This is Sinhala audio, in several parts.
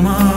mama.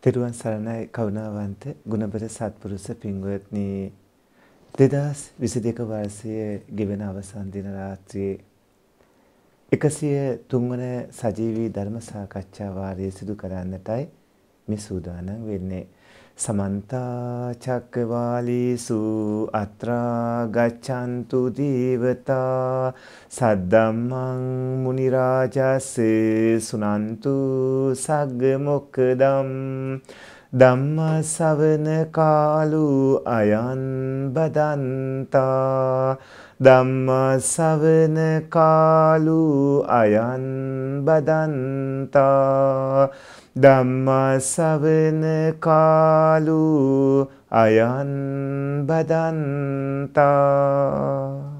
තෙරුවන් සරණයි කරුණාවන්ත ගුණබර සත්පුරුෂ පින්වත්නි 2022 වර්ෂයේ ගෙවෙන අවසන් දින රාත්‍රියේ 103 වන සජීවී ධර්ම සාකච්ඡා වාරය සිදු කරන්නටයි මේ සූදානම් වෙන්නේ. සමන්තා චක්කවාලේසු අත්‍රා ගච්ඡන්තු දේවතා සද්දම්මං මුනි රාජස් සුනන්තු සග්ග මොක්කදම් ධම්ම ශවන කාලු අයං බදන්තා ධම්ම ශවන කාලු අයං බදන්තා ධම්මසවන කාලු අයන් බදන්තා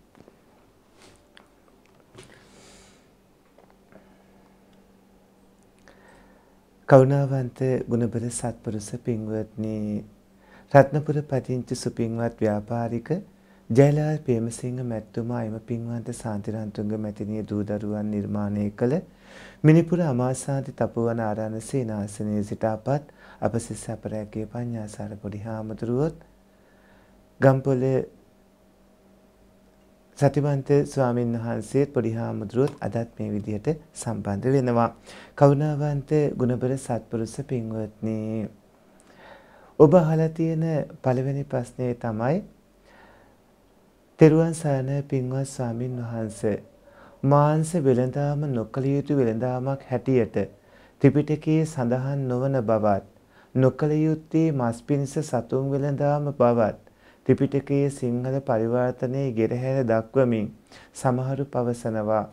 කරුණාවන්ත ගුණබර සත්පුරුෂ පින්වත්නි රත්නපුර පදිංචි සුපින්වත් ව්‍යාපාරික ජයලාල් පේමසිංහ මැතිතුමා එම පින්වන්ත සාන්තිරන්තුංග මැතිණිය දූ දරුවන් නිර්මාණය කළ මිනිපුර අමාසාන්ති තපුවන ආරණ සේනාසනයේ සිට අපත් අප සිස් අපරැගේ පඤ්ඤාසාර පොඩි හාමුදුරුවොත් ගම්පොලේ සතිවන්ත ස්වාමීන් වහන්සේත් පොඩි හාමුදුරුවොත් අදත් මේ විදිහට සම්බන්ධ වෙනවා. කරුණාවන්ත ගුණබර සත්පුරුෂ පින්වත්නි. ඔබ අහලා තියෙන පළවෙනි ප්‍රශ්නේ තමයි තෙරුවන් සරණ පින්වත් ස්වාමින් වහන්සේ මාංශ වෙළඳාම නොකළ යුතු වෙළඳාමක් හැටියට ත්‍රිපිටකයේ සඳහන් නොවන බවත් නොකළ යුත්තේ මස් පිණිස සතුන් වෙළඳාම බවත් ත්‍රිපිටකයේ සිංහල පරිවර්තනයේ ගෙරහැර දක්වමින් සමහරු පවසනවා.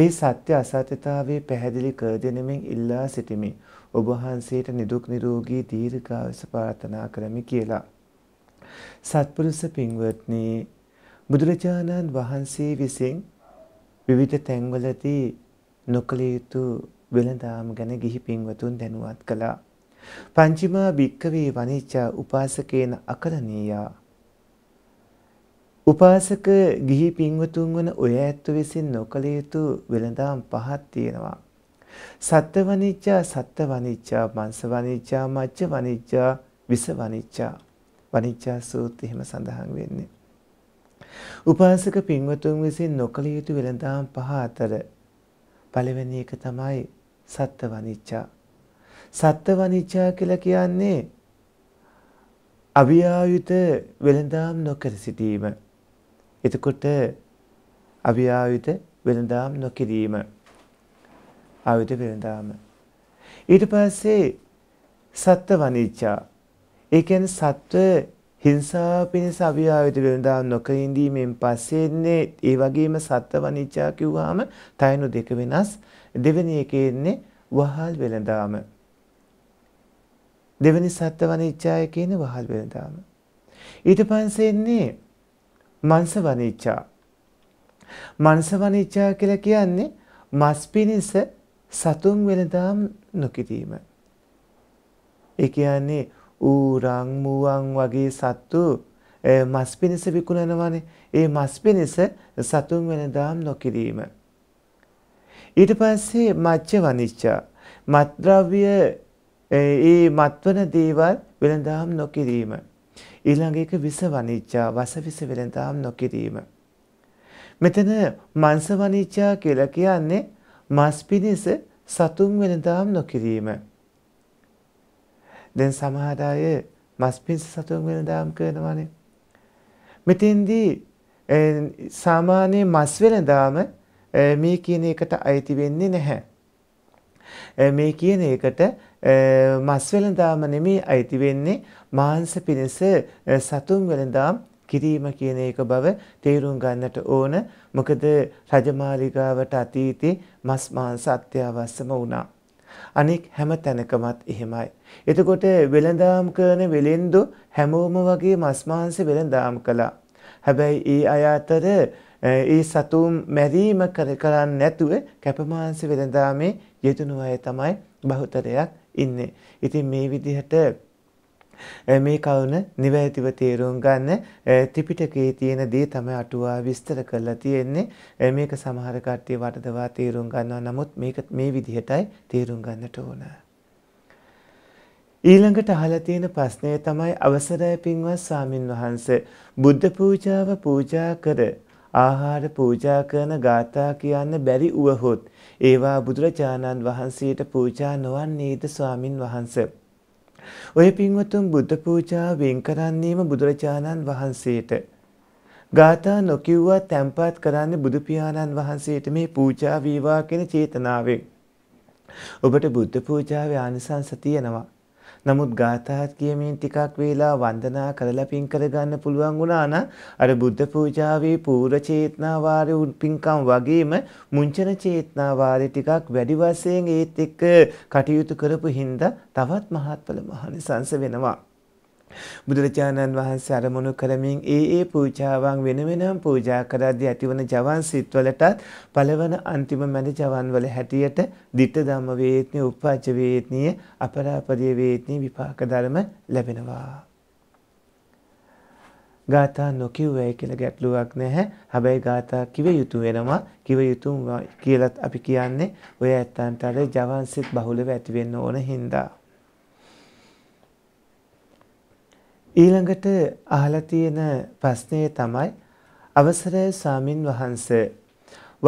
ඒ සත්‍ය අසත්‍යතාවයේ පැහැදිලි කර දෙනමින් ඉල්ලා සිටිමි. ඔබ වහන්සේට නිදුක් නිරෝගී දීර්ඝායුෂ ප්‍රාර්ථනා කරමි කියලා. සත්පුරුෂ පින්වත්නි බුදුරජාණන් වහන්සේ විසින් විවිධ තැන්වලදී නොකළ යුතු වෙළඳාම් ගැන ගිහි පින්වතුන් දැනුවත් කළා. පංචිමා භික්කවේ වනිච්චා උපාසකේන අකරණීයා උපාසක ගිහි පින්වතුන් වන ඔය ඇත්තු විසින් නොකළ යුතු වෙළඳාම් පහක් තියෙනවා. සත්ත්ව වනිච්චා සත්ත්ව වනිච්චා මංස වනිච්චා මච්ච වනිච්චා විස වනිච්චා වනිච්චා සූත් එහෙම සඳහන් වෙන්නේ. උපාසක පින්වතුන් විසින් නොකළ යුතු වෙළඳාම් පහ අතර පළවෙනි එක තමයි සත්ත්ව වනිච්චා. සත්ත්ව වනිච්චා කියලා කියන්නේ අවියායුත වෙළඳාම් නොකර සිටීම. එතකොට අවිආයුධ වෙළඳාම් නොකිරීම. ආයුධ වෙළඳාම. ඊට පස්සේ සත්ත්ව වනිච්චා. ඒ කියන්නේ සත්ත්ව හිංසා පිණිස අවිආයුධ වෙළඳාම් නොකර ඉඳීමෙන් පස්සේ එන්නේ ඒ වගේම සත්ත්ව වනිච්චා කිව්වහම තයනු දෙක වෙනස්. දෙවෙනි එකේ එන්නේ වහල් වෙළඳාම. දෙවෙනි සත්ත්ව වනිච්චාය කියන්නේ වහල් වෙළඳාම. ඊට පස්සේ එන්නේ මංස වනිච්චා. මංස වනිච්චා කියලා කියන්නේ මස් පිණිස සතුන් වෙනදාම් නොකිරීම. ඒ කියන්නේ ඌරන් මුවන් වගේ සත්තු මස් පිණිස විකුණනවානේ. ඒ මස් පිණිස සතුන් වෙනදාම් නොකිරීම. ඊට පස්සේ මච්ච වනිච්චා. මත්ද්‍රව්‍ය ඒ මත්වන දේවල් වෙනදාම් නොකිරීම. ඊළඟ එක විස වනිච්චා වස විස වෙළඳාම් නොකිරීම. මෙතන මංස වනිච්චා කියලා කියන්නේ මස් පිණිස සතුන් වෙළඳාම් නොකිරීම. දැන් සමහර අය මස් පිණිස සතුන් වෙළඳාම් කරනවානේ. මෙතෙන්දී සාමාන්‍ය මස් වෙළඳාම මේ කියන එකට අයිති වෙන්නේ නැහැ. මේ කියන එකට මස් වෙළඳාම නෙමේ අයිති වෙන්නේ මාංශ පිණිස සතුන් වෙළඳාම් කිරීම කියන එක බව තේරුම් ගන්නට ඕන. මොකද රජමාලිගාවට අතීතේ මස් මාංශ අත්‍යවශ්‍යම වුණා. අනෙක් හැම තැනකමත් එහෙමයි. එතකොට වෙළඳාම් කරන වෙලෙන්දු හැමෝම වගේ මස් මාංශ වෙළඳාම් කළා. හැබැයි ඒ අය අතර ඒ සතුම් මැරීම කර කරන්නේ නැතුව කැපමාංශ වෙළඳාමේ යෙදුණු අය තමයි බහුතරයක් ඉන්නේ. ඉතින් මේ විදිහට මේ කවුන නිවැරදිව තේරුම් ගන්න ත්‍රිපිටකයේ තියෙන දේ තමයි අටුවා විස්තර කරලා තියෙන්නේ මේක සමහර කට්ටිය වටදවා තේරුම් ගන්නවා නමුත් මේක මේ විදිහටයි තේරුම් ගන්නට ඕන ඊළඟට අහලා තියෙන ප්‍රශ්නය තමයි අවසරය පින්වත් ස්වාමින් වහන්සේ බුද්ධ පූජාව පූජා කර ආහාර පූජා කරන ගාථා කියන්න බැරි වුවහොත් ඒවා බුදුරජාණන් වහන්සේට පූජා නොවන්නේද ස්වාමින් වහන්සේ. ඔය පින්වතුන් බුද්ධ පූජා වෙන් කරන්නේම බුදුරජාණන් වහන්සේට. ගාථා නොකිව්වා තැම්පත් කරන්නේ බුදු පියාණන් වහන්සේට මේ පූජා වේවා කියන චේතනාවෙන්. ඔබට බුද්ධ පූජාවේ ආනිසංස තියෙනවා. නමුත් ගාථාත් කියමින් ටිකක් වේලා වන්දනා කරලා පින් කරගන්න පුළුවන් වුණා නම් අර බුද්ධ පූජාවේ පූර්ව චේතනා වාරේ පින්කම් වගේම මුංචන චේතනා වාරේ ටිකක් වැඩි වශයෙන් ඒත් එක්ක කටයුතු කරපු හින්දා තවත් මහත්ඵල මහානිසංස වෙනවා බුදුරජාණන් වහන්සේ අරමුණු කරමින් ඒ ඒ පූජාවන් වෙන වෙනම පූජා කරද්දී ඇතිවන ජවන් සිත්වලටත් පළවන අන්තිම මැද ජවන්වල හැටියට ditta ධම්ම වේත්නි උපපජ්ජ වේත්නි අපරාපරිය වේත්නි විපාක ධර්ම ලැබෙනවා. ගාථා නොකිව්වයි කියලා ගැටලුවක් නැහැ. හැබැයි ගාථා කිව යුතු වෙනවා. කිව යුතුම කියලත් අපි කියන්නේ ඔය ඇත්තන්ට අර ජවන්සිට බහුලව ඇති වෙන්න ඕන හින්දා. ඊළඟට අහලා තියෙන ප්‍රශ්නේ තමයි අවසරයි සාමින් වහන්සේ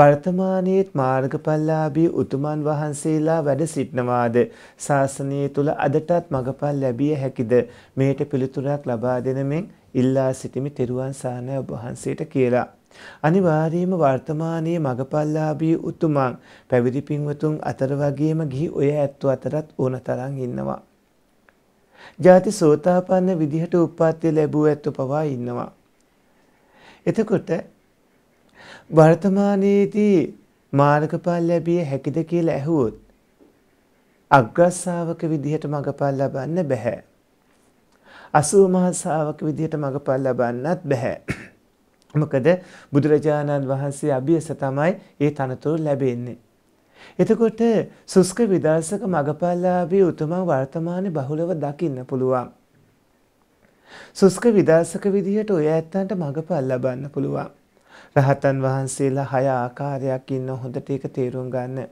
වර්තමානයේ මාර්ගඵලලාභී උතුමන් වහන්සේලා වැඩ සිටනවාද ශාසනය තුල අදටත් මගපල් ලැබිය හැකිද මේට පිළිතුරක් ලබා දෙනමින් ඉල්ලා සිටිමි තෙරුවන් සානය ඔබ වහන්සේට කියලා අනිවාර්යයෙන්ම වර්තමානයේ මගපල්ලාභී උතුමන් පැවිදි පින්වතුන් අතර වගේම ගිහි ඔය ඇත්තු අතරත් ඕනතරම් ඉන්නවා ජාති සෝතාපන්න විදිහට උප්පත්ති ලැබුව ඇත්තු පවා ඉන්නවා. එතකොට වර්තමානයේදී මාර්ගඵල ලැබිය හැකිද කියලා ඇහුවොත් අග්‍රස්සාවක විදිහට මඟඵල ලබන්න බෑ. අසූමහස්සාවක විදිහට මඟඵල ලබන්නත් බෑ. මොකද බුදුරජාණන් වහන්සේ අභියස තමයි ඒ තනතුරු ලැබෙන්නේ. එතකොට සුස්ක විදර්ශක මගපල්ලාභී උතුමන් වර්තමානයේ බහුලව දකින්න පුළුවන්. සුස්ක විදර්ශක විදිහට ඔය ඇත්තන්ට මගපල් ලබන්න පුළුවන්. රහතන් වහන්සේලා හය ආකාරයක් ඉන්න හොඳට ඒක තේරුම් ගන්න.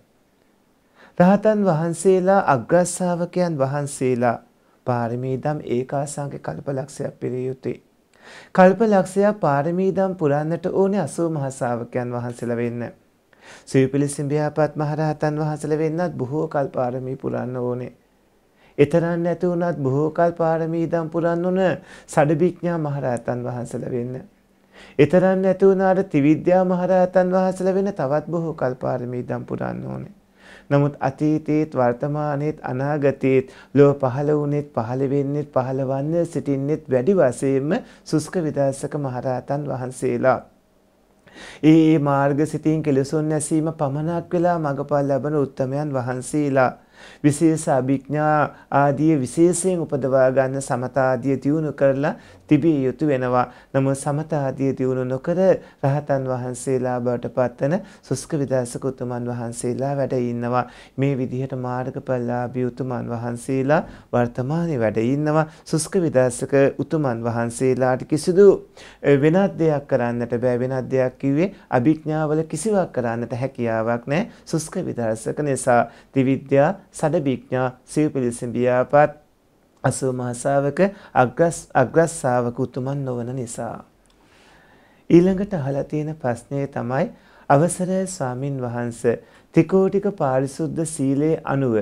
රහතන් වහන්සේලා අග්‍රශ්‍රාවකයන් වහන්සේලා පාරමීදම් ඒකාසංක කල්පලක්ෂයක් පිරිය යුතුයි. කල්පලක්ෂයක් පාරමීදම් පුරන්නට ඕනේ අසූ මහසාවකයන් වහන්සේලා වෙන්න. සිවිපිලි සිඹියාපත් මහරහතන් වහන්සේල වෙන්නත් බොහෝ කල් පාරමී පුරන්න ඕනේ. එතරම් නැති වුණත් බොහෝ කල් පාරමී දම් පුරන්න උන සඩබිඥා මහරහතන් වහන්සේල වෙන්න. එතරම් නැති වුණාට ත්‍රිවිද්‍යා මහරහතන් වහන්සේල වෙන්න තවත් බොහෝ කල් පාරමී දම් පුරන්න ඕනේ. නමුත් අතීතේත් වර්තමානයේත් අනාගතයේත් ලෝ පහළ වුණෙත් පහළ වෙන්නෙත් පහළවන්න සිටින්නෙත් වැඩි වශයෙන්ම සුස්ක විදර්ශක මහරහතන් වහන්සේලා ඒ මාර්ග සිතින් කෙලෙසුන් නැසීම පමණක් වෙලා මඟපල් ලබන උත්තමයන් වහන්සේලා විශේෂ අභිඥා ආදී විශේෂයෙන් උපදවා ගන්න සමතාදිය දියුණු කරලා තිබිය යුතු වෙනවා. නමුත් සමත ආදී දියුණු නොකර රහතන් වහන්සේලා බවට පත්වන සුස්ක විදාසක උතුමන් වහන්සේලා වැඩ ඉන්නවා. මේ විදිහට මාර්ගඵලලාභී උතුමන් වහන්සේලා වර්තමානයේ වැඩ ඉන්නවා. සුස්ක විදාසක උතුමන් වහන්සේලාට කිසිදු වෙනත් දෙයක් කරන්නට බෑ. වෙනත් දෙයක් කිව්වේ අභිඥාවල කිසිවක් කරන්නට හැකියාවක් නැහැ. සුස්ක විදාසක නිසා ත්‍රිවිද්‍යා, සඩ විඥා, සිව්පිලිසිඹියාපත් අසූ මහසාවක අග්‍රස් අග්‍රස්සාවක උතුමන් නොවන නිසා. ඊළඟට අහලා තියෙන ප්‍රශ්නය තමයි අවසරය ස්වාමින් වහන්ස ත්‍රිකෝටික පාරිශුද්ධ සීලයේ අනුව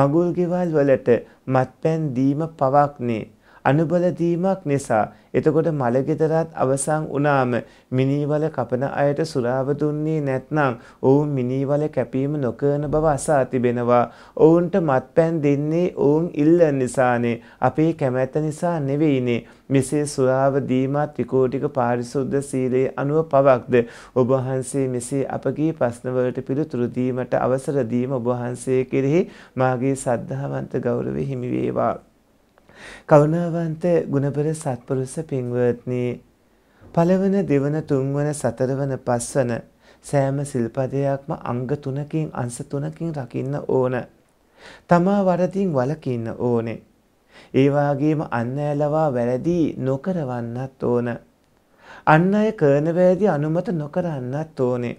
මගුල් ගෙවල් වලට මත්පැන් දීම පවක්නේ අනුබල දීමක් නිසා එතකොට මලගෙදරත් අවසන් වුණාම මිනීවල කපන අයට සුරාව දුන්නේ නැත්නම් ඔවුන් මිනීවල කැපීම නොකරන බව අසා තිබෙනවා ඔවුන්ට මත්පැන් දෙන්නේ ඔවුන් ඉල්ලන නිසානේ අපේ කැමැත්ත නිසා නෙවෙයිනේ මෙසේ සුරාව දීමත් ත්‍රිකෝටික පාරිශුද්ධ සීලයේ අනුව පවක්ද ඔබ වහන්සේ මෙසේ අපගේ ප්‍රශ්නවලට පිළිතුරු දීමට අවසර දීම ඔබ වහන්සේ කෙරෙහි මාගේ සද්ධාවන්ත ගෞරවය හිමි වේවා කරුණාවන්ත ගුණපර සත්පුරුෂ පින්වත්නි පළවන දෙවන තුන්වන සතරවන පස්වන සෑම සිල්පදයක්ම අංග තුනකින් අංශ තුනකින් රකින්න ඕන. තමා වරදින් වළකින්න ඕනේ. ඒ වාගේම අන් අය ලවා වැරදි නොකරවන්නත් ඕන. අන් අය කරන වැරදි අනුමත නොකරන්නත් ඕනේ.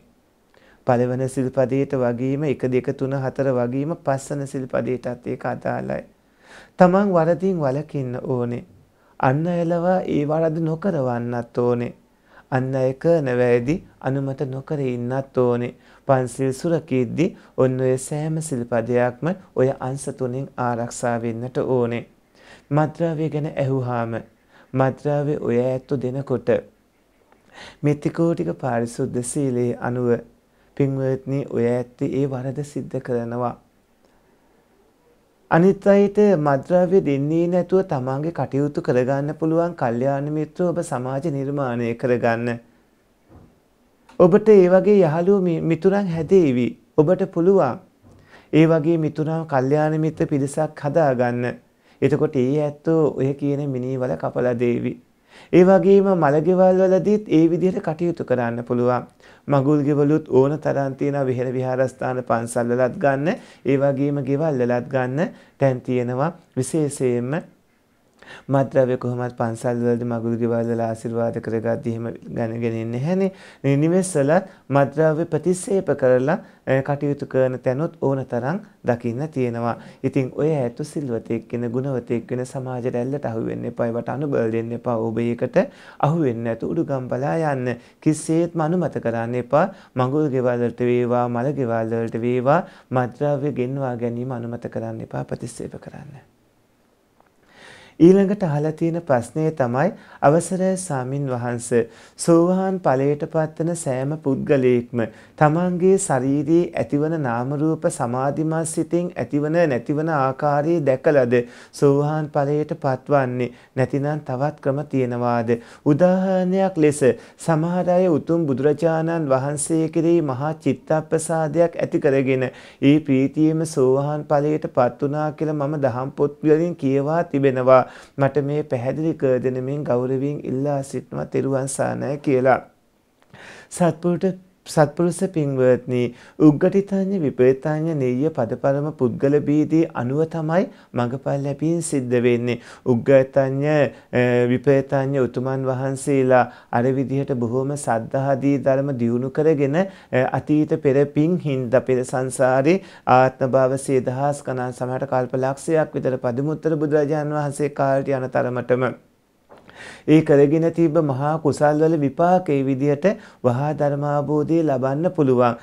පළවන සිල්පදයට වගේම 1 2 3 4 වගේම පස්වන සිල්පදයටත් ඒක අදාළයි. තමන් වරදින් වලකින්න ඕනේ. අන්න එලවා ඒ වරද නොකරවන්නත් ඕනේ. අන්න එක නැවැයදි අනුමත නොකර ඉන්නත් ඕනේ. පන්සිල් සුරකීද්දි ඔන්න ඔය සෑම සිල්පදයක්ම ඔය අංශ තුනෙන් ආරක්ෂා වෙන්නට ඕනේ. මත්ද්‍රව්‍ය ගැන ඇහුවාම මත්ද්‍රව්‍ය ඔය ඇත්තු දෙනකොට මෙත්තිකෝටික පාරිශුද්ධ සීලයේ අනුව පින්වත්නි ඔය ඇත්ති ඒ වරද සිද්ධ කරනවා. අනිත් අයට මද්‍රව්‍ය දෙන්නේ නැතුව තමන්ගේ කටයුතු කරගන්න පුළුවන් කල්යාණ මිත්‍ර ඔබ සමාජ නිර්මාණය කරගන්න. ඔබට ඒ වගේ යහළුවෝ මිතුරන් හැදේවි. ඔබට පුළුවන්. ඒ වගේ මිතුරන් කල්යාණ මිත්‍ර පිරිසක් හදාගන්න. එතකොට ඒ ඇත්තෝ ඔය කියන මිනීවල කපලා දේවි. ඒ වගේම මලගෙවල් වලදීත් ඒ විදිහට කටයුතු කරන්න පුළුවන්. මගුල් ගෙවලුත් ඕන තරම් තියෙන විහෙර විහාරස්ථාන පන්සල් වලත් ගන්න, ඒ වගේම ගෙවල් වලත් ගන්න තැන් තියෙනවා. විශේෂයෙන්ම මත්ද්‍රව්‍ය කොහොමත් පන්සල් වලද මගුල් ගෙවල්වල ආශිර්වාද කරගත් එහෙම ගණගෙන ඉන්නේ නැහනේ නිවෙස්වලත් මත්ද්‍රව්‍ය ප්‍රතික්ෂේප කරලා කටයුතු කරන තැනුත් ඕන තරම් දකින්න තියෙනවා ඉතින් ඔය ඇතු සිල්වතෙක් වෙන ගුණවතෙක් වෙන සමාජයට ඇල්ලට අහු වෙන්න එපා ඒවට අනුබල දෙන්න එපා ඔබ ඒකට අහු වෙන්නේ නැතු උඩුගම් බලා යන්න කිසිසේත්ම අනුමත කරන්න එපා මඟුල් ගෙවල්වලට වේවා මල ගෙවල්වලට වේවා මත්ද්‍රව්‍ය ගෙන්වා ගැනීම අනුමත කරන්න එපා ප්‍රතික්ෂේප කරන්න ඊළඟට අහලා තියෙන ප්‍රශ්නේ තමයි අවසරයි සාමින් වහන්ස සෝවාන් ඵලයට පත්වන සෑම පුද්ගලයෙක්ම තමන්ගේ ශාරීරියේ ඇතිවන නාම රූප සමාධිමත් සිතින් ඇතිවන නැතිවන ආකාරය දැකලාද සෝවාන් ඵලයට පත්වන්නේ නැතිනම් තවත් ක්‍රම තියනවාද උදාහරණයක් ලෙස සමහර අය උතුම් බුදුරජාණන් වහන්සේ කෙරෙහි මහා චිත්තප්‍රසාදයක් ඇති කරගෙන ඒ ප්‍රීතියෙම සෝවාන් ඵලයට පත් වුණා කියලා මම දහම් පොත් වලින් කියවා තිබෙනවා මට මේ පැහැදිලි කර දෙනමින් ගෞරවයෙන් ඉල්ලා සිටනවා තෙරුවන් සානය කියලා. සත්පුරුෂ සත්පුරුෂ පින්වත්නි උග්ගටිතාඤ්ඤ විපේතාඤ්ඤ නෙය්‍ය පදපරම පුද්ගල බීදී අනුව තමයි මඟපල් ලැබීම සිද්ධ වෙන්නේ උග්ගතාඤ්ඤ විපේතාඤ්ඤ උතුමන් වහන්සේලා අර විදිහට බොහොම සද්ධාදී ධර්ම දියුණු කරගෙන අතීත පෙර පින් හින්දා පෙර සංසාරේ ආත්ම භාව සියදහස් ගණන් සමහර කල්පලක්ෂයක් විතර පදුමුත්තර බුදුරජාන් වහන්සේ කාලට යන තරමටම ඒ කරගෙන තිබ්බ මහා කුසල්වල විපාකේ විදිහට වහා ධර්මාභෝධය ලබන්න පුළුවන්.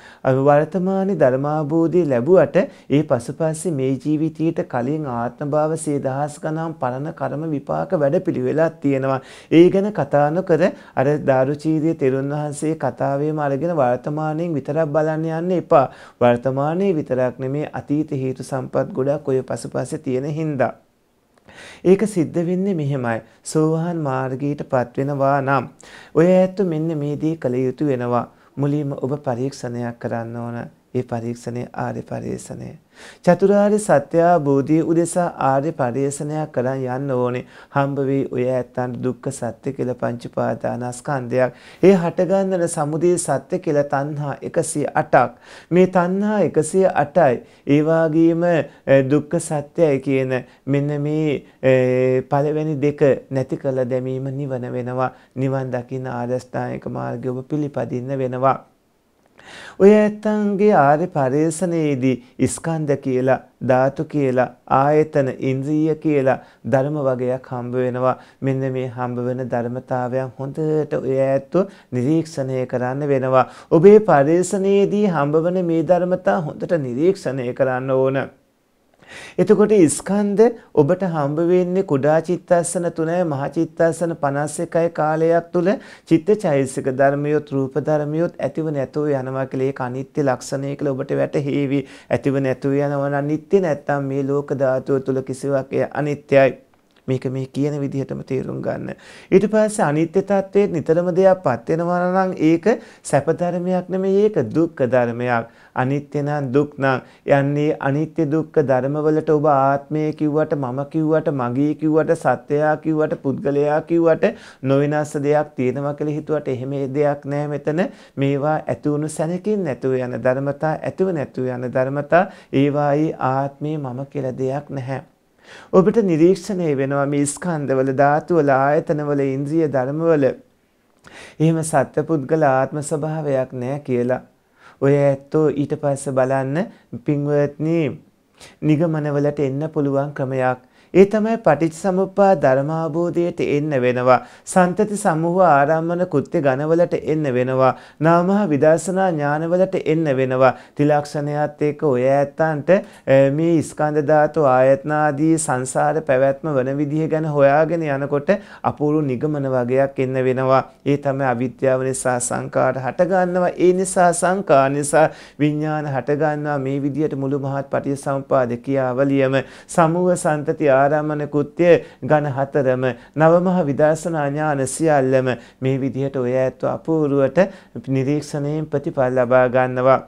වර්තමාන ධර්මාභෝධය ලැබුවට ඒ පසුපස්සේ මේ ජීවිතයට කලින් ආත්මභාව 10000 ගණන් පරණ කර්ම විපාක වැඩපිළිවෙලක් තියෙනවා. ඒ ගැන කතා නොකර අර දාරුචීරිය තෙරුන් වහන්සේ කතාවේම අරගෙන වර්තමානයෙන් විතරක් බලන්න යන්න එපා. වර්තමානයේ විතරක් නෙමේ අතීත හේතු සම්පත් ගොඩක් ඔය පසුපස්සේ තියෙන හින්දා ඒක සිද්ධ වෙන්නේ මෙහෙමයි. සෝවාන් මාර්ගයට පත්වෙනවා නම් ඔය ඇත්ත මෙන්න මේ දේ කළ යුතු වෙනවා. මුලින්ම ඔබ පරීක්ෂණයක් කරන්න ඕන. ඒ පරීක්ෂණය ආර්ය පරීක්ෂණය. චතුරාර්ය සත්‍ය අවබෝධයේ උදෙසා ආර්ය පරිේශනයක් කරන් යන්න ඕනේ. හම්බ වෙයි ඔය ඇත්තන්ට දුක්ඛ සත්‍ය කියලා පංච පාදානස්කන්ධයක්. ඒ හටගන්නන සමුදය සත්‍ය කියලා තණ්හා 108ක්. මේ තණ්හා 108යි. ඒ වගේම දුක්ඛ සත්‍යයි කියන මෙන්න මේ පළවෙනි දෙක නැති කළ දැමීම නිවන වෙනවා. නිවන් දකින්න ආරස්ථායක මාර්ගය ඔබ පිළිපදින්න වෙනවා. ඔය ඇත්තන්ගේ ආර්ය පරිශ්‍රණයේදී ස්කන්ධ කියලා ධාතු කියලා ආයතන ඉන්ද්‍රිය කියලා ධර්ම වගයක් හම්බ වෙනවා මෙන්න මේ හම්බ වෙන ධර්මතාවයන් හොඳට ඔය ඇත්තෝ නිරීක්ෂණය කරන්න වෙනවා ඔබේ පරිශ්‍රණයේදී හම්බ වෙන මේ ධර්මතා හොඳට නිරීක්ෂණය කරන්න ඕන එතකොට ස්කන්ධ ඔබට හම්බ වෙන්නේ කුඩා චිත්තස්සන 3යි මහා චිත්තස්සන 51යි කාලයක් තුල චිත්තචෛසික ධර්මියොත් රූප ධර්මියොත් ඇතිව නැතුව යනවා කියලා ඒක අනිත්‍ය ලක්ෂණය කියලා ඔබට වැටහෙවි. ඇතිව නැතුව යනවා නම් නිට්ටය නැත්තම් මේ ලෝක ධාතුව තුල කිසිවක් අනිත්‍යයි. මේක මේ කියන විදිහටම තේරුම් ගන්න. ඊට පස්සේ අනිත්‍ය තත්ත්වයේ නිතරම දෙයක්පත් වෙනවා නම් ඒක සැප ධර්මයක් නෙමෙයි ඒක දුක්ඛ ධර්මයක්. අනිත්‍ය නම් දුක් නම් යන්නේ අනිත්‍ය දුක්ඛ ධර්මවලට ඔබ ආත්මය කිව්වට මම කිව්වට මගේ කිව්වට සත්‍යයා කිව්වට පුද්ගලයා කිව්වට නොවිනාශ දෙයක් තියෙනවා කියලා හිතුවට එහෙම දෙයක් නෑ මෙතන මේවා ඇති වුණු සැනකින් නැතුව යන ධර්මතා ඇතුව නැතුව යන ධර්මතා ඒවායි ආත්මේ මම කියලා දෙයක් නැහැ ඔබට නිරීක්ෂණය වෙනවා මේ ස්කන්ධවල ධාතුවල ආයතනවල ඉන්ද්‍රිය ධර්මවල එහෙම සත්පුද්ගල ආත්ම ස්වභාවයක් නැහැ කියලා. ඔය ඇත්තෝ ඊට පස්සේ බලන්න පින්වත්නි නිගමනවලට එන්න පුළුවන් ක්‍රමයක්. ඒ තමයි පටිච්චසමුප්පා ධර්ම අවබෝධයට එන්න වෙනවා. සන්තති සමූහ ආරම්මන කෘත්‍ය ගණවලට එන්න වෙනවා. නාමහ විදර්ශනා ඥානවලට එන්න වෙනවා. තිලක්ෂණයත් එක්ක ඔය ඇත්තන්ට මේ ස්කන්ධ ධාතු ආයතන ආදී සංසාර පැවැත්ම වන විදිහ ගැන හොයාගෙන යනකොට අපූර්ව නිගමන වගයක් එන්න වෙනවා. ඒ තමයි අවිද්‍යාව නිසා සංකාර හටගන්නවා. ඒ නිසා සංකාර නිසා විඥාන හටගන්නවා. මේ විදිහට මුළු මහත් පටිච්චසමුප්පාද කියාවලියම සමූහ සන්තති ආ ආරාමන කෘත්‍ය ඝන හතරම නවමහ විදර්ශනා ඥාන සියල්ලම මේ විදිහට ඔය ඇත්ව අපූර්වට නිරීක්ෂණයෙන් ප්‍රතිඵල ලබා ගන්නවා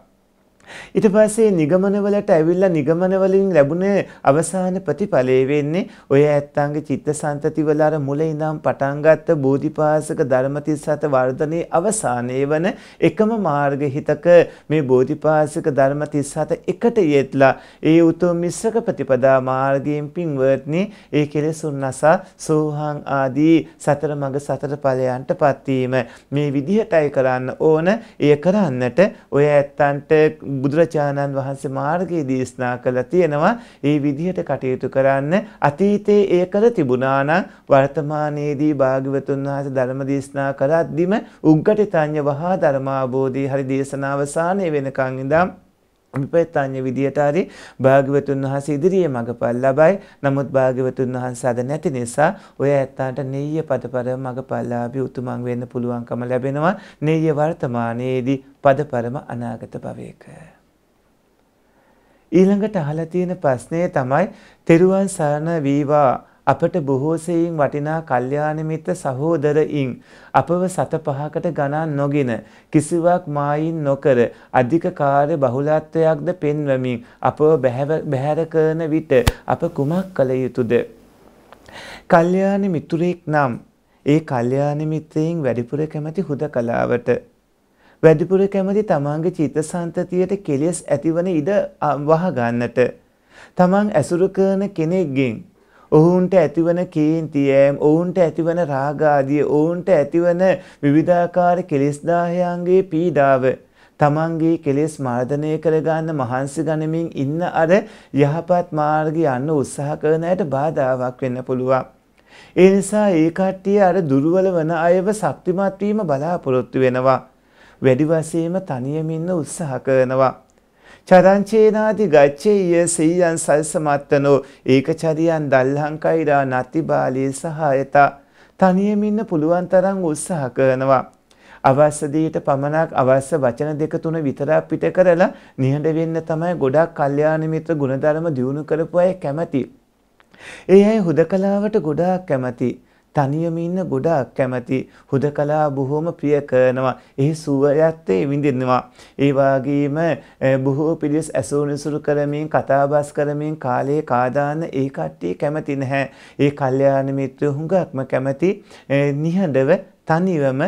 ඊට පස්සේ නිගමනවලට ඇවිල්ලා නිගමනවලින් ලැබුණ අවසාන ප්‍රතිඵලය වෙන්නේ ඔය ඇත්තන්ගේ චිත්තසංතතිවල අර මුල ඉඳන් පටන් ගත්ත බෝධිපාසක ධර්මතිස්සත වර්ධනයේ අවසානයේ වන එකම මාර්ග හිතක මේ බෝධිපාසක ධර්මතිස්සත එකට යෙත්ලා ඒ උතුම් මිශ්‍රක ප්‍රතිපදා මාර්ගයෙන් පින්වත්නි ඒ කෙලෙස් උන්නසා සෝහං ආදී සතර මඟ සතර ඵලයන්ට පත්වීම මේ විදිහටයි කරන්න ඕන එය කරන්නට ඔය ඇත්තන්ට බුදුරජාණන් වහන්සේ මාර්ගයේ දේශනා කළා තියෙනවා ඒ විදිහට කටයුතු කරන්න අතීතයේ ඒ කළ තිබුණා නම් වර්තමානයේදී භාග්‍යවතුන් වහන්සේ ධර්ම දේශනා කරද්දිම උග්ගටිතඤ්ඤ වහා ධර්මාබෝධි හරි දේශනාව සානේ වෙනකන් ඉඳන් විපත්තාඥ විදියට හරි භාග්‍යවතුන් වහන්සේ ඉදිරියේ මඟපල් ලබයි. නමුත් භාග්‍යවතුන් වහන්සේ අද නැති නිසා ඔය ඇත්තන්ට නෙය්‍ය පදපර මඟපල්ලාභී උතුමන් වෙන්න පුළුවන්කම ලැබෙනවා. නෙය්‍ය වර්තමානයේදී පදපරම අනාගත භවයක. ඊළඟට අහලා තියෙන ප්‍රශ්නය තමයි තෙරුවන් සරණ වීවා අපට බොහෝ සෙයින් වටිනා කල්යාණ මිත්‍ර සහෝදරයින් අපව සත පහකට ගණන් නොගෙන කිසිවක් මායින් නොකර අධික කාර්ය බහුලත්වයක්ද පෙන්වමින් අපව බැහැර කරන විට අප කුමක් කළ යුතුද? කල්යාණ මිතුරෙක් නම් ඒ කල්යාණ මිත්‍රයින් වැඩිපුර කැමති හුදකලාවට වැඩිපුර කැමති තමන්ගේ චිත්තසංතතියට කෙලෙස් ඇතිවන ඉඩ වහ ගන්නට තමන් ඇසුරු කරන කෙනෙක්ගෙන් ඔවුන්ට ඇතිවන කේන්තියෑම් ඔවුන්ට ඇතිවන රාගාදිය ඔවුන්ට ඇතිවන විවිධාකාර කෙලෙස්දාහයන්ගේ පීඩාව තමන්ගේ කෙලෙස් මර්ධනය කරගන්න මහන්සි ගනිමින් ඉන්න අර යහපත් මාර්ගය යන්න උත්සාහ කරන අයට බාධාවක් වෙන්න පුළුවන්. ඒ නිසා ඒ කට්ටිය අර දුර්වල වන අයව ශක්තිමත් වීම බලාපොරොත්තු වෙනවා. වැඩි වශයෙන්ම තනියම ඉන්න උත්සාහ කරනවා. චරංචේනාති ගච්ඡේය සීයන් සල්සමත්තනෝ ඒකචරියන් දල්හංකෛරා නති බාලී සහායතා තනියම ඉන්න පුළුවන් තරම් උත්සාහ කරනවා අවශ්‍ය දෙයට පමණක් අවශ්‍ය වචන දෙක තුන විතරක් පිට කරලා නිහඬ වෙන්න තමයි ගොඩක් කල්යාණ මිත්‍ර ගුණධර්ම දියුණු කරපු අය කැමති. ඒ අය හුදකලාවට ගොඩාක් කැමති. තනියම ඉන්න ගොඩක් කැමති හුදකලා බොහෝම ප්‍රිය කරනවා. ඒ සුවයත් විඳිනවා. ඒ වගේම බොහෝ පිළිස් ඇසුණුසුරු කරමින් කතාබස් කරමින් කාලේ කාදාන ඒ කට්ටිය කැමති නැහැ. ඒ කල්යාණ මිත්‍රයෝ හුඟක්ම කැමති නිහඬව තනිවම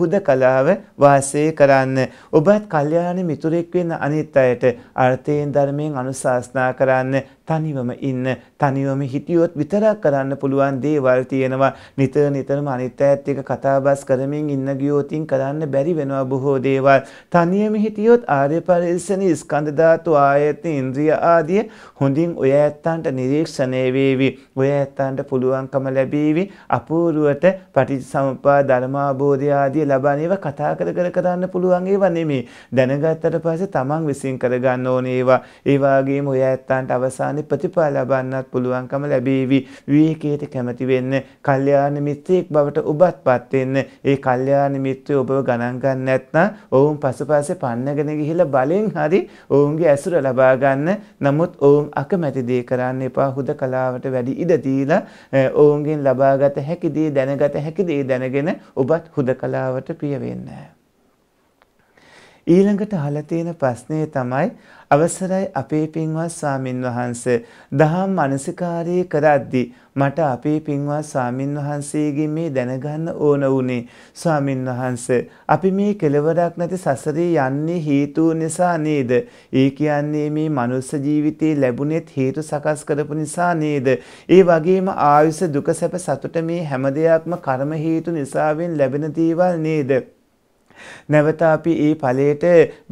හුදකලාව වාසය කරන්න. ඔබත් කල්යාණ මිතුරෙක් වෙන අනිත් අයට අර්ථයෙන් ධර්මයෙන් අනුශාසනා කරන්න. තනිවම ඉන්න තනිවම හිටියොත් විතරක් කරන්න පුළුවන් දේවල් තියෙනවා නිතර නිතරම අනිත් අයත් එක්ක කතාබස් කරමින් ඉන්න ගියොතින් කරන්න බැරි වෙනවා බොහෝ දේවල් තනියම හිටියොත් ආර්ය පරිසන ස්කන්ධ ධාතු ආයතන ඉන්ද්‍රිය ආදී හොඳින් ඔය ඇත්තන්ට නිරීක්ෂණය වේවි ඔය ඇත්තන්ට පුළුවන්කම ලැබීවි අපූර්වට පටිච්චසමුප්පාද ධර්මාභෝධය ආදී ලබන ඒවා කතා කර කර කරන්න පුළුවන් ඒවා නෙමෙයි දැනගත්තට පස්සේ තමන් විසින් කරගන්න ඕනේ ඒවා ඒ වගේම ඔය ඇත්තන්ට අවසාන ධර්මානුධානි ප්‍රතිඵල ලබන්නත් පුළුවන්කම ලැබේවි. විවේකයට කැමති වෙන්න, කල්යාණ මිත්‍රයෙක් බවට ඔබත්පත් වෙන්න. ඒ කල්යාණ මිත්‍රය ඔබව ගණන් ගන්න නැත්නම් ඔවුන් පසුපසෙ පන්නගෙන ගිහිලා බලෙන් හරි ඔවුන්ගේ ඇසුර ලබා ගන්න. නමුත් ඔවුන් අකමැති දේ කරන්න එපා. හුදකලාවට වැඩි ඉඩ දීලා ඔවුන්ගෙන් ලබාගත හැකි දේ දැනගත හැකි දේ දැනගෙන ඔබත් හුදකලාවට ප්‍රිය වෙන්න. ඊළඟට අහලා තියෙන ප්‍රශ්නේ තමයි අවසරයි අපේ පින්වත් ස්වාමින් වහන්සේ දහම් මානසිකාරයේ කරද්දී මට අපේ පින්වත් ස්වාමින් වහන්සේගෙන් මේ දැනගන්න ඕන වුණේ ස්වාමින් වහන්සේ අපි මේ කෙලවරක් නැති සසරේ යන්නේ හේතු නිසා නේද ඒ කියන්නේ මේ මනුස්ස ජීවිතේ ලැබුණෙත් හේතු සකස් කරපු නිසා නේද ඒ වගේම ආයුෂ දුක සැප සතුට මේ හැම දෙයක්ම කර්ම හේතු නිසාවෙන් ලැබෙන දේවල් නේද නැවත අපි ඒ ඵලයට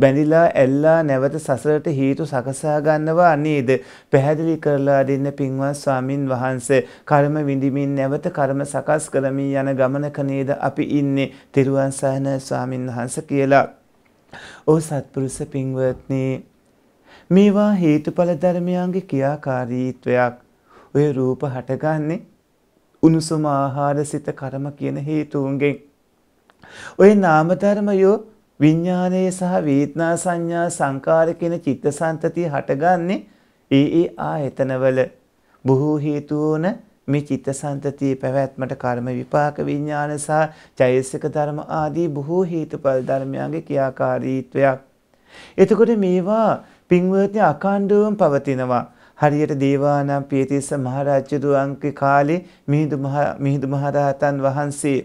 බැඳිලා ඇල්ලා නැවත සසරට හේතු සකසා ගන්නවා නේද? පැහැදිලි කරලා දෙන්න පින්වත් ස්වාමින් වහන්සේ. කර්ම විඳිමින් නැවත කර්ම සකස් කරමින් යන ගමනක නේද අපි ඉන්නේ? තිරුවන් සරණ ස්වාමින් වහන්සේ කියලා. ඕ සත්පුරුෂ පින්වත්නි මේවා හේතුඵල ධර්මයන්ගේ ක්‍රියාකාරීත්වයක්. ඔය රූප හටගන්නේ උණුසුම ආහාර සිත කර්ම කියන හේතුන්ගෙන්. ওই නාම ධර්මයෝ විඥානයේ සහ වේදනා සංඥා සංකාර කියන චිත්තසංතතිය හටගන්නේ ඒ ඒ ආයතනවල බොහෝ හේතු වන මේ චිත්තසංතතිය පැවැත්මට කර්ම විපාක විඥාන සහ චෛතසික ධර්ම ආදී බොහෝ හේතුඵල ධර්මයන්ගේ ක්‍රියාකාරීත්වයක්. එතකොට මේවා පින්වත්නි අඛණ්ඩවම පවතිනවා. හරියට දේවානම් පියතිස්ස මහරජතුන්ගේ කාලේ මිහිඳු මහ මිහිඳු මහරහතන් වහන්සේ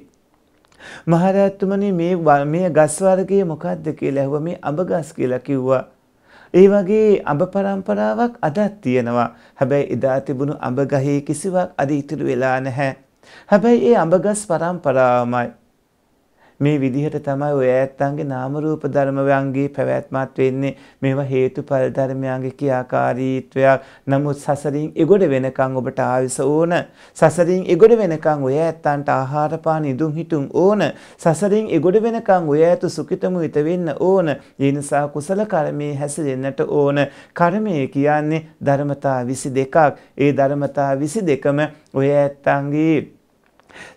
මහරත්තුමනි මේ මේ ගස් වර්ගයේ මොකද්ද කියලා ඇහුවා මේ අඹ ගස් කියලා කිව්වා. ඒ වගේ අඹ પરම්පරාවක් අදත් තියෙනවා. හැබැයි එදා තිබුණු අඹ ගහේ කිසිවක් අද ඉතුරු වෙලා නැහැ. හැබැයි ඒ අඹ ගස් પરම්පරාවමයි මේ විදිහට තමයි ඔය ඇත්තන්ගේ නාම රූප ධර්මයන්ගේ පැවැත්මත් වෙන්නේ මේවා හේතුඵල ධර්මයන්ගේ ක්‍රියාකාරීත්වයක් නමුත් සසරින් එගොඩ වෙනකන් ඔබට ආයස ඕන සසරින් එගොඩ වෙනකන් ඔය ඇත්තන්ට ආහාර පාන ඉදුම් හිටුම් ඕන සසරින් එගොඩ වෙනකන් ඔය ඇතු සුඛිතම හිත වෙන්න ඕන ඒ නිසා කුසල කර්මයේ හැසිරෙන්නට ඕන කර්මය කියන්නේ ධර්මතා 22ක් ඒ ධර්මතා 22ම ඔය ඇත්තන්ගේ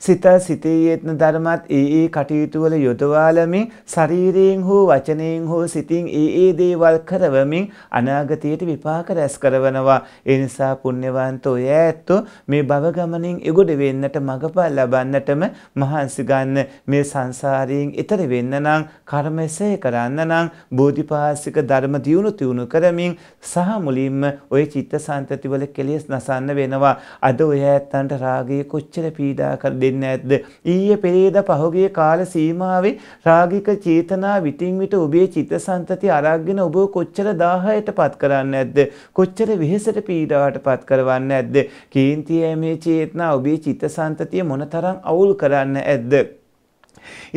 සිත සිතේයත්න ධර්මත් ඒ ඒ කටයුතුවල යොදවාලමින් ශරීරයෙන් හෝ වචනයෙන් හෝ සිතින් ඒ ඒ දේවල් කරවමින් අනාගතයට විපාක රැස් කරවනවා. ඒ නිසා පුණ්‍යවන්ත ඔය ඇත්තෝ මේ භව ගමනින් එගොඩ වෙන්නට මගපල් ලබන්නටම මහන්සි ගන්න මේ සංසාරයෙන් ඈතර වෙන්න නම් කර්මසේ කරන්න නම් බෝධිපාසික ධර්ම දියුණු තියුණු කරමින් සහ මුලින්ම ඔය චිත්ත සංතතිවල කෙලෙස් නසන්න වෙනවා. අද ඔය ඇත්තන්ට රාගය කොච්චර පීඩා කර තේරුමක් දෙන්න ඇද්ද ඊයේ පෙරේද පහුගිය කාල සීමාවේ රාගික චේතනා විтин විට ඔබේ චිත්තසංතති අරගෙන ඔබ කොච්චර දාහයට පත් කරන්න ඇද්ද කොච්චර වෙහෙසට පීඩාවට පත් කරවන්න ඇද්ද කේන්තියේ මේ චේතනා ඔබේ චිත්තසංතතිය මොනතරම් අවුල් කරන්න ඇද්ද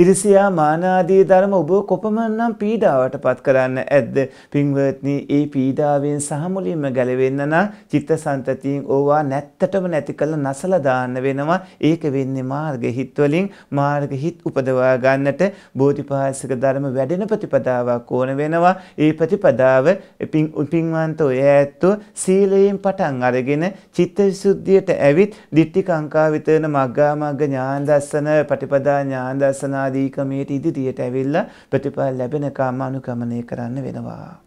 ඉරිසියා මානාදී ධර්ම ඔබ කොපමණනම් පීඩාවට පත් කරන්න ඇද්ද පින්වත්නි ඒ පීඩාවෙන් සහ මුලින්ම ගැලවෙන්න නම් චිත්තසංතතියෙන් ඕවා නැත්තටම නැති කරලා නැසලා දාන්න වෙනවා ඒක වෙන්නේ මාර්ග හිත් වලින් මාර්ග හිත් උපදවා ගන්නට බෝධිපාශික ධර්ම වැඩෙන ප්‍රතිපදාවක් ඕන වෙනවා ඒ ප්‍රතිපදාව පින්වන්ත ඔය ඇත්තෝ සීලයෙන් පටන් අරගෙන චිත්තවිසුද්ධියට ඇවිත් දිට්ඨිකංකා විතරන මග්ගා මග්ග ඥාන දර්ශන පටිපදා ඥාන විපස්සනාදීකමයට ඉදිරියට ඇවිල්ලා ප්‍රතිඵල ලැබෙනකම් අනුගමනය කරන්න වෙනවා.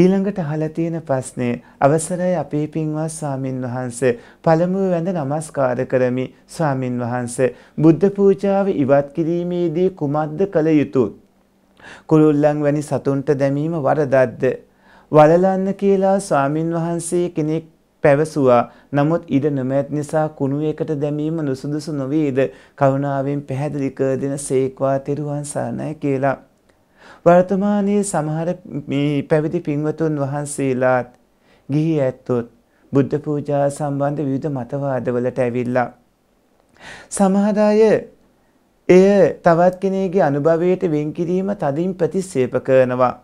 ඊළඟට අහලා තියෙන ප්‍රශ්නේ අවසරයි අපේ පින්වත් ස්වාමින් වහන්සේ පළමුව වැඳ නමස්කාර කරමි ස්වාමින් වහන්සේ බුද්ධ පූජාව ඉවත් කිරීමේදී කුමක්ද කළ යුතුය කුරුල්ලන් වැනි සතුන්ට දැමීම වරදක්ද වලලන්න කියලා ස්වාමින් වහන්සේ කෙනෙක් පැවසුවා. නමුත් ඉඩ නොමැත් නිසා කුණුවයකට දැමීම නුසුදුසු නොවේද කරුණාවෙන් පැහැදිලි කර දෙන සේක්වා තෙරුවන් සරණයි කියලා. වර්තමානයේ සමහර මේ පැවිදි පින්වතුන් වහන්සේලාත් ගිහි ඇත්තොත් බුද්ධ පූජා සම්බන්ධ විවිධ මතවාදවලට ඇවිල්ලා. සමහර අය එය තවත් කෙනෙකුගේ අනුභවයට වෙන් කිරීම තදින් ප්‍රතික්ෂේප කරනවා.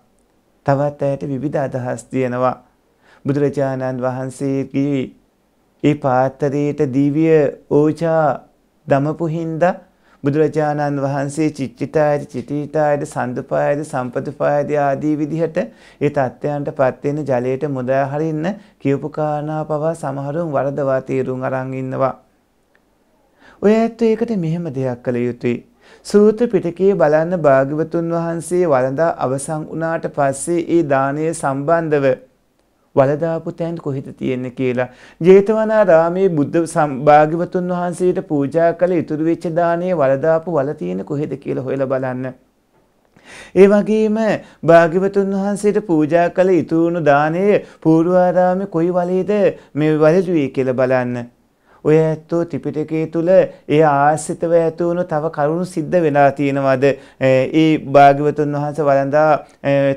තවත් අයට විවිධ අදහස් දෙනවා. බුදුරජාණන් වහන්සේගේ ඒ පාත්‍රයේට දිව්‍ය ඕචා දමපු හින්දා බුදුරජාණන් වහන්සේ චිච්චිතායද චිතීතායද සඳුපායද සම්පදුපායද ආදී විදිහට ඒ தත්ත්වයන්ටපත් වෙන ජලයට මුදා හරින්න කියපු කාරණා පවා සමහරුන් වරදවා තීරුම් අරන් ඉන්නවා. ඔය ඇත්ත ඒකට මෙහෙම දෙයක් කළ යුතුයි. සූත්‍ර පිටකයේ බලන්න භාග්‍යවතුන් වහන්සේ වළඳා අවසන් වුණාට පස්සේ ඒ දානය සම්බන්ධව වලදාපු තැන් කොහෙද තියෙන්නේ කියලා. ජේතවනාරාමේ බුද්ධ භාග්‍යවතුන් වහන්සේට පූජා කළ ඉතුරු වෙච්ච දාණය වලදාපු වල තියෙන්නේ කොහෙද කියලා හොයලා බලන්න. ඒ වගේම භාග්‍යවතුන් වහන්සේට පූජා කළ ඉතුරුණු දාණය පූර්වාරාමේ කොයි වලේද මේ වලදුවේ කියලා බලන්න. ඔය ඇත්තෝ ත්‍රිපිටකයේ තුල ඒ ආශ්‍රිතව ඇති වුණු තව කරුණු සිද්ධ වෙලා තියෙනවද? ඒ භාග්‍යවතුන් වහන්සේ වළඳා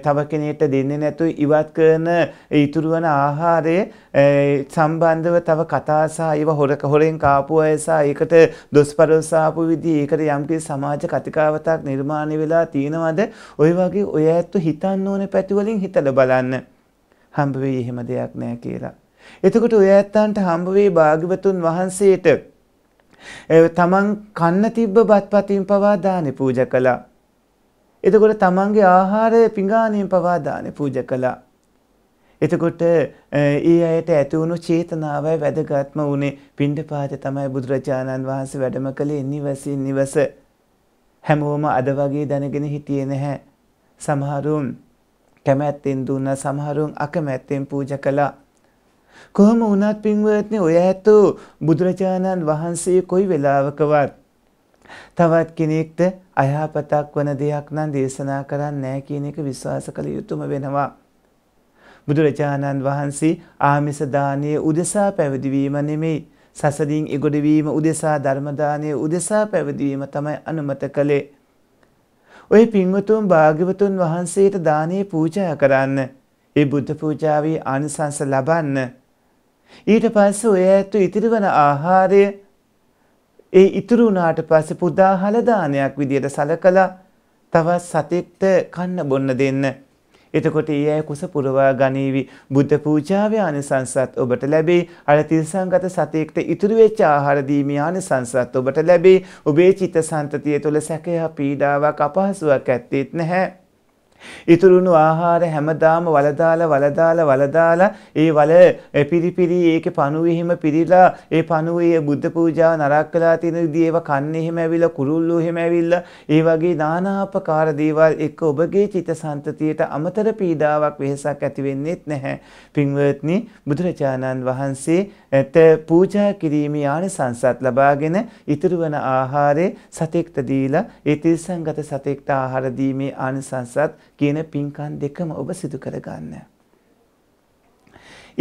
තව කෙනෙක්ට දෙන්නේ නැතු ඉවත් කරන ඉතුරු වන ආහාරය සම්බන්ධව තව කතා සහ ඒව හොරක හොරෙන් කාපු අය සහ ඒකට දොස්පරොස් ආපු විදිහ ඒකට යම්කිසි සමාජ කතිකාවතක් නිර්මාණය වෙලා තියෙනවද? ඔය වගේ ඔය ඇත්තෝ හිතන්න ඕනේ පැති වලින් හිතලා බලන්න. හම්බ වෙයි එහෙම දෙයක් නෑ කියලා. එතකොට ඔය ඇත්තන්ට හම්බ වෙයි භාග්‍යවතුන් වහන්සේට තමන් කන්න තිබ්බ බත්පතින් පවා දානේ පූජා කළා. එතකොට තමන්ගේ ආහාරය පිඟානින් පවා දානේ පූජා කළා. එතකොට ඒ අයට ඇති වුණු චේතනාවයි වැදගත්ම වුණේ පිණ්ඩපාතේ තමයි බුදුරජාණන් වහන්සේ වැඩම කළේ නිවසින් නිවස. හැමෝම අද වගේ දැනගෙන හිටියේ නැහැ. සමහරුන් කැමැත්තෙන් දුන්නා, සමහරුන් අකමැත්තෙන් පූජා කළා. කොහොම වුණත් පින්වත්නි ඔය ඇතු බුදුරජාණන් වහන්සේ කොයි වෙලාවකවත් තවත් කෙනෙක්ට අයහපතක් වන දෙයක් නම් දේශනා කරන්නේ නැහැ කියන එක විශ්වාස කළ යුතුම වෙනවා. බුදුරජාණන් වහන්සේ ආමිස දානය උදෙසා පැවිදිවීම නෙමෙයි සසදින් ඉගොඩවීම උදෙසා ධර්මදානය උදෙසා පැවදීම තමයි අනුමත කළේ. ඔය පින්වතුන් භාග්‍යවතුන් වහන්සේට දානය පූජා කරන්න. ඒ බුද්ධ පූජාවේ ආනිසංස ලබන්න. ඊට පස්සේ ඔය ඇත්ත ඉතිරිවන ආහාරය ඒ ඉතුරු වුණාට පස්සේ පුදාහල දානයක් විදියට සලකලා තවත් සතෙක්ට කන්න බොන්න දෙන්න. එතකොට ඒ අය කුස පුරවා ගනීවි. බුද්ධ පූජාවේ ආනිසංසත් ඔබට ලැබේ. අර තිරසංගත සතෙක්ට ඉතුරු වෙච්ච ආහාර දීමේ ආනිසංසත් ඔබට ලැබේ. ඔබේ චිත්තසංතතිය තුළ සැකයක් පීඩාවක් අපහසුාවක් ඇත්තෙත් නැහැ. ඉතුරුණු ආහාර හැමදාම වලදාලා වලදාලා වලදාලා ඒ වල පිරිපිරි ඒකේ පණුව එහෙම පිරීලා ඒ පණුවේ බුද්ධ පූජාව නරක් කළා තියෙන විදිහ ඒවා කන්නේ එහෙම ඇවිල්ලා කුරුල්ලෝ එහෙම ඇවිල්ලා ඒ වගේ නානාපකාර දේවල් එක්ක ඔබගේ චිතසංතතියට අමතර පීඩාවක් වෙහසක් ඇති වෙන්නේත් නැහැ. පින්වත්නි බුදුරජාණන් වහන්සේ ඇත පූජා කිරීමේ ආනිසංසත් ලබාගෙන ඉතුරු වන ආහාරය සතෙක්ට දීලා ඒ තිරසංගත සතෙක්ට ආහාර දීමේ ආනිසංසත් කියන පින්කම් දෙකම ඔබ සිදු කරගන්න.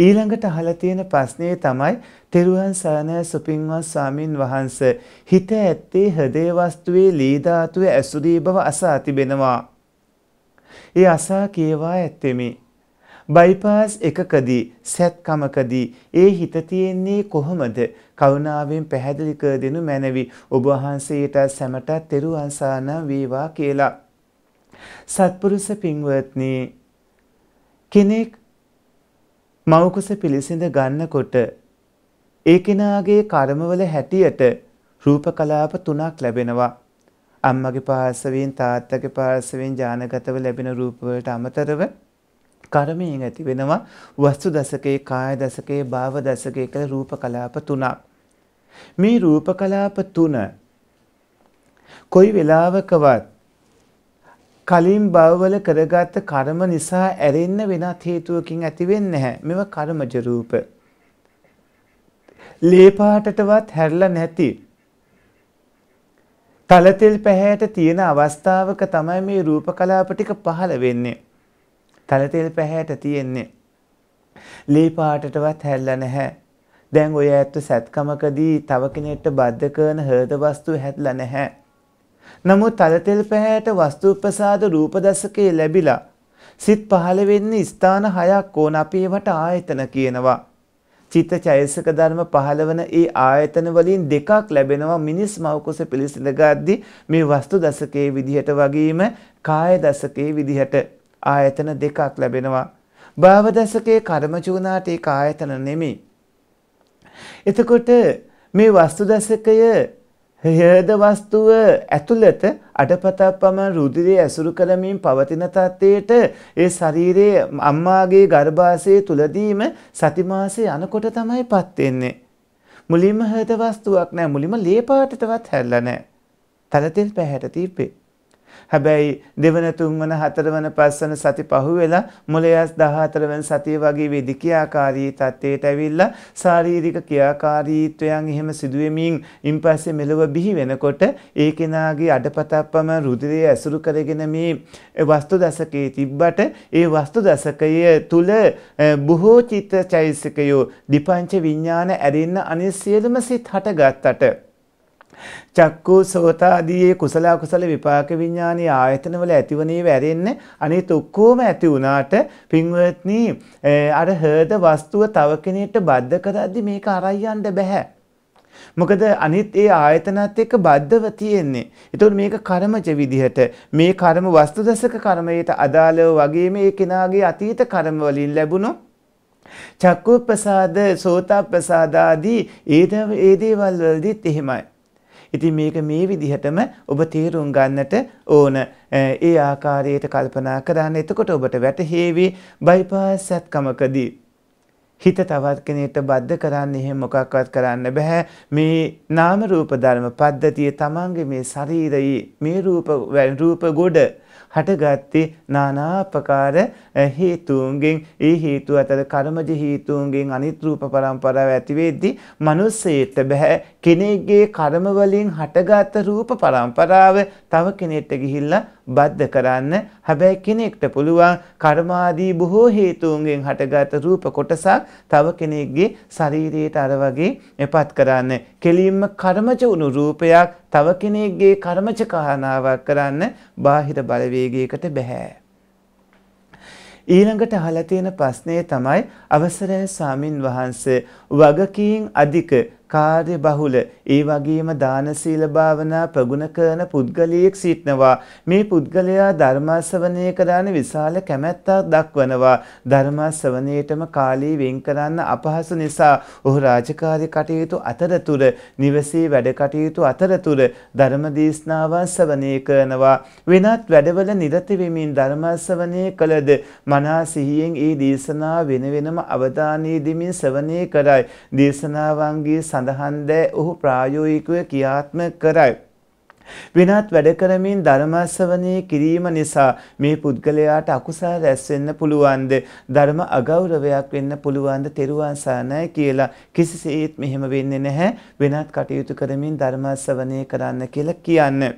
ඊළඟට අහලා තියෙන ප්‍රශ්නේ තමයි තෙරුවන් සරණ සුපින්වත් ස්වාමින් වහන්සේ හිත ඇත්තේ හදේ වස්තුවේ ලී ධාතුවේ ඇසුරී බව අසා තිබෙනවා. ඒ අසා කියවා ඇත්තෙමි. බයිපාස් එකකදී සැත්කමකදී ඒ හිත තියෙන්නේ කොහොමද? කරුණාවෙන් පැහැදිලි කර දෙනු මැනවි. ඔබ වහන්සේට සැමට තෙරුවන් සරණ වේවා කියලා. සත්පුරුෂ පින්වත්නි කෙනෙක් මවකුස පිළිසිඳ ගන්නකොට ඒ කෙනාගේ කර්මවල හැටියට රූප කලාප තුනක් ලැබෙනවා. අම්මගේ පාර්ශවයෙන් තාත්තගේ පාර්ශවයෙන් ජානගතව ලැබෙන රූපවලට අමතරව කර්මයෙන් ඇති වෙනවා වස්තු දශකයේ කාය දශකයේ භාව දශකයේ කළ රූප කලාප තුනක්. මේ රූප කලාප තුන කොයි වෙලාවකවත් කලින් භවවල කරගත් කර්ම නිසා ඇරෙන්න වෙනත් හේතුවකින් ඇති වෙන්නේ නැහැ. මෙව කර්මජ රූප. ලේ පාටටවත් හැරලා නැති. තලතෙල් පැහැයට තියෙන අවස්ථාවක තමයි මේ රූප කලාප ටික පහළ වෙන්නේ. තලතෙල් පැහැයට තියෙන්නේ. ලේ පාටටවත් හැරලා නැහැ. දැන් ඔය ඇත්ත සත්කමකදී තව කෙනෙක්ට බද්ධ කරන හෘද වස්තු හැදලා නැහැ. නමුත් තලතෙල් පැහැයට වස්තුප්‍රසාද රූපදසකේ ලැබිලා සිත් පහළ වෙන්නේ ස්ථාන හයක් ඕන අපි ඒවට ආයතන කියනවා. චිත්ත චෛතසික ධර්ම පහළවන ඒ ආයතන වලින් දෙකක් ලැබෙනවා මිනිස් මවකුස පිළිසිඳ ගද්දි මේ වස්තු දසකයේ විදිහට වගේම කාය දසකයේ විදිහට ආයතන දෙකක් ලැබෙනවා. භාව දසකයේ කර්මචූනාට ඒ ආයතන නෙමෙයි. එතකොට මේ වස්තු දසකය හේද වස්තුව ඇතුළත අඩපතක් පමණ රුධිරය ඇසුරු කරමින් පවතින තත්ත්වයට ඒ ශරීරයේ අම්මාගේ ගර්භාෂයේ තුලදීම සති මාසයේ යනකොට තමයිපත් වෙන්නේ. මුලින්ම හේද වස්තුවක් නැහැ. මුලින්ම ලේ පාටටවත් හැල්ලා නැහැ. තලතෙල් පැහැට තිබ්බේ. හැබැයි දෙවන තුන්වන හතරවන පස්වන සති පහුවෙලා මොළයස් 14 වෙනි සතිය වගේ වේදිකියාකාරී තත්ත්වයට ඇවිල්ලා ශාරීරික ක්‍රියාකාරීත්වයන් එහෙම සිදුවෙමින් ඉන්පස්සේ මෙලව බිහි වෙනකොට ඒ කෙනාගේ අඩපතප්පම රුධිරය ඇසුරු කරගෙන මේ වස්තු දශකයේ තිබ්බට ඒ වස්තු දශකය තුල බොහෝ චිත්ත චෛසිකයෝ දීපංච විඥාන ඇරෙන්න අනිත් සියලුම සිත් හටගත්තට චක්කු සෝත ආදී කුසල අකුසල විපාක විඥානීය ආයතනවල ඇතිවනේ වැරෙන්නේ අනිත් ඔක්කොම ඇති වුණාට පින්වත්නි අර හර්ද වස්තුව තව කෙනෙක්ට බද්ධ කරද්දි මේක අරයන්ඩ බෑ මොකද අනිත් ඒ ආයතනත් එක්ක බද්ධව තියෙන්නේ. ඒතකොට මේක කර්මජ විදිහට මේ කර්ම වස්තු දසක කර්මයට අදාළව වගේම ඒ කෙනාගේ අතීත කර්ම වලින් ලැබුණු චක්කුප්පසාද සෝතාප්පසාද ආදී ඒ දේවල් වලදීත් එහෙමයි. ඉතින් මේක මේ විදිහටම ඔබ තීරුම් ගන්නට ඕන. ඒ ආකාරයට කල්පනා කරන්න. එතකොට ඔබට වැටහෙවි බයිපාස් සත්කමකදී හිත තවත් කෙනෙක්ට බද්ධ කරන්න එහෙම මොකක්වත් කරන්න බෑ මේ නාම රූප ධර්ම පද්ධතිය තමන්ගේ මේ ශරීරයේ මේ රූප රූප ගොඩ හටගත්තේ නානාපකාර හේතුන්ගෙන් ඒ හේතු අතර කර්මජ හේතුන්ගෙන් අනිත් රූප පරම්පරාව ඇති වෙද්දී මිනිස්සෙට බෑ කෙනෙක්ගේ කර්ම වලින් හටගත් රූප පරම්පරාව තව කෙනෙක්ට ගිහිල්ලා බද්ධ කරන්න හැබැයි කෙනෙක්ට පුළුවන් කර්මාදී බොහෝ හේතුන්ගෙන් හටගත් රූප කොටසක් තව කෙනෙක්ගේ ශරීරයට අර වගේ එපත් කරන්න කෙලින්ම කර්මජ වුණු රූපයක් තව කෙනෙක්ගේ කර්මජ කහනාවක් කරන්න බාහිර බලවේගයකට බෑ ඊළඟට අහලා තියෙන ප්‍රශ්නේ තමයි අවසරයි සාමින් වහන්සේ වගකීම් අධික කාර්ය බහුල ඒ වගේම දාන සීල භාවනා ප්‍රගුණ කරන පුද්ගලයෙක් සිටනවා මේ පුද්ගලයා ධර්මාශ්‍රවණය කරන්න විශාල කැමැත්තක් දක්වනවා ධර්මාශ්‍රවණයටම කාලී වෙන් කරන්න අපහසු නිසා ඔහු රාජකාරී කටයුතු අතරතුර නිවසේ වැඩ කටයුතු අතරතුර ධර්ම දේශනාවන් ශ්‍රවණය කරනවා වෙනත් වැඩවල නිරත වෙමින් ධර්මාශ්‍රවණය කළද මනා සිහියෙන් ඒ දේශනා වෙන වෙනම අවධානය දෙමින් ශ්‍රවණය කරයි දේශනාවන්ගේ සඳහන් දෑ ඔහු ප්‍රායෝගිකව ක්‍රියාත්මක කරයි. වෙනත් වැඩ කරමින් ධර්මාශ්‍රවණය කිරීම නිසා මේ පුද්ගලයාට අකුසල රැස් වෙන්න පුළුවන්ද ධර්ම අගෞරවයක් වෙන්න පුළුවන්ද තෙරුවන් සරණයි කියලා කිසිසේත් මෙහෙම වෙන්නේ නැහැ වෙනත් කටයුතු කරමින් ධර්මාශ්‍රවණය කරන්න කියලා කියන්නේ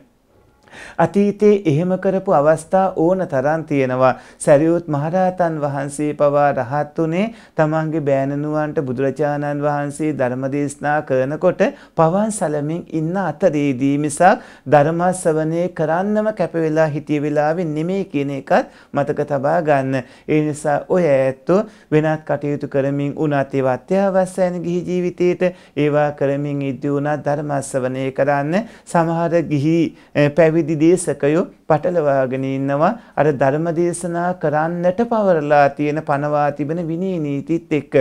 අතීතයේ එහෙම කරපු අවස්ථා ඕන තරම් තියෙනවා. සරියුත් මහරහතන් වහන්සේ පවා රහත් උනේ තමන්ගේ බෑණනුවන්ට බුදුරජාණන් වහන්සේ ධර්ම දේශනා කරනකොට පවන් සලමින් ඉන්න අතරේදී මිසක් ධර්ම ශ්‍රවණය කරන්නම කැප වෙලා හිටිය වෙලාවේ නෙමෙයි කියන එකත් මතක තබා ගන්න. ඒ නිසා ඔය ඇත්තෝ වෙනත් කටයුතු කරමින් උනත් ඒවා අත්‍යවශ්‍යන ගිහි ජීවිතේට ඒවා කරමින් ඉදී උනත් ධර්ම ශ්‍රවණය කරන්න සමහර ගිහි පැවිදි විදිදේශකයෝ පටලවාගෙන ඉන්නවා අර ධර්මදේශනා කරන්නට පවරලා තියෙන පනවා තිබෙන විනී නීතිත් එක්ක.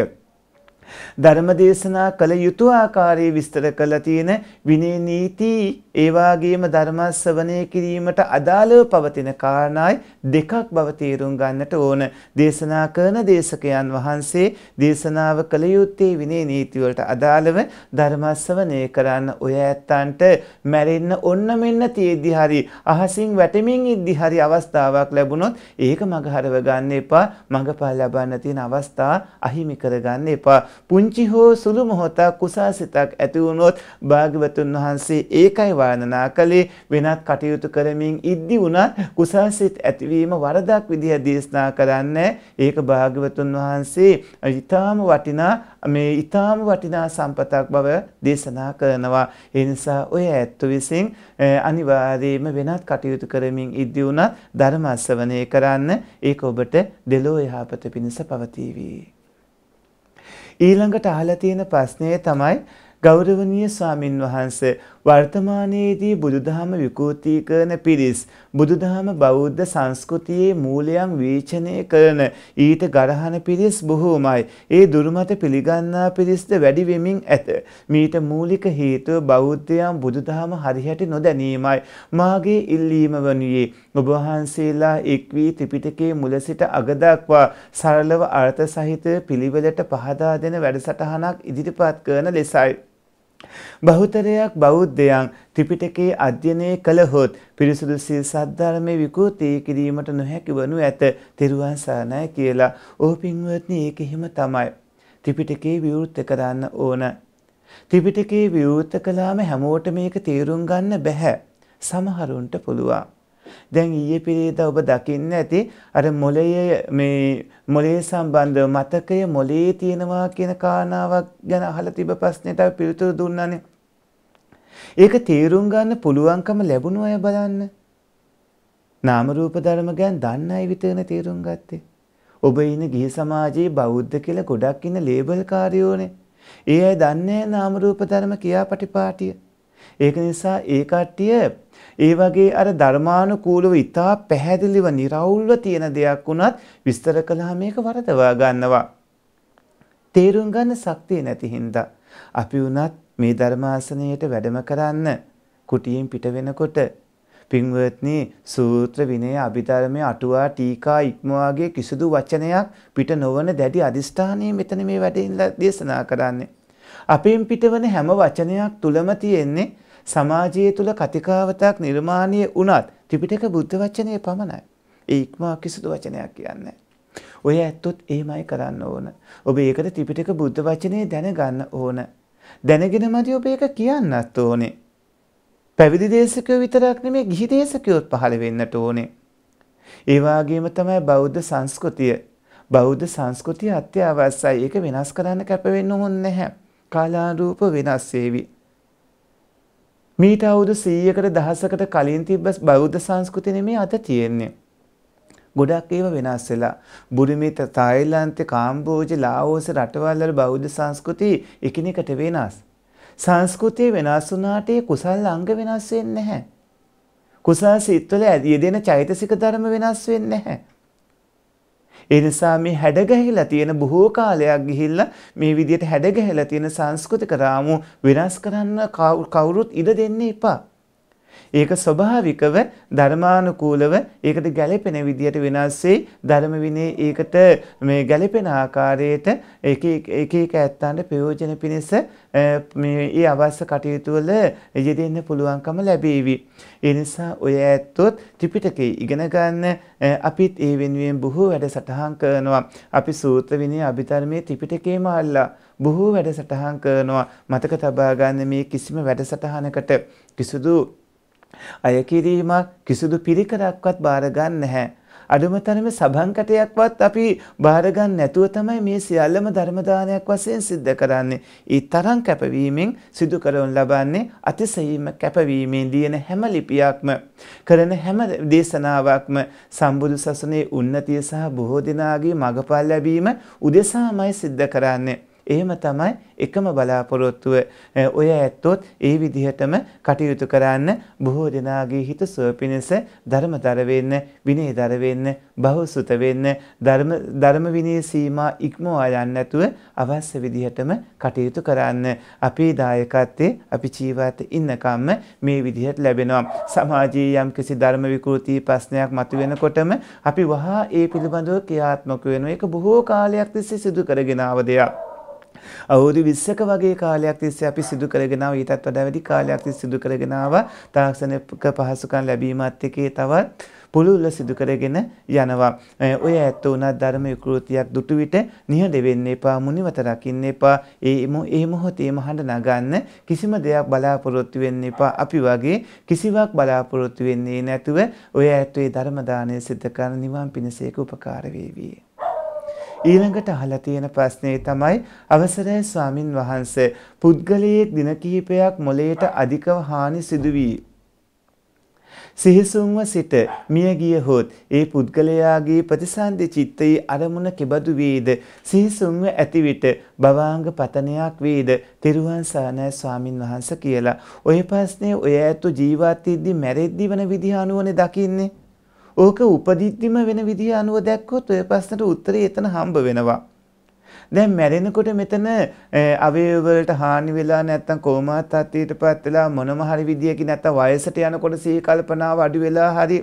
ධර්ම දේශනා කළ යුතු ආකාරයේ විස්තර කළ තියෙන විනය නීති ඒ වගේම ධර්ම ශ්‍රවණය කිරීමට අදාළව පවතින කාරණායි දෙකක් බව තේරුම් ගන්නට ඕන. දේශනා කරන දේශකයන් වහන්සේ දේශනාව කළ යුත්තේ විනය නීති වලට අදාළව ධර්ම ශ්‍රවණය කරන්න ඔය ඇත්තන්ට මැරෙන්න ඔන්න මෙන්න තියෙද්දි හරි අහසින් වැටෙමින් ඉද්දි හරි අවස්ථාවක් ලැබුණොත් ඒක මගහරව ගන්න එපා මගපල් ලබන්න තියෙන අවස්ථා අහිමි කරගන්න එපා පුංචි හෝ සුළු මොහොතක් කුසාසිතක් ඇති වුණොත් භාග්‍යවතුන් වහන්සේ ඒකයි වර්ණනා කළේ වෙනත් කටයුතු කරමින් ඉද්දි වුණත් කුසාසිත ඇතිවීම වරදක් විදිහ දේශනා කරන්නේ ඒක භාග්‍යවතුන් වහන්සේ ඊටාම වටිනා මේ ඊටාම වටිනා සම්පතක් බව දේශනා කරනවා ඒ නිසා ඔය ඇත්ත විසින් අනිවාර්යයෙන්ම වෙනත් කටයුතු කරමින් ඉද්දි වුණත් ධර්ම අසවනය කරන්න ඒක ඔබට දෙලෝ යහපත පිණිස පවතිවි ඊළඟට අහලා තියෙන ප්‍රශ්නය තමයි ගෞරවනීය ස්වාමින් වහන්සේ වර්තමානයේදී බුදුදහම විකෘතිකරන පිරිස් බුදුදහම බෞද්ධ සංස්කෘතියේ මූලයන් වීචනය කරන ඊට ගරහන පිරිස් බොහෝමයි. ඒ දුර්මත පිළිගන්නා පිරිස්ද වැඩි වෙමින් ඇත. මීට මූලික හේතුව බෞද්ධයන් බුදුදහම හරිහැටි නොදැනීමයි. මාගේ ඉල්ලීම වනුයේ ඔබ වහන්සේලා එක් වී ත්‍රිපිටකයේ මුල සිට අග දක්වා සරලව අර්ථ සහිත පිළිවෙලට පහදා දෙන වැඩසටහනක් ඉදිරිපත් කරන ලෙසයි. බහුතරයක් බෞද්ධයන් ත්‍රිපිටකයේ අධ්‍යයනය කළහොත් පිරිසුදු සිල් සද්ධර්මයේ විකෘති කිරීමට නොහැකි වනු ඇත තෙරුවන් සරණයි කියලා. ඕ පින්වත්නි ඒක එහෙම තමයි. ත්‍රිපිටකේ විවෘත කරන්න ඕන. ත්‍රිපිටකේ විවෘත කළාම හැමෝට මේක තේරුම් ගන්න බැහැ. සමහරුන්ට පුළුවන්. දැන් ඊයේ පිරිදා ඔබ දකින්න ඇති අර මොළයේ මේ මොළයේ සම්බන්ධ මතකය මොළයේ තියෙනවා කියන කාරණාවක් ගැන අහලා තිබ ප්‍රශ්නෙට අපි පිළිතුරු දුන්නානේ. ඒක තේරුම් ගන්න පුළුවන්කම ලැබුණ අය බලන්න. නාම රූප ධර්ම ගැන දන්න අය විතරනේ තේරුම් ගත්තේ. ඔබ ඉන්න ගිහි සමාජයේ බෞද්ධ කියලා ගොඩක් ඉන්න ලේබල් කාරයෝනේ. ඒ අය දන්නේ නාම රූප ධර්ම කියාපටිපාටිය. ඒක නිසා ඒ කට්ටිය ඒ වගේ අර ධර්මානුකූලව ඉතා පැහැදිලිව නිර්වෘල්ව තියෙන දෙයක් වුණත් විස්තර කළා මේක වරදවා ගන්නවා. තේරුම් ගන්න ශක්තිය නැති හින්දා අපි වුණත් මේ ධර්මාසනයට වැඩම කරන්න කුටියෙන් පිට වෙනකොට පින්වත්නි සූත්‍ර විනය අභිධර්මයේ අටුවා ටීකා ඉක්මවාගේ කිසිදු වචනයක් පිට නොවන දැඩි අදිෂ්ඨානය මෙතන මේ වැඩින්ලා දේශනා කරන්නේ. අපෙන් පිටවන හැම වචනයක් තුලම තියෙන්නේ සමාජය තුළ කතිකාවතක් නිර්මාණය වුණත් ත්‍රිපිටක බුද්ධ වචනය පමණයි. ඒ ඉක්මා කිසිදු වචනයක් කියන්නේ. ඔය ඇත්තොත් එහෙමයි කරන්න ඕන. ඔබ ඒකට ත්‍රිපිටක බුද්ධ වචනේ දැනගන්න ඕන. දැනගෙන මදි ඔබ ඒක කියන්නත් ඕනේ. පැවිදි දේශකයෝ විතරක් නෙමේ ගිහි දේශකයෝත් පහළ වෙන්නට ඕනේ. ඒ වගේම තමයි බෞද්ධ සංස්කෘතිය. බෞද්ධ සංස්කෘතිය අත්‍යවශ්‍යයි. ඒක වෙනස් කරන්න කැප වෙන්න ඕනේ නැහැ. කාලානුරූප වෙනස් වේවි. මීට අවුරුදු 100කට දහසකට කලින් තිබ්බ බෞද්ධ සංස්කෘතිය නෙමේ අද තියෙන්නේ. ගොඩක් ඒවා වෙනස් වෙලා. බුරුමේ තායිලන්තේ කාම්බෝජ ලාඕස් රටවල් වල බෞද්ධ සංස්කෘතිය එකිනෙකට වෙනස්. සංස්කෘතිය වෙනස් වුණාට ඒ කුසල් අංග වෙනස් වෙන්නේ නැහැ. කුසල් සිත්වල යෙදෙන චෛතසික ධර්ම වෙනස් වෙන්නේ නැහැ. ඒ නිසා මේ හැඩගැහිලා තියෙන බොහෝ කාලයක් ගිහිල්ලා මේ විදිහට හැඩගැහිලා තියෙන සංස්කෘතික රාමු වෙනස් කරන්න කවුරුත් ඉඩ දෙන්න එපා. ඒක ස්වභාවිකව ධර්මානුකූලව ඒකට ගැළපෙන විදියට වෙනස්සේ ධර්ම විනේ ඒකට මේ ගැළපෙන ආකාරයට එක එක එක ඇත්තන්ට ප්‍රයෝජන පිණිස මේ ඒ අවශ්‍ය කටයුතු වල යෙදෙන්න පුළුවන්කම ලැබේවි. ඒ නිසා ඔය ඇත්තොත් ත්‍රිපිටකය ඉගෙන ගන්න අපිත් ඒ වෙනුවෙන් බොහෝ වැඩසටහන් කරනවා. අපි සූත්‍ර විනය අභිධර්මයේ ත්‍රිපිටකයම අල්ලා බොහෝ වැඩසටහන් කරනවා. මතක තබා ගන්න මේ කිසිම වැඩසටහනකට කිසිදු අය කිරීමක් කිසිදු පිරිකරක්වත් බාර ගන්න නැහැ. අඩුමතරම සභංකටයක්වත් අපි බාරගන්න නැතුව තමයි මේ සියල්ලම ධර්මදානයක් වශයෙන් සිද්ධ කරන්නේ. ඒ තරම් කැපවීමෙන් සිදු කරවන ලබන්නේ අතිසයීම කැපවීමෙන් දින හැම ලිපියක්ම කරන හැම දේශනාවක්ම සම්බුදු සසුනේ උන්නතිය සහ බොහෝ දිනාගේ මඟපල් ලැබීම උදෙසාමයි සිද්ධ කරන්නේ. එහෙම තමයි එකම බලාපොරොත්තුව ඔය ඇත්තොත් ඒ විදිහටම කටයුතු කරන්න බොහෝ දෙනාගේ හිත සුව පිණිස ධර්මතර වෙන්න විනයතර වෙන්න බහුසුත වෙන්න ධර්ම ධර්ම විනය සීමා ඉක්මවා යන්න නැතුව අවශ්‍ය විදිහටම කටයුතු කරන්න අපේ දායකත්වයේ අපි ජීවත් ඉන්නකම්ම මේ විදිහට ලැබෙනවා සමාජයේ යම් කිසි ධර්ම විකෘති ප්‍රශ්නයක් මතුවෙනකොටම අපි වහා ඒ පිළිබඳව ක්‍රියාත්මක වෙනවා ඒක බොහෝ කාලයක් තිස්සේ සිදු කරගෙන ආව දෙයක් අවුරුදු 20ක වගේ කාලයක් තිස්සේ අපි සිදු කරගෙන ආව ඊටත් වඩා වැඩි කාලයක් තිස්සේ සිදු කරගෙන ආව තාක්ෂණික පහසුකම් ලැබීමත් එක්කේ තවත් පුළුල්ව සිදු කරගෙන යනවා. ඔය ඇත්ත උනත් ධර්ම විකෘතියක් දුටු විට නිහඬ වෙන්න එපා, මුනිවත රකින්න එපා. ඒ ඒ මොහොතේම හඬ නගන්න කිසිම දෙයක් බලාපොරොත්තු වෙන්න එපා. අපි වගේ කිසිවක් බලාපොරොත්තු වෙන්නේ නැතුව ඔය ඇත්තේ ධර්ම දාණය සිත කරන නිවන් පිණසේක උපකාර වේවි. ඊළඟට අහලා තියෙන ප්‍රශ්නේ තමයි අවසරයි ස්වාමින් වහන්සේ පුද්ගලයෙක් දින කිහිපයක් මොළයට අධිකව හානි සිදු වී සිහිසුන්ව සිට මිය ගිය හොත් ඒ පුද්ගලයාගේ ප්‍රතිසන්දි චිත්තයේ අරමුණ කෙබඳු වේද සිහිසුන්ව ඇති විට භවාංග පතනයක් වේද තිරුවන් සරණයි ස්වාමින් වහන්සේ කියලා ඔය ප්‍රශ්නේ ඔය ඇතු ජීවත් වෙද්දි මැරෙද්දි වන විදිහ අනුවනේ දකින්නේ ඕක උපදිද්දිම වෙන විදිහ අනුව දැක්කොත් ඔය ප්‍රශ්නට උත්තරේ එතන හම්බ වෙනවා. දැන් මැරෙනකොට මෙතන අවයව වලට හානි වෙලා නැත්තම් කොමාත් තත්ත්වයටපත් වෙලා මොනම හරි විදියකින් නැත්තම් වයසට යනකොට සිහි කල්පනාව අඩු වෙලා හරි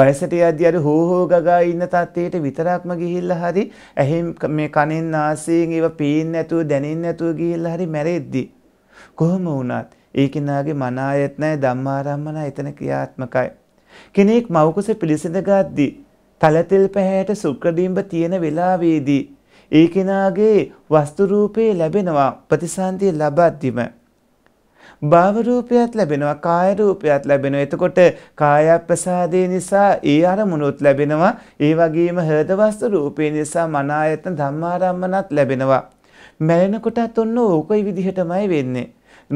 වයසට යද්දී අර හෝ හෝ ගගා ඉන්න තත්ත්වයට විතරක්ම ගිහිල්ලා හරි ඇහෙන් මේ කනෙන් නාසයෙන් ඒව පේන්නේ නැතුව දැනෙන්නේ නැතුව ගිහිල්ලා හරි මැරෙද්දී කොහොම වුණත් ඒ කෙනාගේ මන ආයතනය ධම්මාරම්මන එතන ක්‍රියාත්මකයි කෙනෙක් මවකුස පිළිසඳ ගද්දි තලතෙල් පැහැයට සුක්‍රඩිම්බ තියෙන වෙලාවේදී ඒ කෙනාගේ වස්තු රූපේ ලැබෙනවා ප්‍රතිසන්දිය ලබද්දිම භාව රූපයත් ලැබෙනවා කාය රූපයත් ලැබෙනවා එතකොට කාය ප්‍රසාදේ නිසා ඒ අරමුණුත් ලැබෙනවා ඒ වගේම හෘද වස්තු රූපේ නිසා මන ආයතන ධම්මාරම්මනත් ලැබෙනවා මැරෙනකොටත් ඔන්න ඕකයි විදිහටමයි වෙන්නේ.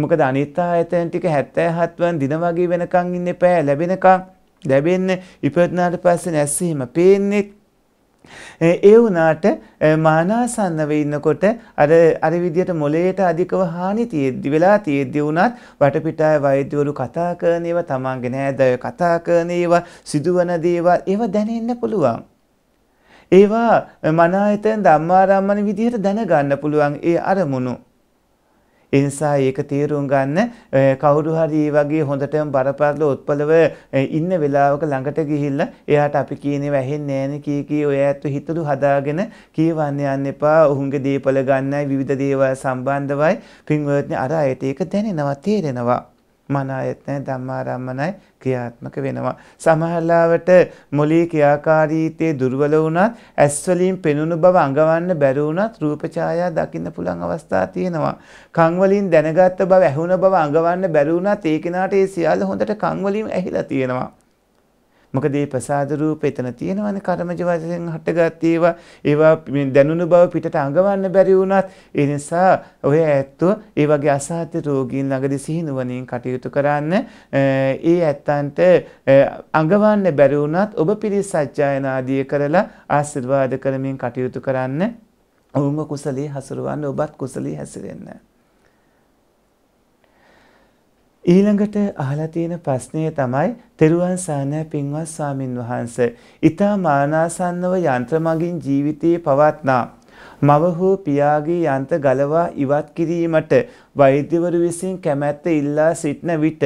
මොකද අනිත් ආයතන ටික 77 වන් දින වගේ වෙනකන් ඉන්න එපා ලැබෙනකන්. ලැබෙන්නේ ඉපදුනාට පස්සේ නැස්සෙහිම පේන්නේ ඒ වුණාට මානාසන්නව ඉන්නකොට අර අර විදියට මොළයට අධිකව හානි තියෙද්දි වෙලා තියෙද්දි වුණත් වටපිටාවේ වෛද්‍යවරු කතා කරන ඒවා තමන්ගේ නෑදෑය කතා කරන ඒවා සිදුවන දේවල් ඒවා දැනෙන්න පුළුවන්. ඒවා මනායතෙන් ධම්මාරම්මන විදියට දැනගන්න පුළුවන් ඒ අරමුණු. ඒ නිසා ඒක තීරුම් ගන්න කවුරු හරි වගේ හොඳටම බරපතල උත්පලව ඉන්න වෙලාවක ළඟට ගිහිල්ලා එයාට අපි කියනේ වැහෙන්නේ නැහෙනේ කී කී ඔය ඇත්තු හිතළු හදාගෙන කියවන්න යන්න එපා. ඔහුගේ දීපල ගන්නයි විවිධ දේවල් සම්බන්ධවයි. පින්වත්නි අර අයට ඒක දැනෙනවා තේරෙනවා. මන ආයත් නැහැ ධම්මාරම්මනයි ක්‍රියාත්මක වෙනවා. සමහරලාවට මොළයේ ක්‍රියාකාරීත්වයේ දුර්වල වුණත් ඇස් වලින් පෙනුණු බව අඟවන්න බැරි වුණත් රූප ඡායා දකින්න පුළුවන් අවස්ථා තියෙනවා. කන් වලින් දැනගත්ත බව ඇහුණ බව අඟවන්න බැරි වුණත් ඒ කෙනාට ඒ සියල්ල හොඳට කන් වලින් ඇහිලා තියෙනවා. මොකද මේ ප්‍රසාද රූප එතන තියෙනවනේ කර්මජ වශයෙන් හටගත් ඒවා ඒවා මේ දැනුණු බව පිටට අඟවන්න බැරි වුණත් ඒ නිසා ඔය ඇත්තෝ ඒ වගේ අසහත්‍ය රෝගීන් ළඟදී සිහිනුවණින් කටයුතු කරන්න ඒ ඇත්තන්ට අඟවන්න බැරි වුණත් ඔබ පිරිස් සජ්ජායනාදී කරලා ආශිර්වාද කරමින් කටයුතු කරන්න ඔවුන්ව කුසලයේ හසුරවන්න ඔබත් කුසලයේ හැසිරෙන්න ඊළඟට අහලා තියෙන ප්‍රශ්නය තමයි තෙරුවන් සානය පින්වත් ස්වාමින් වහන්ස. ඊතා මානාසන්නව යන්ත්‍රමගින් ජීවිතයේ පවත්නා මව හෝ පියාගේ යන්ත්‍ර ගලවා ඉවත් කිරීමට වෛද්‍යවරු විසින් කැමැත්ත ඉල්ලා සිටන විට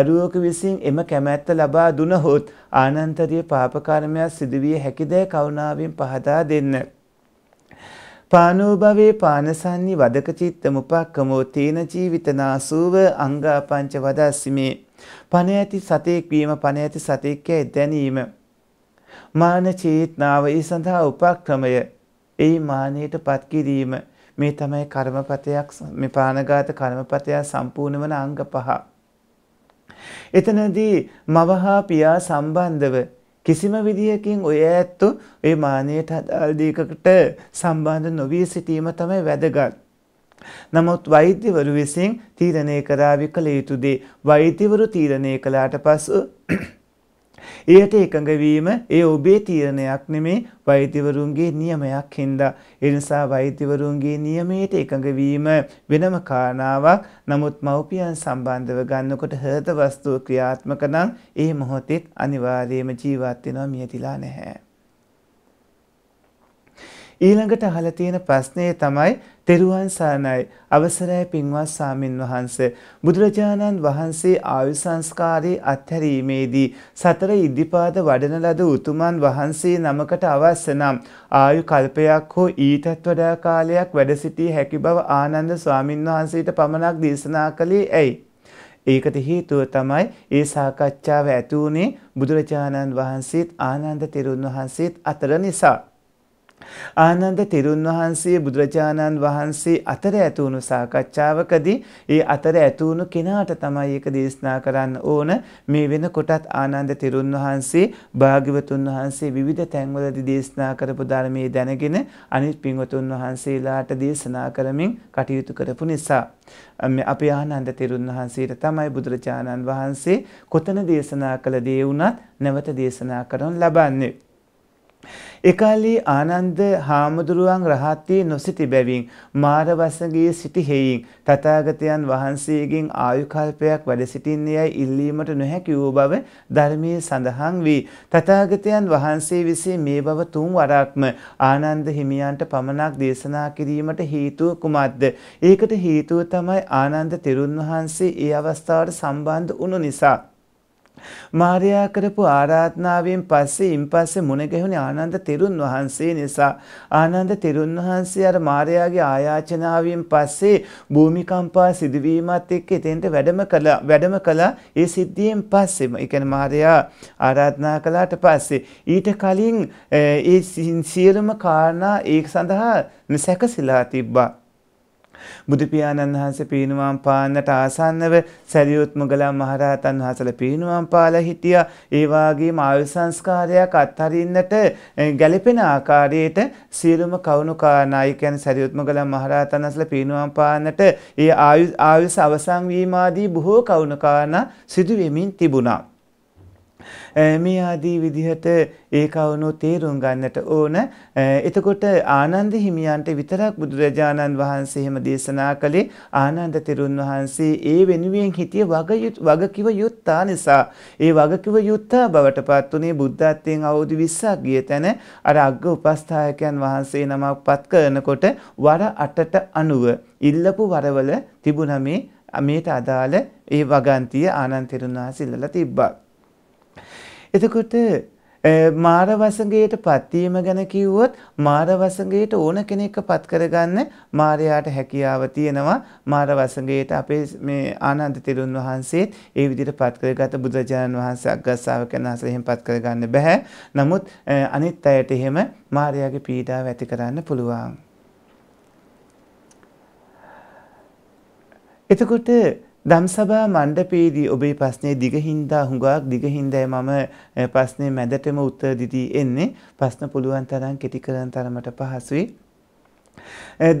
දරුවෙකු විසින් එම කැමැත්ත ලබා දුනහොත් ආනන්තරීය පාප කර්මයක් සිදුවිය හැකිදෑ කරුණාවෙන් පහදා දෙන්න. පානෝභවේ පානසන්නි වදකචිත්ත මුපක්කමෝ තේන ජීවිතනාසූව අංගාපංච වදස්සිමේ පණ ඇති සතෙක් වීම පණ ඇති සතෙක්කැයි දැනීම. මාන චේතනාව ඒ සඳහා උපක්‍රමය ඒ මානයට පත්කිරීම මේ තමයි කර්මපතයක් මේ පානගාත කර්මපතයක් සම්පූර්ණ වන අංග පහ. එතනදී මවහා පියා සම්බන්ධව කිසිම විදියකින් ඔය ඇත්තු ඒ මානයට හදාල් දීකකට සම්බන්ධ නොවී සිටීම තමයි වැදගත්. නමුත් වෛද්‍යවරු විසින් තීරණය කරාවි කළ යුතුදේ වෛද්‍යවරු තීරණය කළාට පසු ඒයට එකඟ වීම ඒ ඔබේ තීරණයක් නෙමේ වෛද්‍යවරුන්ගේ නියමයක් හින්දා. ඒ නිසා වෛද්‍යවරුන්ගේ නියමයට එකඟ වීම වෙනම කාරණාවක්. නමුත් මව්පියන් සම්බන්ධව ගන්නකොට හෘද වස්තුව ක්‍රියාත්මක නම් ඒ මොහොතේ අනිවාර්යයෙන්ම ජීවත් වෙනවා මියතිලා නැහැ. ඊළඟට අහලා තියෙන ප්‍රශ්නේ තමයි තෙරුවන් සරණයි අවසරයි පින්වත් සාමින් වහන්ස බුදුරජාණන් වහන්සේ ආයු සංස්කාරී අත්හැරීමේදී සතර ඉද්ධිපාද වඩන ලද උතුමන් වහන්සේ නමකට අවශ්‍ය නම් ආයු කල්පයක් හෝ ඊටත් වඩා කාලයක් වැඩ සිටී හැකි බව ආනන්ද ස්වාමින් වහන්සේට පමණක් දේශනා කළේ ඇයි ඒකට හේතුව තමයි ඒ සාකච්ඡාව ඇති වුණේ බුදුරජාණන් වහන්සේත් ආනන්ද තෙරුන් වහන්සේත් අතර නිසා. ආනන්ද තෙරුන් වහන්සේ බුදුරජාණන් වහන්සේ අතර ඇතුණු සාකච්ඡාවකදී ඒ අතර ඇතුණු කෙනාට තමයි ඒක දේශනා කරන්න ඕන මේ වෙනකොටත් ආනන්ද තෙරුන් වහන්සේ භාග්‍යවතුන් වහන්සේ විවිධ තැන්වලදී දේශනා කරපු ධර්මයේ දැනගෙන අනිත් පින්වතුන් වහන්සේලාට දේශනා කරමින් කටයුතු කරපු නිසා අපේ ආනන්ද තෙරුන් වහන්සේට තමයි බුදුරජාණන් වහන්සේ කොතන දේශනා කළ දේ වුණත් නැවත දේශනා කරන ලබන්නේ එකල්ලි ආනන්ද හාමුදුරුවන් රහත්වී නොසිටි බැවින් මාරවසගිය සිටිහෙයින් තථාගතයන් වහන්සේගෙන් ආයුකල්පයක් වැඩ සිටින්නේයයි ඉල්ලීමට නොහැකි වූ බව ධර්මයේ සඳහන් වී තථාගතයන් වහන්සේ විසින් මේ බව තුන් වරක්ම ආනන්ද හිමියන්ට පමණක් දේශනා කිරීමට හේතුව කුමක්ද? ඒකට හේතුව තමයි ආනන්ද තෙරුන් වහන්සේ ඒ අවස්ථාවට සම්බන්ධ වුණු නිසා. මාරයා කරපු ආරාධනාවෙන් පස්සේ ඉන් පස්සේ මුණ ගැහුණේ ආනන්ද තෙරුන් වහන්සේ නිසා. ආනන්ද තෙරුන් වහන්සේ අර මාරයාගේ ආයාචනාවෙන් පස්සේ භූමිකම්පා සිදුවීමත් එක්ක එතෙන්ට වැඩම කළා. වැඩම කළා ඒ සිද්ධියෙන් පස්සේම. ඒ කියන්නේ මාරයා ආරාධනා කළාට පස්සේ ඊට කලින් ඒ සියලුම කාරණා ඒ සඳහා සැකසීලා තිබ්බා. බුදු පියාණන් වහන්සේ පීනුවම් පාන්නට ආසන්නව සැරියුත් මුගලන් මහරහතන් වහන්සේලා පීනුවම් පාලා හිටියා. ඒ වගේම ආයු සංස්කාරයක් අත්හරින්නට ගැළපෙන ආකාරයට සියලුම කවුණු කානායි කියන්නේ සැරියුත් මුගලන් මහරහතන් වහන්සේලා පීනුවම් පාන්නට ඒ ආයු ආයුෂ අවසන් වීම ආදී බොහෝ කවුණු කාරණා සිදු වෙමින් තිබුණා. මේ ආදී විදිහට ඒ කවුණෝ තේරුම් ගන්නට ඕන. එතකොට ආනන්ද හිමියන්ට විතරක් බුදුරජාණන් වහන්සේ එහෙම දේශනා කළේ ආනන්ද තෙරුන් වහන්සේ ඒ වෙනුවෙන් හිටිය වගකිව යුත්තා නිසා ඒ වගකිව යුත්තා බවට පත් වුණේ බුද්ධත්වයෙන් අවුරුදු 20ක් ගිය තැන අර අග්ග උපස්ථායකයන් වහන්සේ නමක් පත් කරනකොට වර 8ට 90 ඉල්ලපු වරවල තිබුණා මේ මේට අදාළ ඒ වගන්තිය ආනන්ද තෙරුන් වහන්සේ ඉල්ලලා තිබ්බා. එතකොට මාර වසඟයට පත්වීම ගැන කිව්වොත් මාර වසඟයට ඕන කෙනෙක්ව පත් කරගන්න මාරයාට හැකියාව තියෙනවා මාර වසඟයට අපේ මේ ආනන්ද තෙරුන් වහන්සේත් ඒ විදිහට පත් කරගත බුදුරජාණන් වහන්සේ අග්ගස්සාව කරන අසලෙන් පත් කරගන්න බෑ. නමුත් අනිත් අයට එහෙම මාරයාගේ පීඩාව ඇති කරන්න පුළුවන්. එතකොට දම්සභා මණ්ඩපේදී ඔබේ ප්‍රශ්නේ දිගහින්දා හුඟක් දිගහින්දයි මම ප්‍රශ්නේ මැදටම උත්තර දෙදී එන්නේ ප්‍රශ්න පුළුවන් තරම් කෙටි කරන තරමට පහසුයි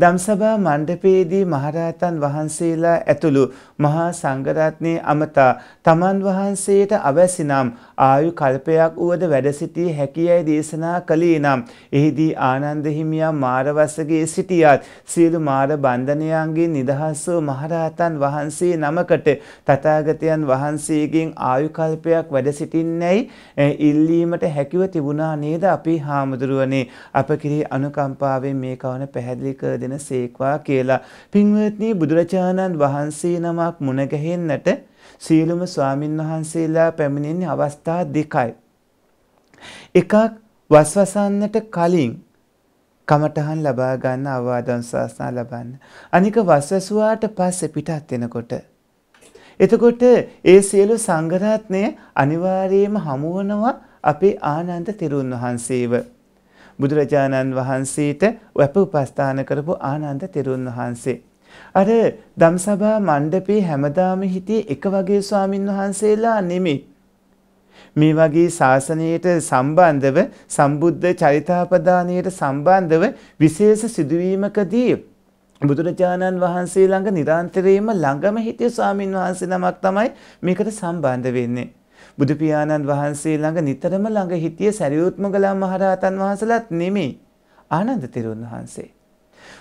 දම්සභා මණ්ඩපයේදී මහරහතන් වහන්සේලා ඇතුළු මහා සංඝරත්නයේ අමතා තමන් වහන්සේට අවැසි නම් ආයු කල්පයක් උවද වැඩ සිටියේ හැකියයි දේශනා කළේ නම් එහිදී ආනන්ද හිමියා මාරවසගේ සිටියත් සියලු මාර බන්ධනයන්ගෙන් නිදහස් වූ මහරහතන් වහන්සේ නමකට තථාගතයන් වහන්සේගෙන් ආයු කල්පයක් වැඩ සිටින්නේයි ඉල්ලීමට හැකිව තිබුණා නේද අපේ හාමුදුරුවනේ අප කිරී අනුකම්පාවෙන් මේ කවන පැහැදිලි පැහැදිලි කර දෙන සේක්වා කියලා. පින්වත්නි බුදුරජාණන් වහන්සේ නමක් මුණගැහෙන්නට සියලුම ස්වාමින් වහන්සේලා පැමිණෙන්නේ අවස්ථා දෙකයි. එකක් වස්වසන්නට කලින් කමටහන් ලබා ගන්න අවවාදන් ශාසනා ලබන්න. අනික වස්වසුවාට පස්සේ පිටත් වෙනකොට. එතකොට ඒ සියලු සංඝරත්නය අනිවාර්යයෙන්ම හමුවනවා අපේ ආනන්ද තෙරුන් වහන්සේව. බුදුරජාණන් වහන්සේට වැප උපස්ථාන කරපු ආනන්ද තෙරුන් වහන්සේ. අර දම්සභා මණ්ඩපේ හැමදාම හිටියේ එක වගේ ස්වාමින් වහන්සේලා නෙමෙයි. මේ වගේ ශාසනයට සම්බන්ධව සම්බුද්ධ චරිතාපදානයට සම්බන්ධව විශේෂ සිදුවීමකදී බුදුරජාණන් වහන්සේ ළඟ නිරන්තරයෙන්ම ළඟම හිටිය ස්වාමින් වහන්සේ නමක් තමයි මේකට සම්බන්ධ වෙන්නේ. බුදු පියාණන් වහන්සේ ළඟ නිතරම ළඟ හිටිය සරියුත් මොගලන් මහරහතන් වහන්සලත් නෙමෙයි ආනන්ද තෙරුන් වහන්සේ.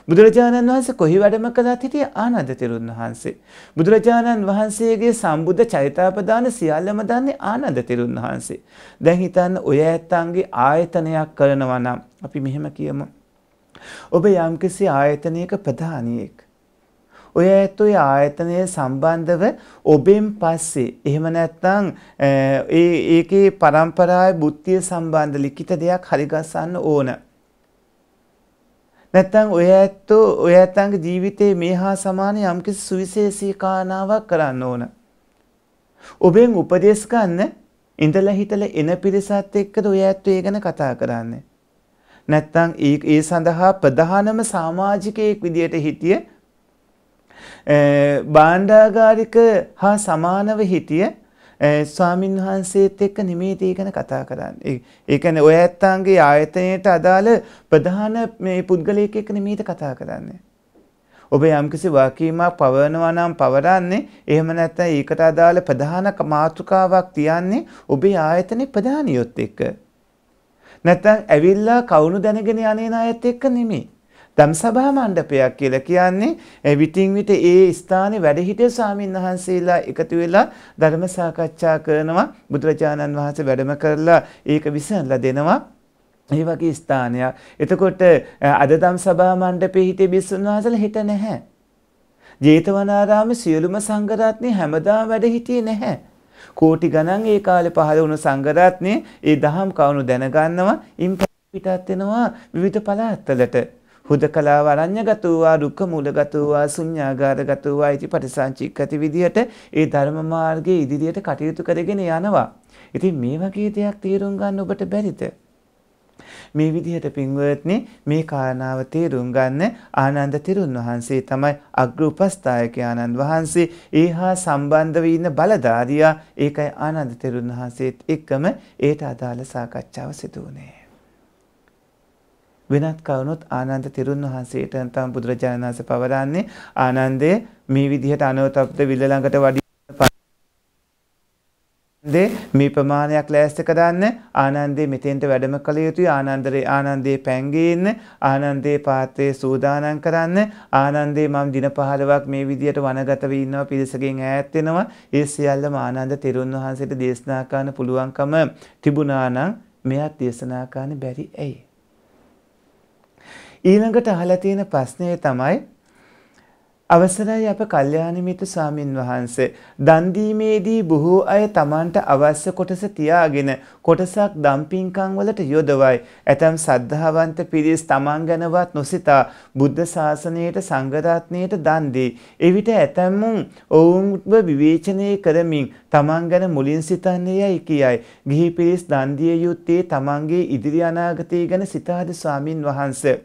බුදුරජාණන් වහන්සේ කොහි වැඩම කළත් හිටිය ආනන්ද තෙරුන් වහන්සේ. බුදුරජාණන් වහන්සේගේ සම්බුද්ධ චරිතාපදාන සියල්ලම දන්නේ ආනන්ද තෙරුන් වහන්සේ. දැන් හිතන්න ඔය ඇත්තන්ගේ ආයතනයක් කරනවා නම් අපි මෙහෙම කියමු. ඔබ යම්කිසි ආයතනයක ප්‍රධානියෙක් ඔය ඇත් ඔය ආයතනය සම්බන්ධව ඔබෙන් පස්සේ එහෙම නැත්නම් ඒ ඒකේ પરම්පරාවේ බුද්ධිය සම්බන්ධ ලිඛිත දෙයක් හරිගස්සන්න ඕන. නැත්තම් ඔය ඇත්තෝ ඔය ඇත්තන්ගේ ජීවිතේ මේ හා සමාන යම්කිසි සුවිශේෂී කාරණාවක් කරන්න ඕන. ඔබෙන් උපදෙස් ගන්න ඉඳලා හිටලා එන පිරිසත් එක්කද ඔය ඇත්තෝ ඒ ගැන කතා කරන්නේ. නැත්තම් ඒ සඳහා ප්‍රධානම සමාජිකයෙක් විදියට හිටියේ බාණ්ඩාගාරික හා සමානව හිටිය ස්වාමින් වහන්සේත් එක්ක නිමේ දේ ගැන කතා කරන්නේ. ඒ කියන්නේ ඔය ඇත්තන්ගේ ආයතනයට අදාළ ප්‍රධාන මේ පුද්ගලයෙක් එක්ක නිමේද කතා කරන්නේ. ඔබ යම්කිසි වාකීමක් පවරනවා නම් පවරන්නේ එහෙම නැත්නම් ඒකට අදාළ ප්‍රධාන මාතෘකාවක් තියන්නේ ඔබේ ආයතනයේ ප්‍රධානියොත් එක්ක. නැත්නම් ඇවිල්ලා කවුරු දැනගෙන යන්නේ නැයත් එක්ක නෙමෙයි. දම් සභා මණ්ඩපයක් කියලා කියන්නේ විටින් විට ඒ ස්ථානයේ වැඩ හිටිය ස්වාමින් වහන්සේලා එකතු වෙලා ධර්ම සාකච්ඡා කරනවා බුදුරජාණන් වහන්සේ වැඩම කරලා ඒක විසඳලා දෙනවා ඒ වගේ ස්ථානයක්. එතකොට අද දම් සභා මණ්ඩපයේ හිටිය බිස්සුන් වහන්සේලා හිට නැහැ. ජේතවනාරාමේ සියලුම සංඝරත්නය හැමදාම වැඩ හිටියේ නැහැ. කෝටි ගණන් ඒ කාලේ පහළ වුණු සංඝරත්නය ඒ දහම් කවුණු දැනගන්නවා ඉන් පිටත් වෙනවා විවිධ පළාත්වලට. හුදකලාව අරඤ්‍යගත වූවා දුක්ඛ මූලගත වූවා ශුන්‍යාගාරගත වූවා ඉති පටිසංචික්කති විදිහට ඒ ධර්ම මාර්ගයේ ඉදිරියට කටයුතු කරගෙන යනවා. ඉතින් මේ වගේ දෙයක් තේරුම් ගන්න ඔබට බැරිද? මේ විදිහට පින්වත්නි මේ කාරණාව තේරුම් ගන්න ආනන්ද තිරුන් වහන්සේ තමයි අග්‍ර උපස්ථායක ආනන්ද වහන්සේ ඒහා සම්බන්ධ වී ඉන්න බලධාරියා ඒකයි ආනන්ද තිරුන් වහන්සේත් එක්කම ඒට අදාළ සාකච්ඡාව සිදු වුණේ වෙනත් කවුරුත් ආනන්ද තිරුන් වහන්සේට නැත්නම් බුදුරජාණන් වහන්සේ පවරන්නේ ආනන්දේ මේ විදිහට අනවතප්ත විල ළඟට වඩින්නේ මේ ප්‍රමාණයක් ලෑස්ති කරන්න ආනන්දේ මෙතෙන්ට වැඩම කළ යුතුයි ආනන්දරේ ආනන්දේ පැංගේ ඉන්න ආනන්දේ පාත්‍රයේ සූදානම් කරන්න ආනන්දේ මම දින පහලවක් මේ විදියට වනගත වී ඉන්නවා පිරිසකින් ඈත් වෙනවා ඒ සියල්ලම ආනන්ද තෙරුන් වහන්සේට දේශනා කරන්න පුළුවන්කම තිබුණා නම් මෙයත් දේශනා කරන්න බැරි ඇයි ඊළඟට අහලා තියෙන ප්‍රශ්නය තමයි අවසරයි අප කල්යාණමිත ස්වාමින් වහන්සේ දන් දීමේදී බොහෝ අය Tamanට අවශ්‍ය කොටස තියාගෙන කොටසක් දම්පින්කම් වලට යොදවයි. ඇතම් සද්ධාවන්ත පිරිස් Taman ගැනවත් නොසිතා බුද්ධ ශාසනයට සංඝ රත්නයට දන් දී. එවිට ඇතැමුන් ඔවුන්ව විවේචනය කරමින් Taman ගැන මුලින් සිතන්නේයයි කියයි. ගිහි පිරිස් දන් දිය යුත්තේ Tamanගේ ඉදිරි අනාගතය ගැන සිතාද ස්වාමින් වහන්සේ.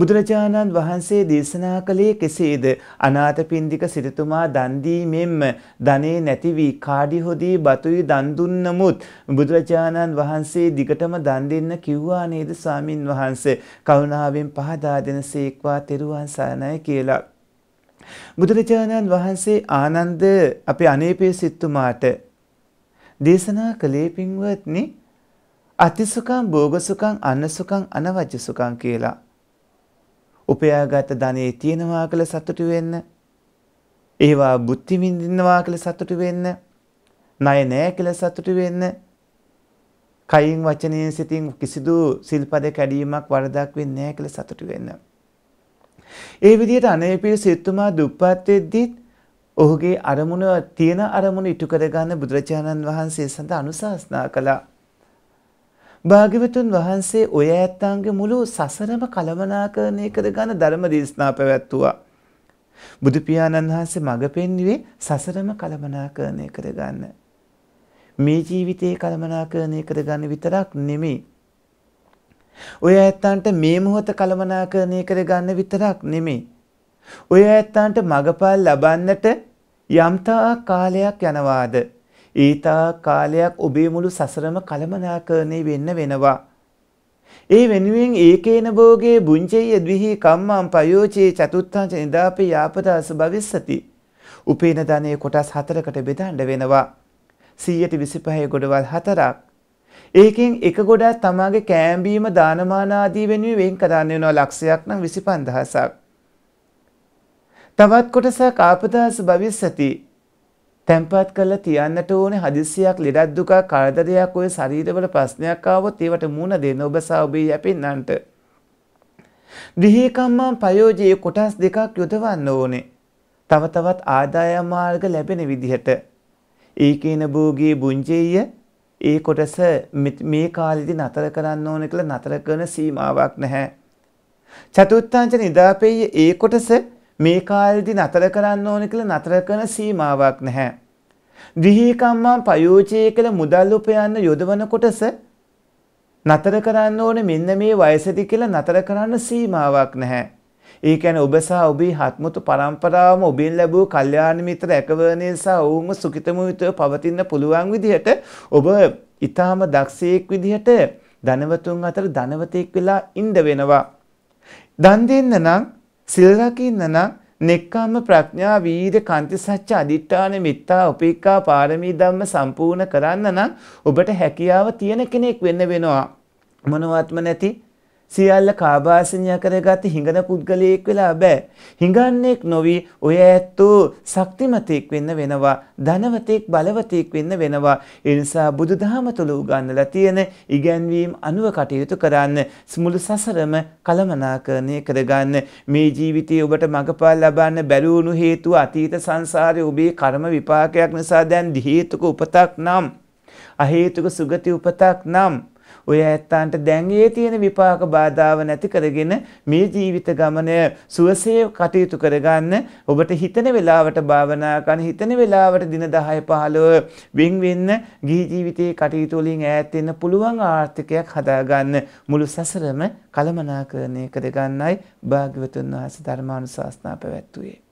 බුදුරජාණන් වහන්සේ දේශනා කළේ කෙසේද? අනාථපිණ්ඩික සිටුතුමා දන් දීමෙන්ම ධනෙ නැති වී කාඩි හොදී බතුයි දන් දුන්නමුත් බුදුරජාණන් වහන්සේ දිගටම දන් දෙන්න කිව්වා නේද ස්වාමින් වහන්සේ? කරුණාවෙන් පහදා දෙනසේක්වා තෙරුවන් සරණයි කියලා. බුදුරජාණන් වහන්සේ ආනන්ද අපේ අනේපේ සිටුමාට දේශනා කළේ පින්වත්නි අතිසුකං භෝගසුකං අන්නසුකං අනවජ්ජසුකං කියලා. උපයාගත් ධනෙ තියෙනවා කියලා සතුටු වෙන්න. ඒවා බුද්ධි විඳින්නවා කියලා සතුටු වෙන්න. ණය නෑ කියලා සතුටු වෙන්න. කයින් වචනයෙන් සිතින් කිසිදු සිල්පද කැඩීමක් වරදක් වෙන්නේ නෑ කියලා සතුටු වෙන්න. ඒ විදිහට අනේපිය සිතුමා දුප්පත් වෙද්දිත් ඔහුගේ අරමුණ තියෙන අරමුණ ඉටු කරගන්න බුදුරජාණන් වහන්සේ සඳ අනුශාසනා කළා. භාග්‍යවතුන් වහන්සේ ඔය ඇත්තන්ගේ මුළු සසරම කළමනාකරණය කර ගන්න ධර්ම දේශනා පැවැත්තුවා. බුදු පියාණන් වහන්සේ මඟ පෙන්වුවේ සසරම කළමනාකරණය කර ගන්න. මේ ජීවිතේ කළමනාකරණය කර ගන්න විතරක් නෙමෙයි ඔය ඇත්තන්ට මේ මොහොත කළමනාකරණය කරගන්න විතරක් නෙමෙයි. ඔය ඇත්තන්ට මගපල් ලබන්නට යම්තා කාලයක් යනවාද ඊතා කාලයක් ඔබේ මුළු සසරම කලමනාකරණය වෙන්න වෙනවා. ඒ වෙනුවෙන් ඒකේන භෝගේ බුංචෙය ද්විහි කම්මං පයෝචේ චතුත්ථං චනිදාපේ යාපදාස භවිස්සති. උපේන ධනය කොටස් හතරකට බෙදන්න වෙනවා. 125 ගොඩවල් හතරක්. ඒකෙන් එක ගොඩක් තමාගේ කෑම්බීම දානමාන ආදී වෙනුවෙන් වෙන් කරන්න වෙනවා ලක්ෂයක් නම් 25000ක්. තවත් කොටසක් ආපදාස භවිස්සති. තැම්පත් කරලා තියන්නට ඕනේ හදිස්සියක් ලෙඩක් දුකක් කරදරයක් ඔය ශරීරවල ප්‍රශ්නයක් ආවොත් ඒවට මුණ දෙන්න ඔබ සහ ඔබේ යැපෙන්නන්ට. දිහිකම්මන් ප්‍රයෝජයේ කොටස් දෙකක් යොදවන්න ඕනේ. තව තවත් ආදායම් මාර්ග ලැබෙන විදිහට. ඒකේන භෝගී බුංජේය ඒ කොටස මේ කාලෙදි නතර කරන්න ඕනේ කියලා නතර කරන සීමාවක් නැහැ. චතුත්ථංච නිදාපේය ඒ කොටස මේ කාලෙදි නතර කරන්න ඕන කියලා නතර කරන සීමාවක් නැහැ. දිහිකම්මන් පයෝජයේ කළ මුදල් උපයන්න යොදවන කොටස නතර කරන්න ඕන මෙන්න මේ වයසදී කියලා නතර කරන්න සීමාවක් නැහැ. ඒ කියන්නේ ඔබ සහ ඔබේ හත්මුතු පරම්පරාවම ඔබෙන් ලැබූ කල්යාණ මිත්‍ර එකවරණය සහ ඔවුන්ම සුඛිතමුිතව පවතින්න පුළුවන් විදිහට ඔබ ඊටාම දක්ෂයෙක් විදිහට ධනවතුන් අතර ධනවතෙක් වෙලා ඉඳ වෙනවා. දන් දෙන්න නම් සිල් රකින්න නම් නෙක්ඛම්ම ප්‍රඥා වීර්ය කන්ති සච්ච අදිඨාන මිත්තා උපේක්ඛා පාරමී ධම්ම සම්පූර්ණ කරන්න නම් ඔබට හැකියාව තියෙන කෙනෙක් වෙන්න වෙනවා. මොනවත්ම නැති සියල්ල කාබාසනය කරගත හිඟන පුද්ගලයෙක් වෙලා බෑ. හිඟන්නේෙක් නොවී ඔය ඇත්තෝ සක්තිමතයෙක් වෙන්න වෙනවා. ධනවතයෙක් බලවතයෙක් වෙන්න වෙනවා. එනිසා බුදු දහම තුළ උගන්නලා තියෙන ඉගැන්වීම් අනුව කටයුතු කරන්න. ස්මුළු සසරම කළමනාකරණය කරගන්න. මේ ජීවිතය ඔබට මඟපාල් ලබන්න බැලූුණු හේතුව අතීත සංසාරය ඔබේ කරම විපාකයක් නිසා දැන් දිහේතුක උපතක් නම්. අහේතුක සුගති උපතක් නම්. ඔය ඇත්තන්ට දැන් ඒ තියෙන විපාක බාධාව නැති කරගෙන මේ ජීවිත ගමනය සුවසේ කටයුතු කරගන්න ඔබට හිතන වෙලාවට භාවනා කරන හිතන වෙලාවට දින 10 15 වෙන් වෙන්න ගිහි ජීවිතයේ කටයුතු වලින් ඈත් වෙන්න පුළුවන් ආර්ථිකයක් හදාගන්න මුළු සසරම කළමනාකරණය කරගන්නයි භාග්‍යවතුන් වහන්සේ ධර්මානුශාසනා පැවැත්වුවේ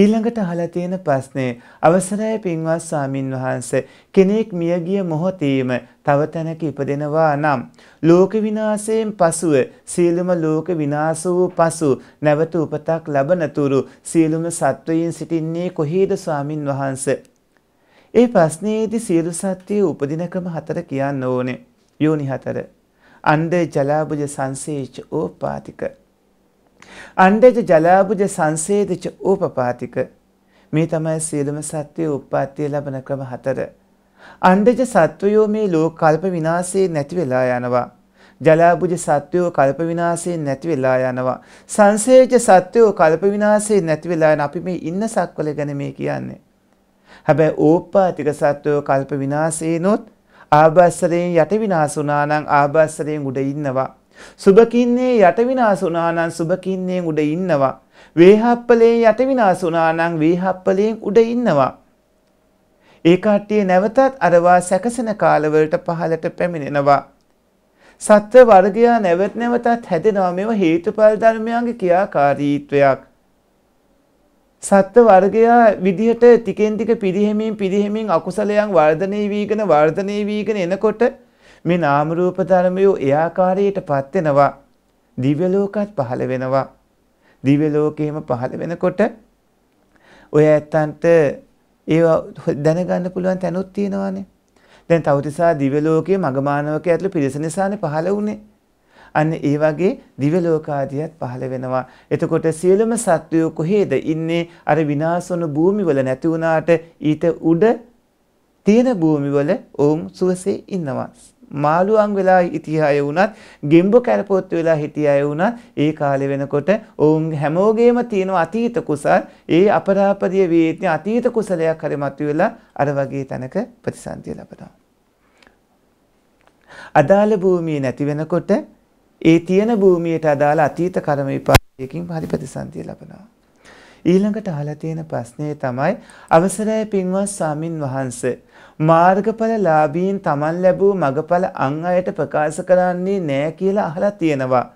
ඊළඟට අහලා තියෙන ප්‍රශ්නේ අවසරයි පින්වත් සාමින් වහන්සේ කෙනෙක් මියගිය මොහොතේම තව තැනක ඉපදෙනවා නම් ලෝක විනාශයෙන් පසුව සියලුම ලෝක විනාශ වූ පසු නැවත උපතක් ලබනතුරු සියලුම සත්වයන් සිටින්නේ කොහේද ස්වාමින් වහන්සේ ඒ ප්‍රශ්නයේදී සියලු සත්වයේ උපදින ක්‍රම හතර කියන්න ඕනේ යෝනි හතර අණ්ඩ ජලාබුජ සංසේච ඕපාතික අණ්ඩජ ජලාබුජ සංසේදච ඌපපාතික මේ තමයි සියලුම සත්වයේ උප්පත්තිය ලබන ක්‍රම හතර. අණ්ඩජ සත්වයෝ මේ ලෝක කල්ප විනාශයේ නැති වෙලා යනවා. ජලාබුජ සත්වයෝ කල්ප විනාශයෙන් නැති වෙලා යනවා. සංසේජ සත්වයෝ කල්ප විනාශයෙන් නැති වෙලා යන අපි මේ ඉන්න සක්වල ගැන මේ කියන්නේ. හැබැයි ඕපපාතික සත්වයෝ කල්ප විනාශේනොත් ආභාසරයෙන් යට විනාශ වුණා නම් ආභාසරයෙන් උඩ ඉන්නවා. සුභකින්නේ යට විනාශ වුණා නම් සුභකින්නේන් උඩ ඉන්නවා. වේහප්පලේ යට විනාශ වුණා නම් වේහප්පලේන් උඩ ඉන්නවා. ඒ කට්ටිය නැවතත් අරවා සැකසෙන කාලවලට පහළට පැමිණෙනවා. සත්ත්ව වර්ගයා නැවත නැවතත් හැදෙනවා මෙව හේතුඵල ධර්මයන්ගේ ක්‍රියාකාරීත්වයක්. සත්ත්ව වර්ගයා විදිහට ටිකෙන් ටික පිරිහෙමින් පිරිහෙමින් අකුසලයන් වර්ධනය වීගෙන වර්ධනය වීගෙන එනකොට මේ නාම රූප ධර්මයෝ ඒ ආකාරයටපත් වෙනවා. දිව්‍ය ලෝකات පහළ වෙනවා. දිව්‍ය ලෝකෙම පහළ වෙනකොට ඔය ඇත්තන්ට ඒව දැනගන්න පුළුවන් තැනුත් තියෙනවානේ. දැන් තවතිසා දිව්‍ය ලෝකයේ මගමානවක ඇතුළු පිරිස නිසානේ පහළ වුණේ. අන්න ඒ වගේ දිව්‍ය ලෝකාදියත් පහළ වෙනවා. එතකොට සියලුම සත්වයෝ කොහේද ඉන්නේ? අර විනාශ වන භූමිවල නැති වුණාට ඊට උඩ තියෙන භූමිවල ඔවුන් සුවසේ ඉන්නවා. මාළුවන් වෙලා හිටිය අය වුණත් ගෙම්බ කැරපොත්තු වෙලා හිටිය අය වුණත් ඒ කාලේ වෙනකොට ඔවුන් හැමෝගේම තියෙන අතීත කුසල් ඒ අපරාපරිය වේදී අතීත කුසලයක් හරි මතුවෙලා අර වගේ තැනක ප්‍රතිසන්දිය ලබනවා. අදාළ භූමිය නැති වෙනකොට ඒ තියෙන භූමියට අදාළ අතීත කර්ම විපාකයකින් පරි ප්‍රතිසන්දිය ලබනවා. ඊළඟට අහලා තියෙන ප්‍රශ්නේ තමයි අවසරයි පින්වත් ස්වාමින් වහන්සේ මාර්ගඵල ලාභීන් තමන් ලැබූ මගඵල අන් අයට ප්‍රකාශ කරන්නේ නෑ කියලා අහලා තියෙනවා.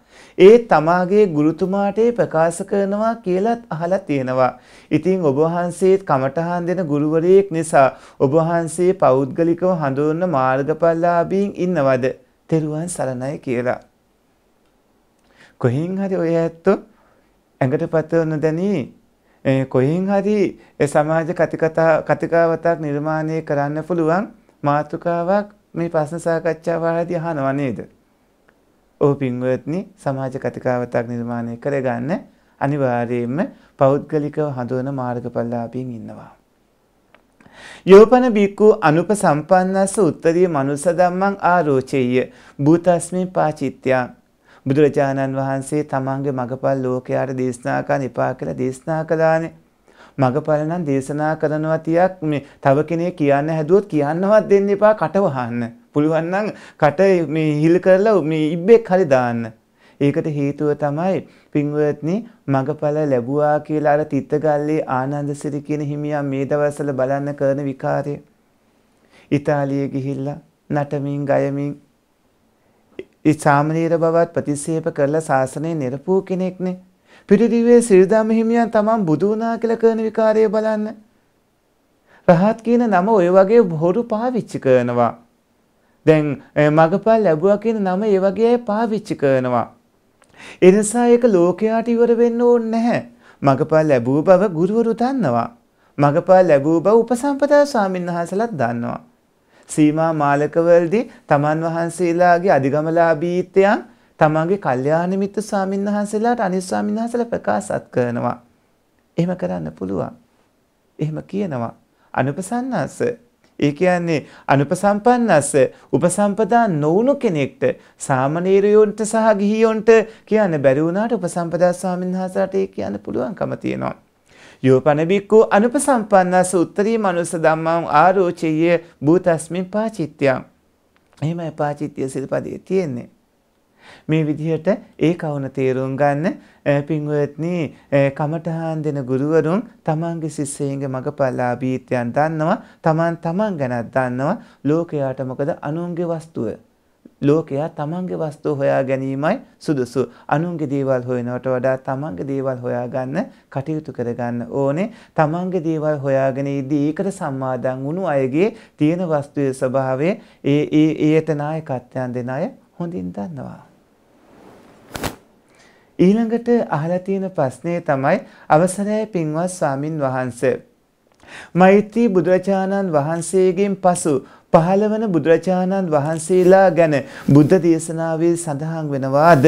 ඒ තමාගේ ගුරුතුමාට ප්‍රකාශ කරනවා කියලත් අහලා තියෙනවා. ඉතින් ඔබ වහන්සේත් කමඨහන් දෙන ගුරුවරයෙක් නිසා ඔබ වහන්සේ පෞද්ගලිකව හඳුන්වන මාර්ගඵලලාභීන් ඉන්නවද? තෙරුවන් සරණයි කියලා. කොහෙන් හරි ඔය ඇත්තෝ ඇඟට පතවන දැනී කොයින් හරි සමාජ කතිකාවතක් නිර්මාණය කරන්න පුළුවන් මාතෘකාවක් මේ ප්‍රශ්න සාකච්ඡාවාදී අහනවා නේද? ඔහු පින්වත්නි සමාජ කතිකාවතක් නිර්මාණය කරගන්න අනිවාර්යයෙන්ම පෞද්ගලිකව හඳුනන මාර්ගඵලලාභීන් ඉන්නවා. යෝපන බික්කු අනුප සම්පන්නස්ස උත්තරීය මනුස්ස ධම්මං ආරෝචෙය්‍ය භූතස්මින් පාචිත්‍යා බුදුරජාණන් වහන්සේ තමන්ගේ මගපල් ලෝකයාට දේශනා කරන්න එපා කියලා දේශනා කළානේ. මගපල් නම් දේශනා කරනවා තියක් මේ තව කෙනෙක් කියන්න හැදුවොත් කියන්නවත් දෙන්න එපා කට වහන්න. පුළුවන් නම් කට මේ හිල් කරලා මේ ඉබ්බෙක් හරි දාන්න. ඒකට හේතුව තමයි පින්වත්නි මගපල ලැබුවා කියලා අර තිත්තගල්ලේ ආනන්දසිරි කියන හිමියා මේ දවස්වල බලන්න කරන විකාරය. ඉතාලියේ ගිහිල්ලා නටමින් ගයමින් සාමනීර බවත් ප්‍රතිසේප කරලා ශාසනය නිරපූ කෙනෙක්නේ. පිරිදිවේ සිරිධම්ම හිමියන් තමන් බුදු වුණා කියලා කරන විකාරය බලන්න. රහත් කියන නම ඔය වගේ බොරු පාවිච්චි කරනවා. දැන් මගපල් ලැබුවා කියන නම ඒ වගේ අය පාවිච්චි කරනවා. ඒ නිසා ඒක ලෝකයාට ඉවර වෙන්න ඕනේ නැහැ. මගපල් ලැබූ බව ගුරුවරු දන්නවා. මගපල් ලැබූ බව උපසම්පදා ස්වාමීන් වහන්සේලාත් දන්නවා. සීමා මාලකවලදී තමන් වහන්සේලාගේ අධිගමලාභීත්වයන් තමන්ගේ කල්යාණ මිත්‍ර ස්වාමීන් වහන්සේලාට අනිත් ස්වාමීන් වහන්සේලා ප්‍රකාශත් කරනවා. එහෙම කරන්න පුළුවන්. එහෙම කියනවා. අනුපසන්නස ඒ කියන්නේ අනුපසම්පන්නස්ස උපසම්පදා නොවුණු කෙනෙක්ට සාමණේරයොන්ට සහ ගිහියොන්ට කියන්න බැරි වුණාට උපසම්පදා ස්වාමීන් වහන්සේට ඒ කියන්න පුළුවන්කම තියෙනවා. යෝපනබික්කු අනුපසම්පන්නස උත්තරී මනුස්ස ධම්මං ආරෝචයේ භූතස්මින් පාචිත්‍යං. එහෙමයි පාචිත්‍ය සිල්පදයේ තියෙන්නේ. මේ විදිහට ඒ කවුන තේරුම් ගන්න පින්වත්නි කමඨහන් දෙන ගුරුවරුන් තමන්ගේ ශිෂ්‍යයන්ගේ මගපල්ලා බීත්‍යයන් දන්නවා තමන් තමන් ගැනත් දන්නවා ලෝකයාට මොකද අනුන්ගේ වස්තුවේ ලෝකයා තමන්ගේ වස්තු හොයා ගැනීමයි සුදුසු. අනුන්ගේ දේවල් හොයනවට වඩා තමන්ගේ දේවල් හොයාගන්න කටයුතු කරගන්න ඕනේ. තමන්ගේ දේවල් හොයාගෙන ඉදී ඒකට සම්මාදන් වුණු අයගේ තියෙන වස්තුවේ ස්වභාවය ඒ ඒ ඒත නායකත්වයන් දෙන අය හොඳින් දන්නවා. ඊළඟට අහලා තියෙන ප්‍රශ්නේ තමයි අවසරයි පින්වත් ස්වාමින් වහන්සේ මෛත්‍රී බුදුරජාණන් වහන්සේගෙන් පසු පහළ වන බුදුරජාණන් වහන්සේලා ගැන බුද්ධ දේශනාවේ සඳහන් වෙනවාද?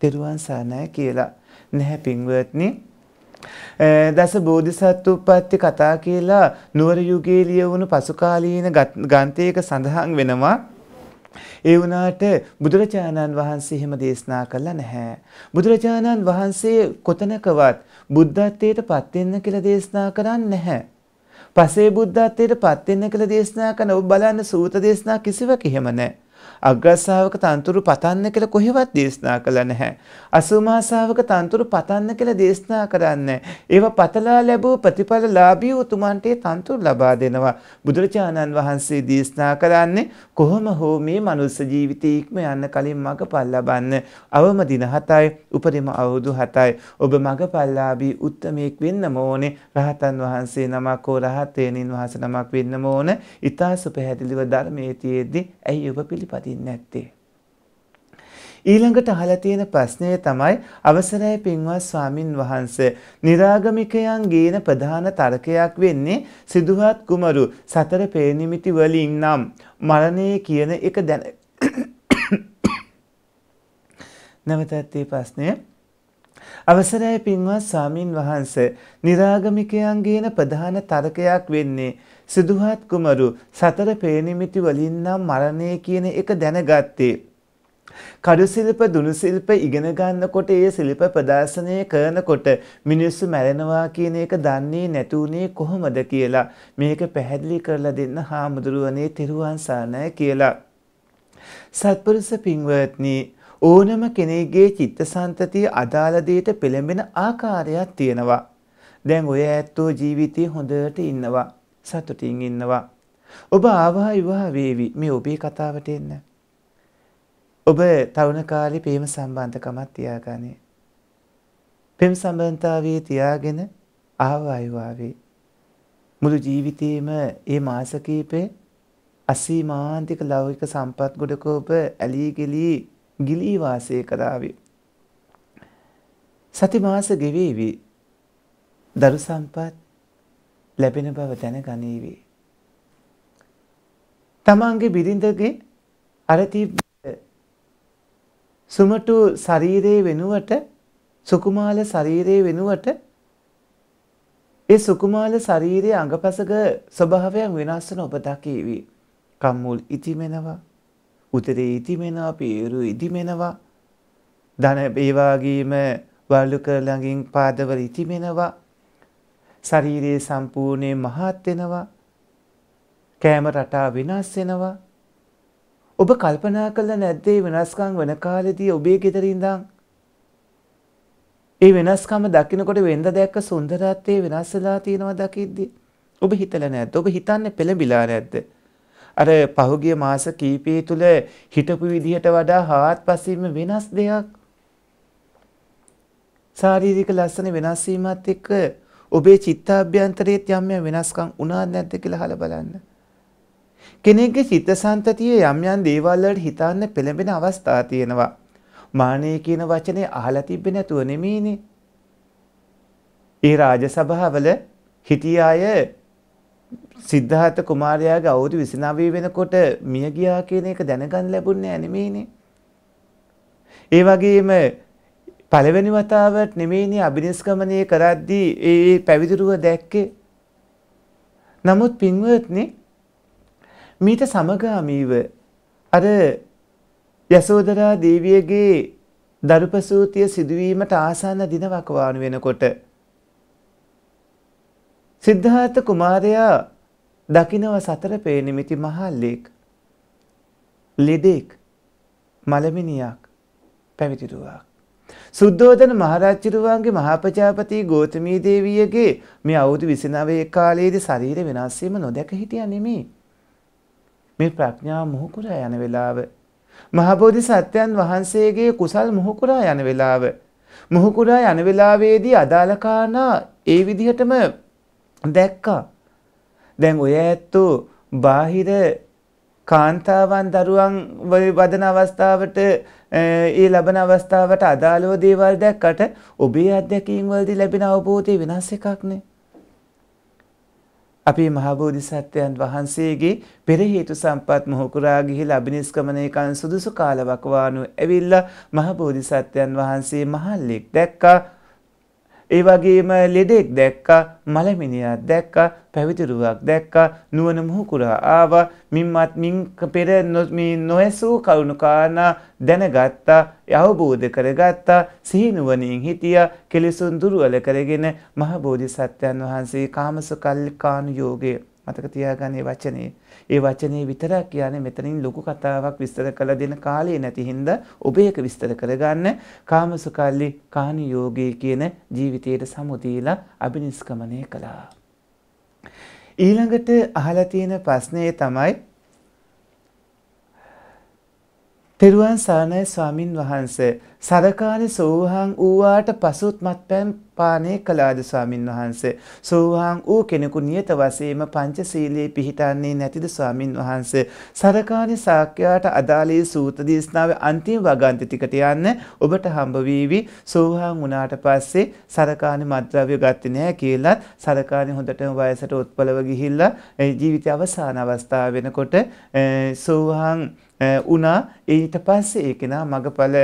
තෙරුවන් සරණයි කියලා. නැහැ පින්වත්නි. දස බෝධිසත්වපත්ති කතා කියලා නුවර යුගයේ ලියවුණු පසුකාලීන ග්‍රන්ථයක සඳහන් වෙනවා. ඒ වුණාට බුදුරජාණන් වහන්සේ එහෙම දේශනා කළා නැහැ. බුදුරජාණන් වහන්සේ කොතනකවත් බුද්ධත්වයට පත් වෙන්න කියලා දේශනා කරන්නේ නැහැ. පසේ බුද්ධත්වයට පත් වෙන්න කියලා දේශනා කරන ඔබ බලන්න සූත දේශනා කිසිවක එහෙම නැහැ. අග්‍රස්සාවක තන්තුරු පතන්න කියලා කොහෙවත් දේශනා කළා නැහැ. අසුමාසාවක තන්තුරු පතන්න කියලා දේශනා කරන්නේ. ඒව පතලා ලැබූ ප්‍රතිඵල ලාභී උතුමන්ට තන්තුරු ලබා දෙනවා. බුදුරජාණන් වහන්සේ දේශනා කරන්නේ කොහොම හෝ මේ මනුස්ස ජීවිතය ඉක්ම යන්න කලින් මගපල් ලබන්න. අවම දින 7යි, උපරිම අවුරුදු 7යි. ඔබ මගපල්ලාභී උත්තමයෙක් වෙන්නම ඕනේ. රහතන් වහන්සේ නමක් හෝ රහතේනින් වහන්සේ නමක් වෙන්නම ඕන. ඊතා සුපැහැදිලිව ධර්මයේ තියෙද්දි ඇයි ඔබ පිළිපදින්නේ? පවතින්නේ නැත්තේ. ඊළඟට අහලා තියෙන ප්‍රශ්නය තමයි අවසරයි පින්වත් ස්වාමින් වහන්ස. निराගමිකයන්ගේන ප්‍රධාන තර්කයක් වෙන්නේ සිදුහත් කුමරු සතර පේනිමිති වලින් නම් මරණය කියන එක දැන නැවතත් මේ ප්‍රශ්නය අවසරයි පින්වත් ස්වාමින් වහන්ස. निराගමිකයන්ගේන ප්‍රධාන තර්කයක් වෙන්නේ සිදුහත් කුමරු සතර පේනිමිති වලින් නම් මරණය කියන එක දැනගත්තේ. කඩු ශිල්ප දුනු ශිල්ප ඉගෙන ගන්නකොට ඒ ශිල්ප ප්‍රදර්ශනය කරනකොට මිනිස්සු මැරෙනවා කියන එක දන්නේ නැතුනේ කොහොමද කියලා මේක පැහැදිලි කරලා දෙන්න හාමුදුරුවනේ තිරුවන් සානය කියලා. සත්පුරුෂ පින්වත්නි ඕනම කෙනෙක්ගේ චිත්තසංතතිය අදාළ දෙයට පෙළඹෙන ආකාරයක් තියෙනවා. දැන් ඔය ඇත්තෝ ජීවිතේ හොඳට ඉන්නවා. සතුටින් ඉන්නවා. ඔබ ආවා විවාහ වේවි මේ ඔබේ කතාවට එන්න. ඔබ තරුණ කාලේ ප්‍රේම සම්බන්ධකමක් තියාගන්නේ. පෙම් සම්බන්ධතාවයේ තියාගෙන ආවා විවාහේ මුළු ජීවිතේම ඒ මාස කීපේ අසීමාන්තික ලෞකික සම්පත් ගොඩක ඔබ ඇලී ගලී ගිලී වාසය කරාවේ. සති මාස ගෙවේවි. දරු සම්පත් ලැබෙන බව දැනගනීවි. තමන්ගේ බිරිඳගේ අරති සුමටු ශරීරයේ වෙනුවට සුකුමාල ශරීරයේ වෙනුවට ඒ සුකුමාල ශරීරයේ අඟපසක ස්වභාවයන් වෙනස් වෙන ඔබ දකීවි. කම්මුල් ඉතිමෙනවා, උතරේ ඉතිමෙනවා, පීරු ඉතිමෙනවා. ධන ඒ වගේම වලුක ළඟින් පාදවල ඉතිමෙනවා. ශරීරයේ සම්පූර්ණයෙන් මහත් වෙනවා. කෑම රටා වෙනස් වෙනවා. ඔබ කල්පනා කළා නැද්ද මේ වෙනස්කම් වෙන කාලෙදී ඔබේ ගෙදර ඉඳන් ඒ වෙනස්කම දකින්නකොට වෙන්ද දැක්ක සුන්දරත්වයේ වෙනස් වෙලා තියෙනවා දකිද්දී ඔබ හිතලා නැද්ද ඔබ හිතන්නේ පෙළඹිලා නැද්ද අර පහුගිය මාස කීපය තුළ හිටපු විදිහට වඩා හාත්පසින්ම වෙනස් දෙයක් ශාරීරික ලස්සන වෙනස් වීමත් එක්ක ඔබේ චිත්තාභ්‍යන්තරයේත් යම් යම් වෙනස්කම් වුණාද නැද්ද කියලා අහලා බලන්න. කෙනෙක්ගේ චිත්තසංතතිය යම් යම් දේවල් වලට හිතන්න පෙළඹෙන අවස්ථා තියෙනවා. මානෙය කියන වචනේ අහලා තිබ්බේ නැතුව නෙමෙයිනේ. ඒ රාජසභාවල හිටිය අය සිද්ධාර්ථ කුමාරයාගේ අවුරුදු 29 වෙනකොට මිය ගියා කියන එක දැනගන්න ලැබුණේ නැහැ නෙමෙයිනේ. ඒ වගේම පළවෙනි වතාවට නෙමෙයිනේ අභිනිෂ්ක්‍මණය කරද්දී ඒ පැවිදිරුව දැක්කේ. නමුත් පින්වත්නි මීට සමගාමීව අර යසෝදරා දේවියගේ දරුපසූතිය සිදුවීමට ආසන්න දිනවක් වානු වෙනකොට සිද්ධාර්ථ කුමාරයා දකිනව සතර පේනිමිති මහල්ලෙක් ලෙඩෙක් මලමිනියක් පැවිතිරුවක් සුද්ධෝදන මහරජුරුවන්ගේ මහාපජාපති ගෝතමී දේවියගේ මේ අවුරුදු 29 කාලයේදී ශරීර වෙනස් වීම නොදැක හිටියා නෙමේ. මේ ප්‍රඥාව මොහු කුරා යන වෙලාව මහබෝධි සත්‍යයන් වහන්සේගේ කුසල් මොහු කුරා යන වෙලාව මොහු කුරා යන වෙලාවේදී අදාළ කාරණා ඒ විදිහටම දැක්කා. දැන් ඔය ඇත්තෝ බාහිර කාන්තාවන් දරුවන් වදන අවස්ථාවට ඒ ලබන අවස්ථාවට අදාළව දේවල් දැක්කට ඔබේ අධ්‍යක්ීම් වලදී ලැබෙන අවබෝධය වෙනස් එකක්නේ. අපේ මහබෝධිසත්වයන් වහන්සේගේ පෙරහේතු සම්පත් මොහොකුරා ගිහිලා අභිනිෂ්ක්‍මණය කන් සුදුසු කාලවකවානු ඇවිල්ලා මහබෝධිසත්වයන් වහන්සේ මහල්ලෙක් දැක්කා ඒ වගේම ලෙඩෙක් දැක්කා මලමිනියක් දැක්කා පැවිතිරුවක් දැක්කා නුවණ මුහුකුරා ආවා මින්මත් මින් පෙර මේ නොඇසූ කරුණු කාරණා දැනගත්තා අවබෝධ කරගත්තා සිහිනුවණින් හිටියා කෙලෙසුන් දුර්වල කරගෙන මහ බෝධිසත්වයන් වහන්සේ කාමසකල්කාණු යෝගය මතක තියාගන්නේ වචනේ ඒ වචනේ විතරක් කියන්නේ මෙතනින් ලොකු කතාවක් විස්තර කළ දෙන කාලේ නැති හින්දා ඔබ ඒක විස්තර කරගන්න කාමසුකල්ලි කාණි යෝගී කියන ජීවිතයට සමුදීලා අබිනිෂ්ක්‍මණය කළා. ඊළඟට අහලා තියෙන ප්‍රශ්නේ තමයි තෙරුවන් සරණයි ස්වාමින් වහන්සේ සරකාරේ සෝහන් ඌවාට පසුත් මත්පැන් පානය කළාද ස්වාමින් වහන්සේ. සෝවාන් වූ කෙනෙකු නියත වසේම පංචසීලයේ පිහිටන්නේ නැතිද ස්වාමින් වහන්සේ. සරකානි සාක්‍යයාට අදාලයේ සූතදේශනාව අන්තිම වගන්ත ටිකට යන්න ඔබට හම්බවීවි සෝහාන් වුණාට පස්සේ සරකානි මද්‍රව්‍ය ගත්ත නෑ කියලත් සරකානි හොඳටම වයසට උත්පලව ගිහිල්ලා ජීවිතය අවසාන අවස්ථාව වෙනකොට සෝහාන් වුණා eh, ඊට පස්සේ ඒ කෙනා මගඵල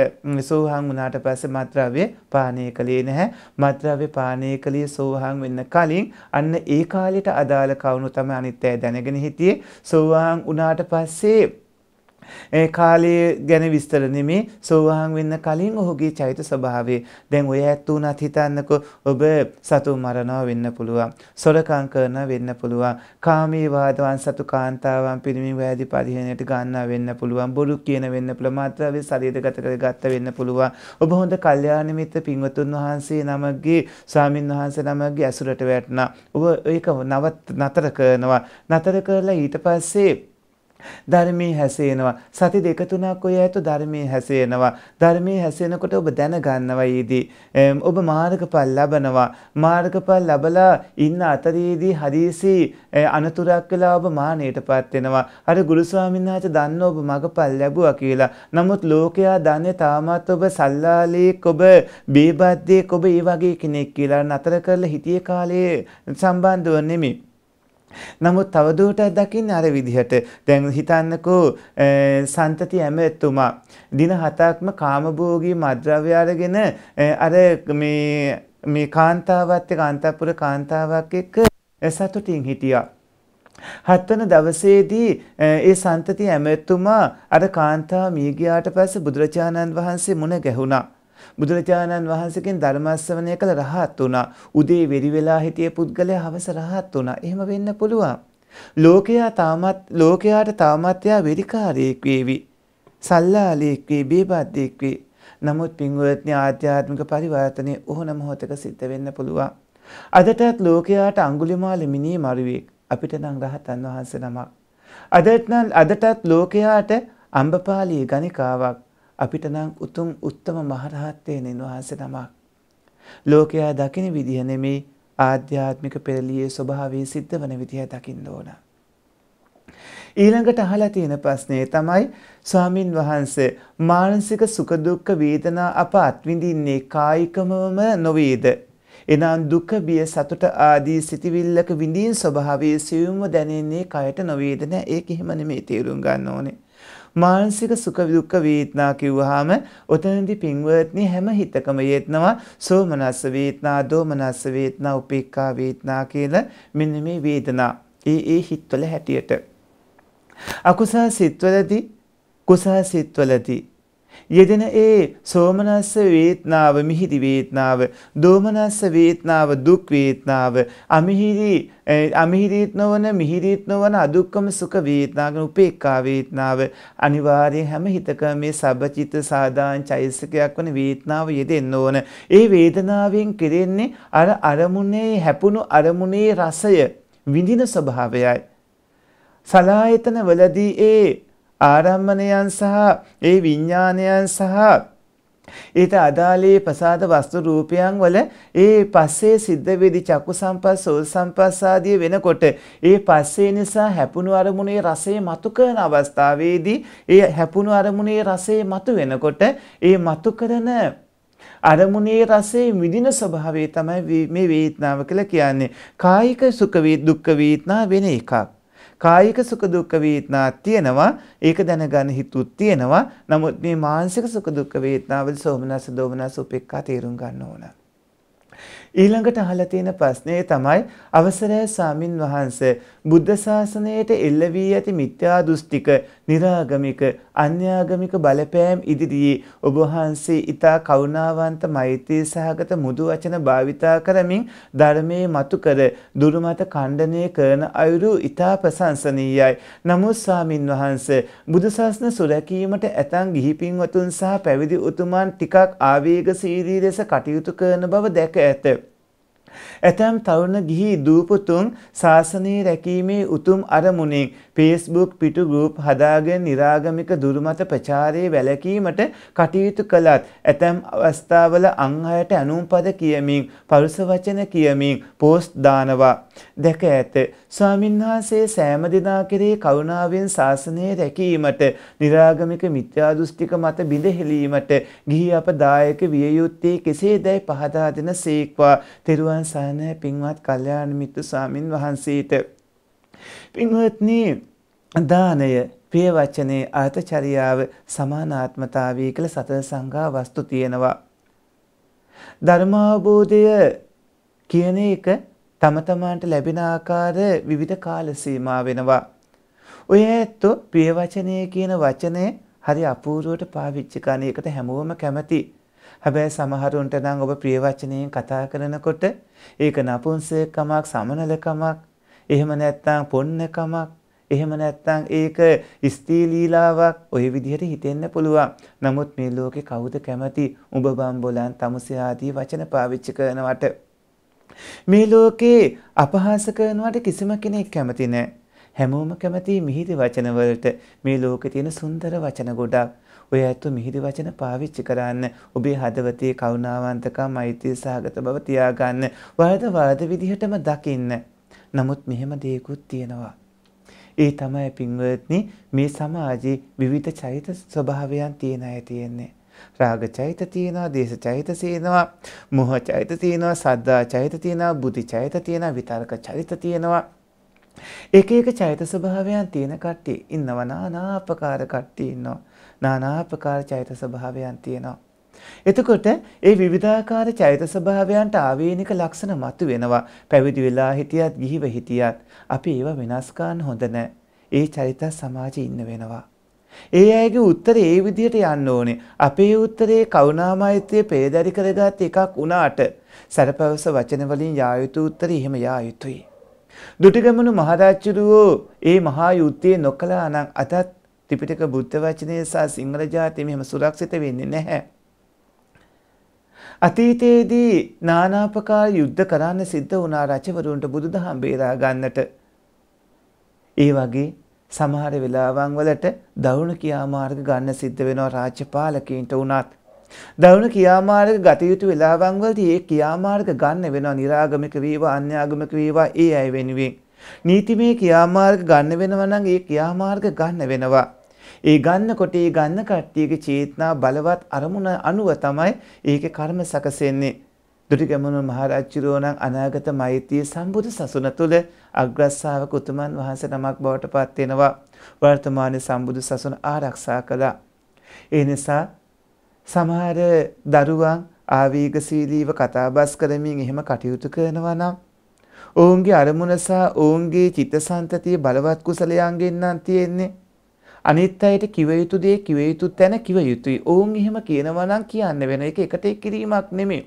සෝහන් වුණාට පස්සේ මත්ද්‍රව්‍ය පානය කළේ නැහැ මත්ද්‍රව්‍ය පානය කළේ සෝහන් වෙන්න කලින් අන්න ඒ කාලයට අදාළ කවුණු තමයි අනිත් අය දැනගෙන හිටියේ සෝහන් වුණාට පස්සේ කාලය ගැන විස්තර නෙමේ සෝවාන් වෙන්න කලින් ඔහුගේ චෛත ස්වභාවය. දැන් ඔය ඇත්ත උනත් හිතන්නකෝ ඔබ සතු මරනවා වෙන්න පුළුවන්. සොරකම් කරනවා වෙන්න පුළුවන්. කාමී වාදවන් සතු කාන්තාවන් පිරිමි වෑදි පරිහරණයට ගන්නවා වෙන්න පුළුවන්. බොරු කියන වෙන්න පුළුවන්. මාත්‍රාවේ ශරීරගත කරගත්ත වෙන්න පුළුවන්. ඔබ හොඳ කල්යාණ මිත්‍ර පින්වතුන් වහන්සේ නමගේ ස්වාමින් වහන්සේ නමගේ ඇසුරට වැටුණා. ඔබ ඒක නවත් නතර කරනවා. නතර කරලා ඊට පස්සේ ධර්මයේ හැසෙනවා සති දෙක තුනක් ඔය ඇතු ධර්මයේ හැසෙනවා ධර්මයේ හැසෙනකොට ඔබ දැනගන්නවා ඊදී ඔබ මාර්ගඵල ලබනවා මාර්ගඵල ලබලා ඉන්න අතරේදී හදිසි අනතුරක් වෙලා ඔබ මානෙටපත් වෙනවා අර ගුරු ස්වාමීන් වහන්සේ දන්න ඔබ මගපල් ලැබුවා කියලා නමුත් ලෝකයා දන්නේ තාමත් ඔබ සල්ලාලෙක් ඔබ බේබද්දෙක් ඔබ ඒ වගේ කෙනෙක් කියලා නතර කරලා හිටියේ කාලේ සම්බන්ධව නෙමෙයි නමුත් තවදුරටත් දකින්න අර විදිහට දැන් හිතන්නකෝ සන්තති ඇමතුමා දින හතක්ම කාමභෝගී මද්‍රව්‍ය අරගෙන අර මේ මේ කාන්තාවත් එක්ක අන්තපුර කාන්තාවක් එක්ක සතුටින් හිටියා. හත්වන දවසේදී ඒ සන්තති ඇමතුමා අර කාන්තාව මිය ගියාට පස්සේ බුදුරජාණන් වහන්සේ මුණ ගැහුණා. බුදුරජාණන් වහන්සේගෙන් ධර්මාස්සවණය කළ රහත් වුණා. උදේ වෙරි වෙලා හිටිය පුද්ගලයා හවස රහත් වුණා. එහෙම වෙන්න පුළුවන්. ලෝකයා තාමත් ලෝකයාට තාමත් යා වෙරිකාරයෙක් වේවි. සල්ලාලයෙක් වේ, බේබද්දෙක් වේ. නමුත් පින්වත්නි ආධ්‍යාත්මික පරිවර්තනය ඕන මොහොතක සිද්ධ වෙන්න පුළුවන්. අදටත් ලෝකයාට අඟුලිමාල මිනී මරුවෙක් අපිට නම් රහතන් වහන්සේ නමක්. අදටත් අදටත් ලෝකයාට අම්බපාලී ගණිකාවක් අපිට නම් උතුම් උත්තම මහරහත්වයෙන් වහන්සේ තමක්. ලෝකයා දකින විදිහ නෙමේ ආධ්‍යාත්මික පෙරලියේ ස්වභාවය සිද්ධ වන විදිහ දකින්න ඕන. ඊළඟට අහලා තියෙන ප්‍රශ්නේ තමයි ස්වාමින් වහන්සේ මානසික සුඛ දුක්ඛ වේදනා අප අත්විඳින්නේ කායිකමම නොවේද? එනම් දුක බිය සතුට ආදී සිතිවිල්ලක විඳින් ස්වභාවයේ සියුම්ව දැනෙන්නේ කයට නොවේද නැහැ. ඒක එහෙම නෙමෙයි තේරුම් ගන්න ඕනේ. මානසික සුඛ දුක්ඛ වේදනා කිව්වහම ඔතනදී පින්වත්නි හැම හිතකම යෙදෙනවා සෝමනස්ස වේදනා දෝමනස්ස වේදනා උපේක්ඛා වේදනා කියලා මෙන්න මේ වේදනා ඒ ඒ හිත්වල හැටියට අකුසල සිත්වලදී කුසල සිත්වලදී යෙදෙන ඒ සෝමනස්ස වේදනාව මිහිදි වේදනාව දෝමනස්ස වේදනාව දුක් වේදනාව අමිහිදි අමිහිදීත් නොවන මිහිදීත් නොවන අදුක්කම සුඛ වේදනාගෙන උපේක්ඛා වේදනාව අනිවාර්යයෙන් හැම හිතක මේ සබචිත සාදාන් චෛසිකයක් වන වේදනාව යෙදෙන්න ඕන. ඒ වේදනාවෙන් කෙරෙන්නේ අර අරමුණේ හැපුණු අරමුණේ රසය විඳින ස්වභාවයයි. සලායතන වලදී ඒ ආරම්මණයන් සහ ඒ විඥානයන් සහ ඊට අදාළේ ප්‍රසාද වස්තු රූපයන් වල ඒ පස්සේ සිද්ධ වෙදි චක්කු සම්පස් සෝල් සම්පස් ආදී වෙනකොට ඒ පස්සේ නිසා හැපුණු අරමුණේ රසය මතු කරන අවස්ථාවේදී ඒ හැපුණු අරමුණේ රසය මතු වෙනකොට ඒ මතු කරන අරමුණේ රසයේ විඳින ස්වභාවය තමයි මේ වේදනාව කියලා කියන්නේ. කායික සුඛ වේ දුක්ඛ වේදනා වෙන එකක්. කායික සුඛ දුක් වේදනා තියෙනවා ඒක දැනගන්න හිතුත් තියෙනවා නමුත් මේ මානසික සුඛ දුක් වේදනා වල සෝමනස දෝමනස උපේක්ඛා තේරුම් ගන්න ඕන ඊළඟට අහලා තියෙන ප්‍රශ්නේ තමයි අවසරය සාමින් වහන්සේ බුද්ධ ශාසනයට එල්ල වී ඇති මිත්‍යා දෘෂ්ටික, निराගමික, අන්‍යාගමික බලපෑම් ඉදිරියේ ඔබ වහන්සේ ඊතා කරුණාවන්ත මෛත්‍රී සහගත මුදු වචන භාවිතා කරමින් ධර්මයේ මතු කර දුරුමත ඛණ්ඩනය කරන අයුරු ඊතා ප්‍රශංසනීයයි. නමුත් සාමින් වහන්සේ බුදු ශාසන සුරැකීමට ඇතන් ගිහි පින්වතුන් සහ පැවිදි උතුමන් ටිකක් ආවේගශීලී ලෙස කටයුතු කරන බව දැක ඇත. ඇතැම් තරුණ ගිහි දූපුතුන් ශාසනයේ රැකීමේ උතුම් අරමුණින් Facebook පිටු ගෲප් හදාගෙන निराගමික දුරුමත ප්‍රචාරයේ වැළැකීමට කටයුතු කළත් ඇතැම් අවස්ථාවල අන් අයට අනුම්පද කියමින් පරුස වචන කියමින් පෝස්ට් දානවා දැක ඇත ස්වාමින්වහන්සේ සෑම දිනා කෙරේ කරුණාවෙන් ශාසනය රැකීමට निराගමික මිත්‍යා දෘෂ්ටික මත බිඳ ගිහි අප දායක විය යුත්තේ කෙසේදයි පහදා දෙන සේක්වා තෙරුවන් නිවන් සානය පින්වත් කල්යාණ මිත්‍ර ස්වාමින් වහන්සේට. පින්වත්නි දානය ප්‍රිය වචනේ අර්ථචරියාව සමානාත්මතාවී කළ සතර සංඝා වස්තු තියෙනවා. ධර්මාබෝධය කියන එක තම තමාන්ට ලැබෙන ආකාර විවිධ කාල සීමා වෙනවා. ඔය ඇත්තෝ ප්‍රිය වචනය කියන වචනේ හරි අපූර්වට පාවිච්චි කරන එකට හැමෝම කැමති. හැබැයි සමහරුන්ට නම් ඔබ ප්‍රිය වචනයෙන් කතා කරනකොට ඒක නපුංසකමක්, සමනලකමක්, එහෙම නැත්නම් පොන්නකමක්, එහෙම නැත්නම් ඒක ස්ත්‍රීලීලාවක් ඔය විදිහට හිතෙන්න පුළුවන්. නමුත් මේ ලෝකේ කවුද කැමති උඹ බම්බොලන්, තමුසේ ආදී වචන පාවිච්චි කරනවට? මේ ලෝකේ අපහාස කරනවට කිසිම කෙනෙක් කැමති නැහැ. හැමෝම කැමති මිහිරි වචන වලට මේ ලෝකේ තියෙන සුන්දර වචන ගොඩක් ඔය ඇතු මිහිරි වචන පාවිච්චි කරන්න ඔබේ හදවතේ කවුනාවන්තකම් මෛත්‍රී සහගත බව තියාගන්න වරද වරද විදිහටම දකින්න. නමුත් මෙහෙම දේකුත් තියෙනවා. ඒ තමයි පින්වත්නි මේ සමාජයේ විවිධ චරිත ස්වභාවයන් තියෙන අය තියෙන්නේ. රාග චෛත තියෙනවා දේශ චෛත තියෙනවා මොහ චෛත තියෙනවා සද්දා චෛත තියෙනවා බුද්ධි චෛත තියෙනවා විතර්ක චරිත තියෙනවා එක එක චෛත ස්වභාවයන් තියෙන කට්ටිය ඉන්නව නානා ආකාර කට්ටිය ඉන්නවා නානාපකාර චෛත ස්වභාවයන් තියෙනවා. එතකොට ඒ විවිධාකාර චෛත ස්වභාවයන්ට ආවේනික ලක්ෂණ මතු වෙනවා. පැවිදි වෙලා හිටියත් ගිහිව හිටියත් අපි ඒව වෙනස් ගන්න හොඳ නැහැ. ඒ චරිත සමාජයේ ඉන්න වෙනවා. ඒ අයගේ උත්තරේ ඒ විදිහට යන්න ඕනේ. අපේ උත්තරේ කරුණාමෛත්‍රිය පෙරදරි කරගත් එකක් වුණාට සරපවස වචන වලින් යා යුතු උත්තරේ එහෙම යා යුතුයි. දුටුගැමුණු මහරජුරෝ ඒ මහා යුද්ධයේ නොකළා නම් අදත් ත්‍රිපිටක බුද්ධ වචනය සහ සිංහල ජාතිය මෙහෙම සුරක්ෂිත වෙන්නේ නැහැ. අතීතයේදී නානාපකාර යුද්ධ කරන්න සිද්ධ වුණා රජවරුන්ට බුදුදහම් බේරා ගන්නට. ඒ වගේ සමහර වෙලාවන් වලට දවුණු කියාමාර්ග ගන්න සිද්ධ වෙනවා රාජ්‍ය පාලකීන්ට වුණත්. දවුණු කියාමාර්ග ගත යුතු වෙලාවන් වලදී ඒ කියාමාර්ග ගන්න වෙනවා निराගමික වේවා අන්‍යාගමික වේවා ඒ අය වෙනුවෙන්. නීතිමය කියාමාර්ග ගන්න වෙනවා නම් ඒ කියාමාර්ග ගන්න වෙනවා. ඒ ගන්නකොට ඒ ගන්න කට්ටියගේ චේතනා බලවත් අරමුණ අනුව තමයි ඒකේ කර්ම සකසෙන්නේ. දුටිගැමුණු මහරජුරෝ නම් අනාගත මෛත්‍රිය සම්බුදු සසුන තුල අග්‍රස්සාවක උතුමන් වහන්සේ නමක් බවට පත් වෙනවා. වර්තමානයේ සම්බුදු සසුන ආරක්ෂා කළා. ඒ නිසා සමහර දරුවන් ආවේගශීලීව කතාබස් කරමින් එහෙම කටයුතු කරනවා නම් ඔවුන්ගේ අරමුණ සහ ඔවුන්ගේ චිත්තසංතතිය බලවත් කුසලයන්ගෙන් නම් තියෙන්නේ අනිත් අයට කිව යුතු දේ කිව යුතු තැන කිව යුතුයි. ඔවුන් එහෙම කියනවා නම් කියන්න වෙන එක එකට කිරීමක් නෙමෙයි.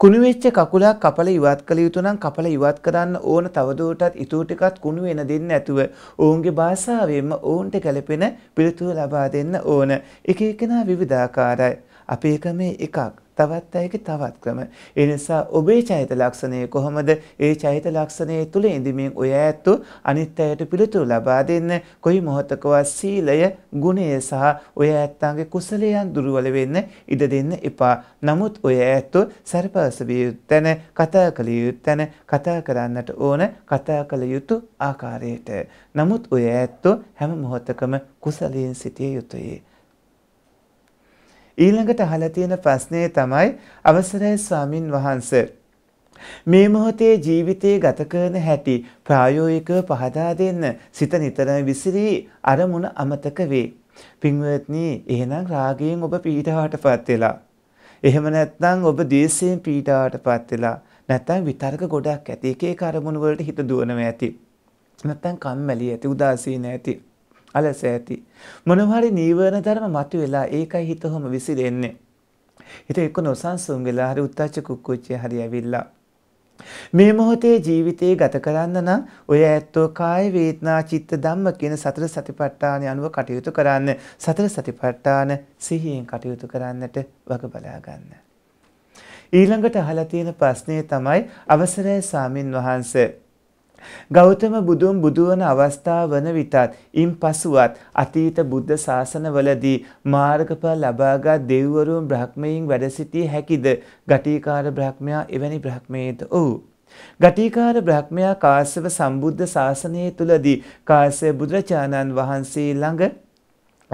කුණු වෙච්ච කකුලක් කපල ඉවත් කළ යුතු නම් කපල ඉවත් කරන්න ඕන තවදුරටත් ඊටු ටිකත් කුණු වෙන දෙන්න නැතුව ඔවුන්ගේ භාෂාවෙන්ම ඔවුන්ට ගැළපෙන පිළිතුර ලබා දෙන්න ඕන. එක එකනා විවිධාකාරයි. අපේ ක්‍රමේ එකක්. තවත් අයගේ තවත් ක්‍රම. ඒ නිසා ඔබේ චෛත ලක්ෂණය කොහොමද? ඒ චෛත ලක්ෂණය තුල ඉඳීමෙන් ඔය ඇත්තු අනිත් අයට පිළිතුරු ලබා දෙන්න කොයි මොහොතකවත් සීලය, ගුණය සහ ඔය ඇත්තන්ගේ කුසලයන් දුර්වල වෙන්න ඉඩ දෙන්න එපා. නමුත් ඔය ඇත්තු සරපසවිය යුත්තන, කතා කළ යුත්තන, කතා කරන්නට ඕන, කතා කළ යුතු ආකාරයට. නමුත් ඔය ඇත්තු හැම මොහොතකම කුසලයෙන් සිටිය යුතුයි. ඊළඟට අහලා තියෙන ප්‍රශ්නේ තමයි අවසරයි ස්වාමින් වහන්සේ මේ මොහොතේ ජීවිතයේ ගත කරන හැටි ප්‍රායෝගිකව පහදා දෙන්න සිත නිතරම විසිරී අරමුණ අමතක වේ. පින්වත්නි, එහෙනම් රාගයෙන් ඔබ පීඩාවටපත් වෙලා. එහෙම නැත්නම් ඔබ ද්වේෂයෙන් පීඩාවටපත් වෙලා. නැත්නම් විතර්ක ගොඩක් ඇති. එක එක අරමුණු වලට හිත දුවනවා ඇති. නැත්නම් කම්මැලි ඇති, උදාසීන ඇති. අලස ඇති. මොනවා හරි නීවරණ ධර්ම මතුවෙලා ඒකයි හිත හොම විසිරෙන්නේ. හිත එක්ක නොසන්සුන් වෙලා හරි උත්තච්ච කුක්කුච්චේ හරි ඇවිල්ලා. මේ මොහොතේ ජීවිතේ ගත කරන්න නම් ඔය ඇත්තෝ කාය වේදනා චිත්ත ධම්ම කියන සතර සතිපට්ඨාන අනුව කටයුතු කරන්න. සතර සතිපට්ඨාන සිහියෙන් කටයුතු කරන්නට වග බලා ගන්න. ඊළඟට අහලා තියෙන ප්‍රශ්නේ තමයි අවසරයි සාමින් වහන්සේ ගෞතම බුදුන් බුදුවන අවස්ථාව වන විටත් ඉන් පසුවත් අතීත බුද්ධ ශාසනවලදී මාර්ගඵල ලබාගත් දෙව්වරුන් බ්‍රහ්මයින් වැඩ සිටිය හැකිද ගටිකාර බ්‍රහ්මයා එවැනි බ්‍රහ්මයේද ඔහු ගටිකාර බ්‍රහ්මයා කාශ්‍යප සම්බුද්ධ ශාසනය තුලදී කාශ්‍යප බුදුරජාණන් වහන්සේ ළඟ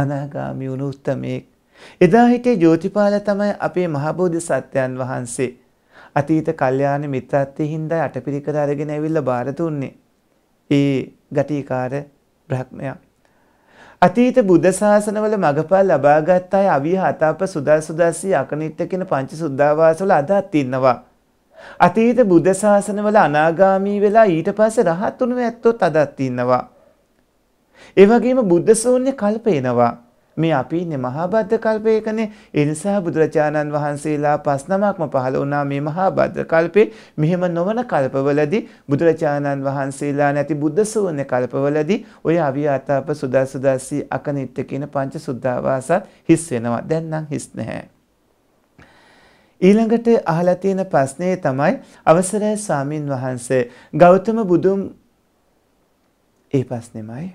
අනාගාමී වුණු උත්තමයෙක් එදා හිටේ ජෝතිපාල තමයි අපේ මහබෝධි සත්‍යයන් වහන්සේ අතීත කල්යාණ මිත්‍රත්වයේ හින්දා යටපිරිකර අරගෙන ඇවිල්ලා බාර දුන්නේ. ඒ ගටිකාර බ්‍රහ්මයා. අතීත බුද්ධ ශාසනවල මගපල් ලබාගත් අය අවිය හතාප සුදා සුදස්සී අකනිට්ඨ කියන පංච සුද්ධාවාසවල අදත් ඉන්නවා. අතීත බුද්ධ ශාසනවල අනාගාමී වෙලා ඊට පස්සේ රහත් වුණු ඇත්තොත් අදත් ඉන්නවා. ඒ වගේම බුද්ධ ශූන්‍ය කල්පේනවා. මේ අපි ඉන්නේ මහා බද්ද කල්පයකනේ. ඒ නිසා බුදුරජාණන් වහන්සේලා පස් නමක්ම පහළ වුණා මේ මහා බද්ද කල්පේ. මෙහෙම නොවන කල්පවලදී බුදුරජාණන් වහන්සේලා නැති බුද්ධ සූන්‍ය කල්පවලදී ඔය අවියාතාප සුදස්සුදස්සී අකනිත්ත කියන පංච සුද්ධාවාසත් හිස් වෙනවා. දැන් නම් හිස් නැහැ. ඊළඟට අහලා තියෙන ප්‍රශ්නේ තමයි අවසරයි ස්වාමින් වහන්සේ ගෞතම බුදුන් ඒ ප්‍රශ්නෙමයි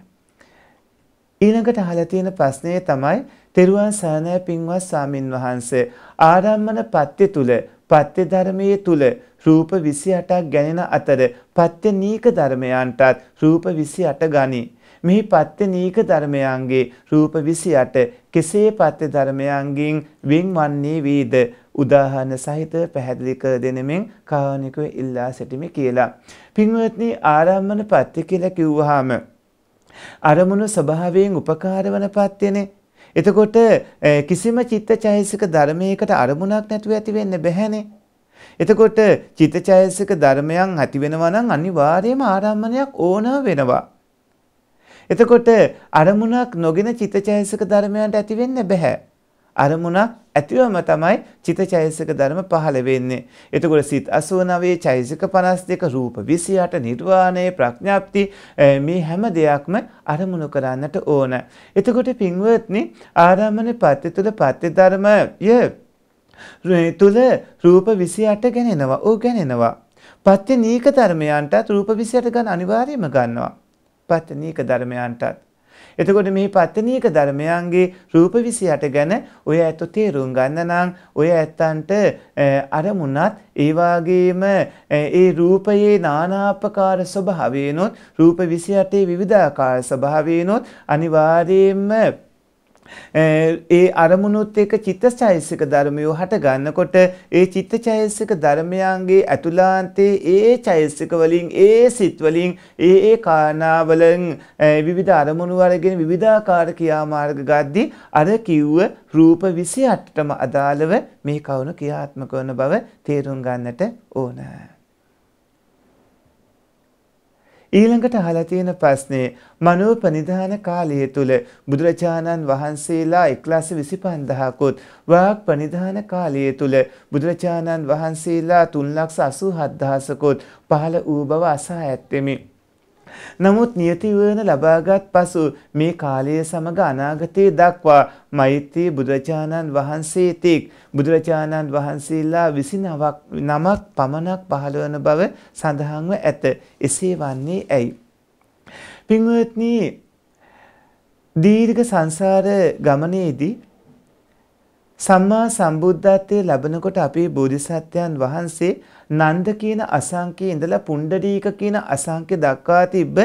ඊළඟට අහලා තියෙන ප්‍රශ්නේ තමයි තෙරුවන් සරණයි පින්වත් සාමින් වහන්සේ ආරම්මන පත්‍ය තුල පත්‍ය ධර්මයේ තුල රූප 28ක් ගැනෙන අතර පත්‍ය නීක ධර්මයන්ටත් රූප 28 ගනි මෙහි පත්‍ය නීක ධර්මයන්ගේ රූප 28 කෙසේ පත්‍ය ධර්මයන්ගෙන් වෙන් වන්නේ වේද උදාහරණ සහිත පැහැදිලි කර දෙනෙමින් කාවනිකව ඉල්ලා සිටිමි කියලා. පින්වත්නි ආරම්මන පත්‍ය කියලා කිව්වහම අරමුණු ස්වභාවයෙන් උපකාර වන පත්‍යනේ. එතකොට කිසිම චිත්තචෛසික ධර්මයකට අරමුණක් නැතුව ඇති වෙන්න බැහැනේ. එතකොට චිත්තචෛසික ධර්මයන් ඇති වෙනවා නම් අනිවාර්යයෙන්ම ආරම්මණයක් ඕන වෙනවා. එතකොට අරමුණක් නොගෙන චිත්තචෛසික ධර්මයන්ට ඇති වෙන්න බැහැ. අරමුණක් ඇතිවම තමයි චිතචෛසික ධර්ම පහළ වෙන්නේ. එතකොට සිත් 89 චෛසික 52 රූප 28 නිර්වාණය ප්‍රඥාප්ති මේ හැම දෙයක්ම අරමුණු කරන්නට ඕන. එතකොට පින්වත්නි ආරම්මන පත්‍ය තුල පත්‍ය ධර්මය තුල රූප 28 ගැනෙනවා. ඕ ගැනෙනවා. පත්‍ය නීක ධර්මයන්ටත් රූප 28 ගන්න අනිවාර්යයෙන්ම ගන්නවා. පත්‍ය නීක ධර්මයන්ටත් එතකොට මේ පත්තනීක ධර්මයන්ගේ රූප 28 ගැන ඔය ඇත්තෝ තේරුම් ගන්න නම් ඔය ඇත්තන්ට අරමුණත් ඒ වගේම ඒ රූපයේ නානාපකාර ස්වභාවයනොත් රූප 28 විවිධාකාර ස්වභාවයනොත් අනිවාර්යයෙන්ම ඒ අරමුණුත් එක්ක චිත්තචෛසික ධර්මය හට ගන්නකොට ඒ චිත්තචෛසික ධර්මයන්ගේ ඇතුළාන්තේ ඒ චෛසික වලින් ඒ සිත් වලින් ඒ ඒ කාරණාවලින් විවිධ අරමුණු වලගෙන විවිධාකාර ක්‍රියාමාර්ග ගද්දී අර කිව්ව රූප 28ටම අදාළව මේ කවුණු ක්‍රියාත්මක වන බව තේරුම් ගන්නට ඕනෑ ඊළඟට අහලා තියෙන ප්‍රශ්නේ මනෝපනිධාන කාලය තුල බුදුරජාණන් වහන්සේලා 125000කුත් වාග් පනිධාන කාලය තුල බුදුරජාණන් වහන්සේලා 387000කුත් පහළ වූ බව අසා ඇත්තෙමි. නමුත් නියතිවන ලබාගත් පසු මේ කාලය සමඟ අනාගතයේ දක්වා මෛත්‍රී බුදුරජාණන් වහන්සේ තෙක් බුදුරජාණන් වහන්සේලා විසි නමක් පමණක් පහළවන බව සඳහන්ව ඇත. එසේ වන්නේ ඇයි. පින්වත්නී දීර්ඝ සංසාර ගමනේදී සම්මා සම්බුද්ධත්වයේ ලැබෙනකොට අපේ බෝධිසත්වයන් වහන්සේ නන්ද කියන අසංකේ ඉඳලා පුණ්ඩරීක කියන අසංකේ දක්වා තිබ්බ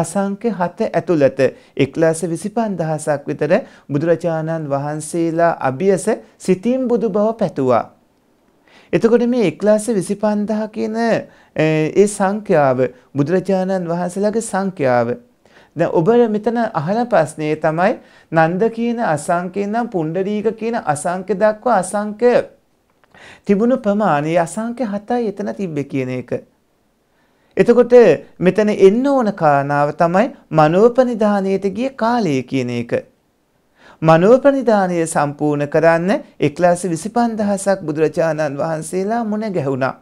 අසංකේ හත ඇතුළත 125000ක් විතර බුදුරජාණන් වහන්සේලා අභියස සිතින් බුදු බව පැතුවා. එතකොට මේ 125000 කියන ඒ සංඛ්‍යාව බුදුරජාණන් වහන්සේලාගේ සංඛ්‍යාව දැන් ඔබ මෙතන අහන ප්‍රශ්නේ තමයි නන්ද කියන අසංකේ නම් පුණ්ඩරීක කියන අසංක දක්වා අසංක තිබුණු ප්‍රමාණය අසංක 7යි එතන තිබ්බේ කියන එක. එතකොට මෙතන එන්න ඕන කාරණාව තමයි මනෝපනිධානයට ගිය කාලය කියන එක. මනෝපනිධානය සම්පූර්ණ කරන්න 125,000ක් බුදුරජාණන් වහන්සේලා මුණ ගැහුණා.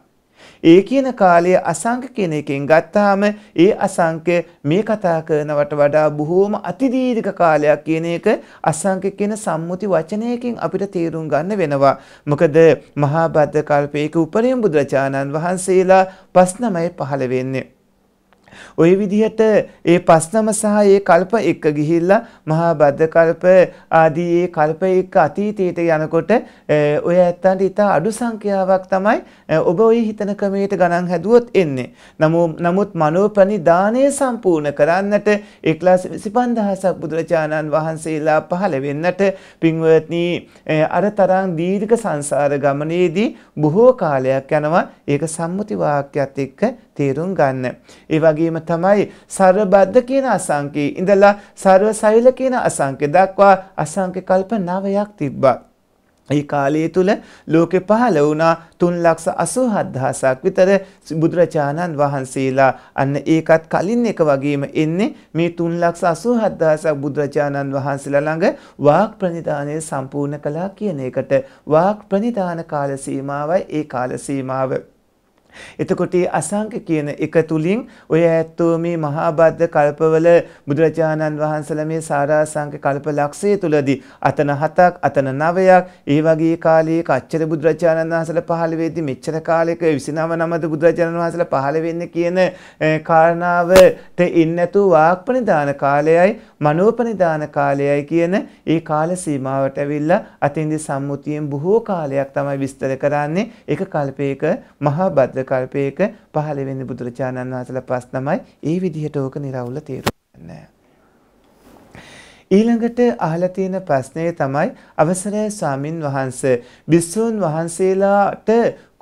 ඒ කියන කාලය අසංක කියන එකෙන් ගත්තාම ඒ අසංක මේ කතා කරනවට වඩා බොහෝම අතිදීර්ඝ කාලයක් කියන එක අසංක කියන සම්මුති වචනයකින් අපිට තේරුම් ගන්න වෙනවා. මොකද මහා බද්ද කල්පයක උපරිම බුදුරජාණන් වහන්සේලා 59 පහළ වෙන්නේ. ওই විදිහට ඒ පස්නම සහ ඒ කල්ප එක්ක ගිහිල්ලා මහා බද්ද කල්ප ආදී ඒ කල්ප එක්ක අතීතයට යනකොට ඔය ඇත්තන්ට ඉතා අඩු සංඛ්‍යාවක් තමයි ඔබ ඔය හිතන ක්‍රමයට ගණන් හැදුවොත් එන්නේ. නමුත් මනෝපනි දානය සම්පූර්ණ කරන්නට එක්ලාස් විසිපන්දහසක් බුදුරජාණන් වහන්සේලා පහළ වෙන්නට පින්වත්නි අර තරම් දීර්ඝ සංසාර ගමනේදී බොහෝ කාලයක් යනවා ඒක සම්මුති වාක්‍යයත් එක්ක තේරුම් ගන්න. ඒ වගේම තමයි සර්වබද්ධ කියන අසංකේ ඉඳලා සර්ව සෛල කියන අසංකේ දක්වා අසංක කල්ප 9ක් තිබ්බා. ඒ කාලය තුල ලෝකෙ පහළ වුණා 387000ක් විතර බුදුරජාණන් වහන්සේලා අන්න ඒකත් කලින් එක වගේම එන්නේ මේ 387000ක් බුදුරජාණන් වහන්සේලා ළඟ වාග් ප්‍රනිධානය සම්පූර්ණ කළා කියන එකට වාග් ප්‍රනිධාන කාල සීමාවයි ඒ කාල සීමාවයි එතකොට අසංක කියන එක තුලින් ඔය ඇත්තෝ මේ මහා බද්ද කල්පවල බුදුරජාණන් වහන්සේලා මේ සාරාසංක කල්ප ලක්ෂය තුලදී අතන හතක් අතන නවයක් ඒ වගේ කාලයේ කච්චර බුදුරජාණන් වහන්සේලා පහළ වෙද්දී මෙච්චර කාලයක 29 නමද බුදුරජාණන් වහන්සේලා පහළ වෙන්නේ කියන කාරණාවට ඉන්නේ නැතු වාග්පනිදාන කාලයයි මනෝපනිදාන කාලයයි කියන ඒ කාල සීමාවට ඇවිල්ලා අතින්දි සම්මුතියෙන් බොහෝ කාලයක් තමයි විස්තර කරන්නේ එක කල්පයක මහා භද්‍ර කල්පයක පහළ වෙන්නේ බුදුරජාණන් වහන්සේලා පස් තමයි ඒ විදිහට ඕක निराවුල තේරුන්නේ. ඊළඟට අහලා තියෙන ප්‍රශ්නේ තමයි අවසරයි ස්වාමින් වහන්ස බිස්සෝන් වහන්සේලාට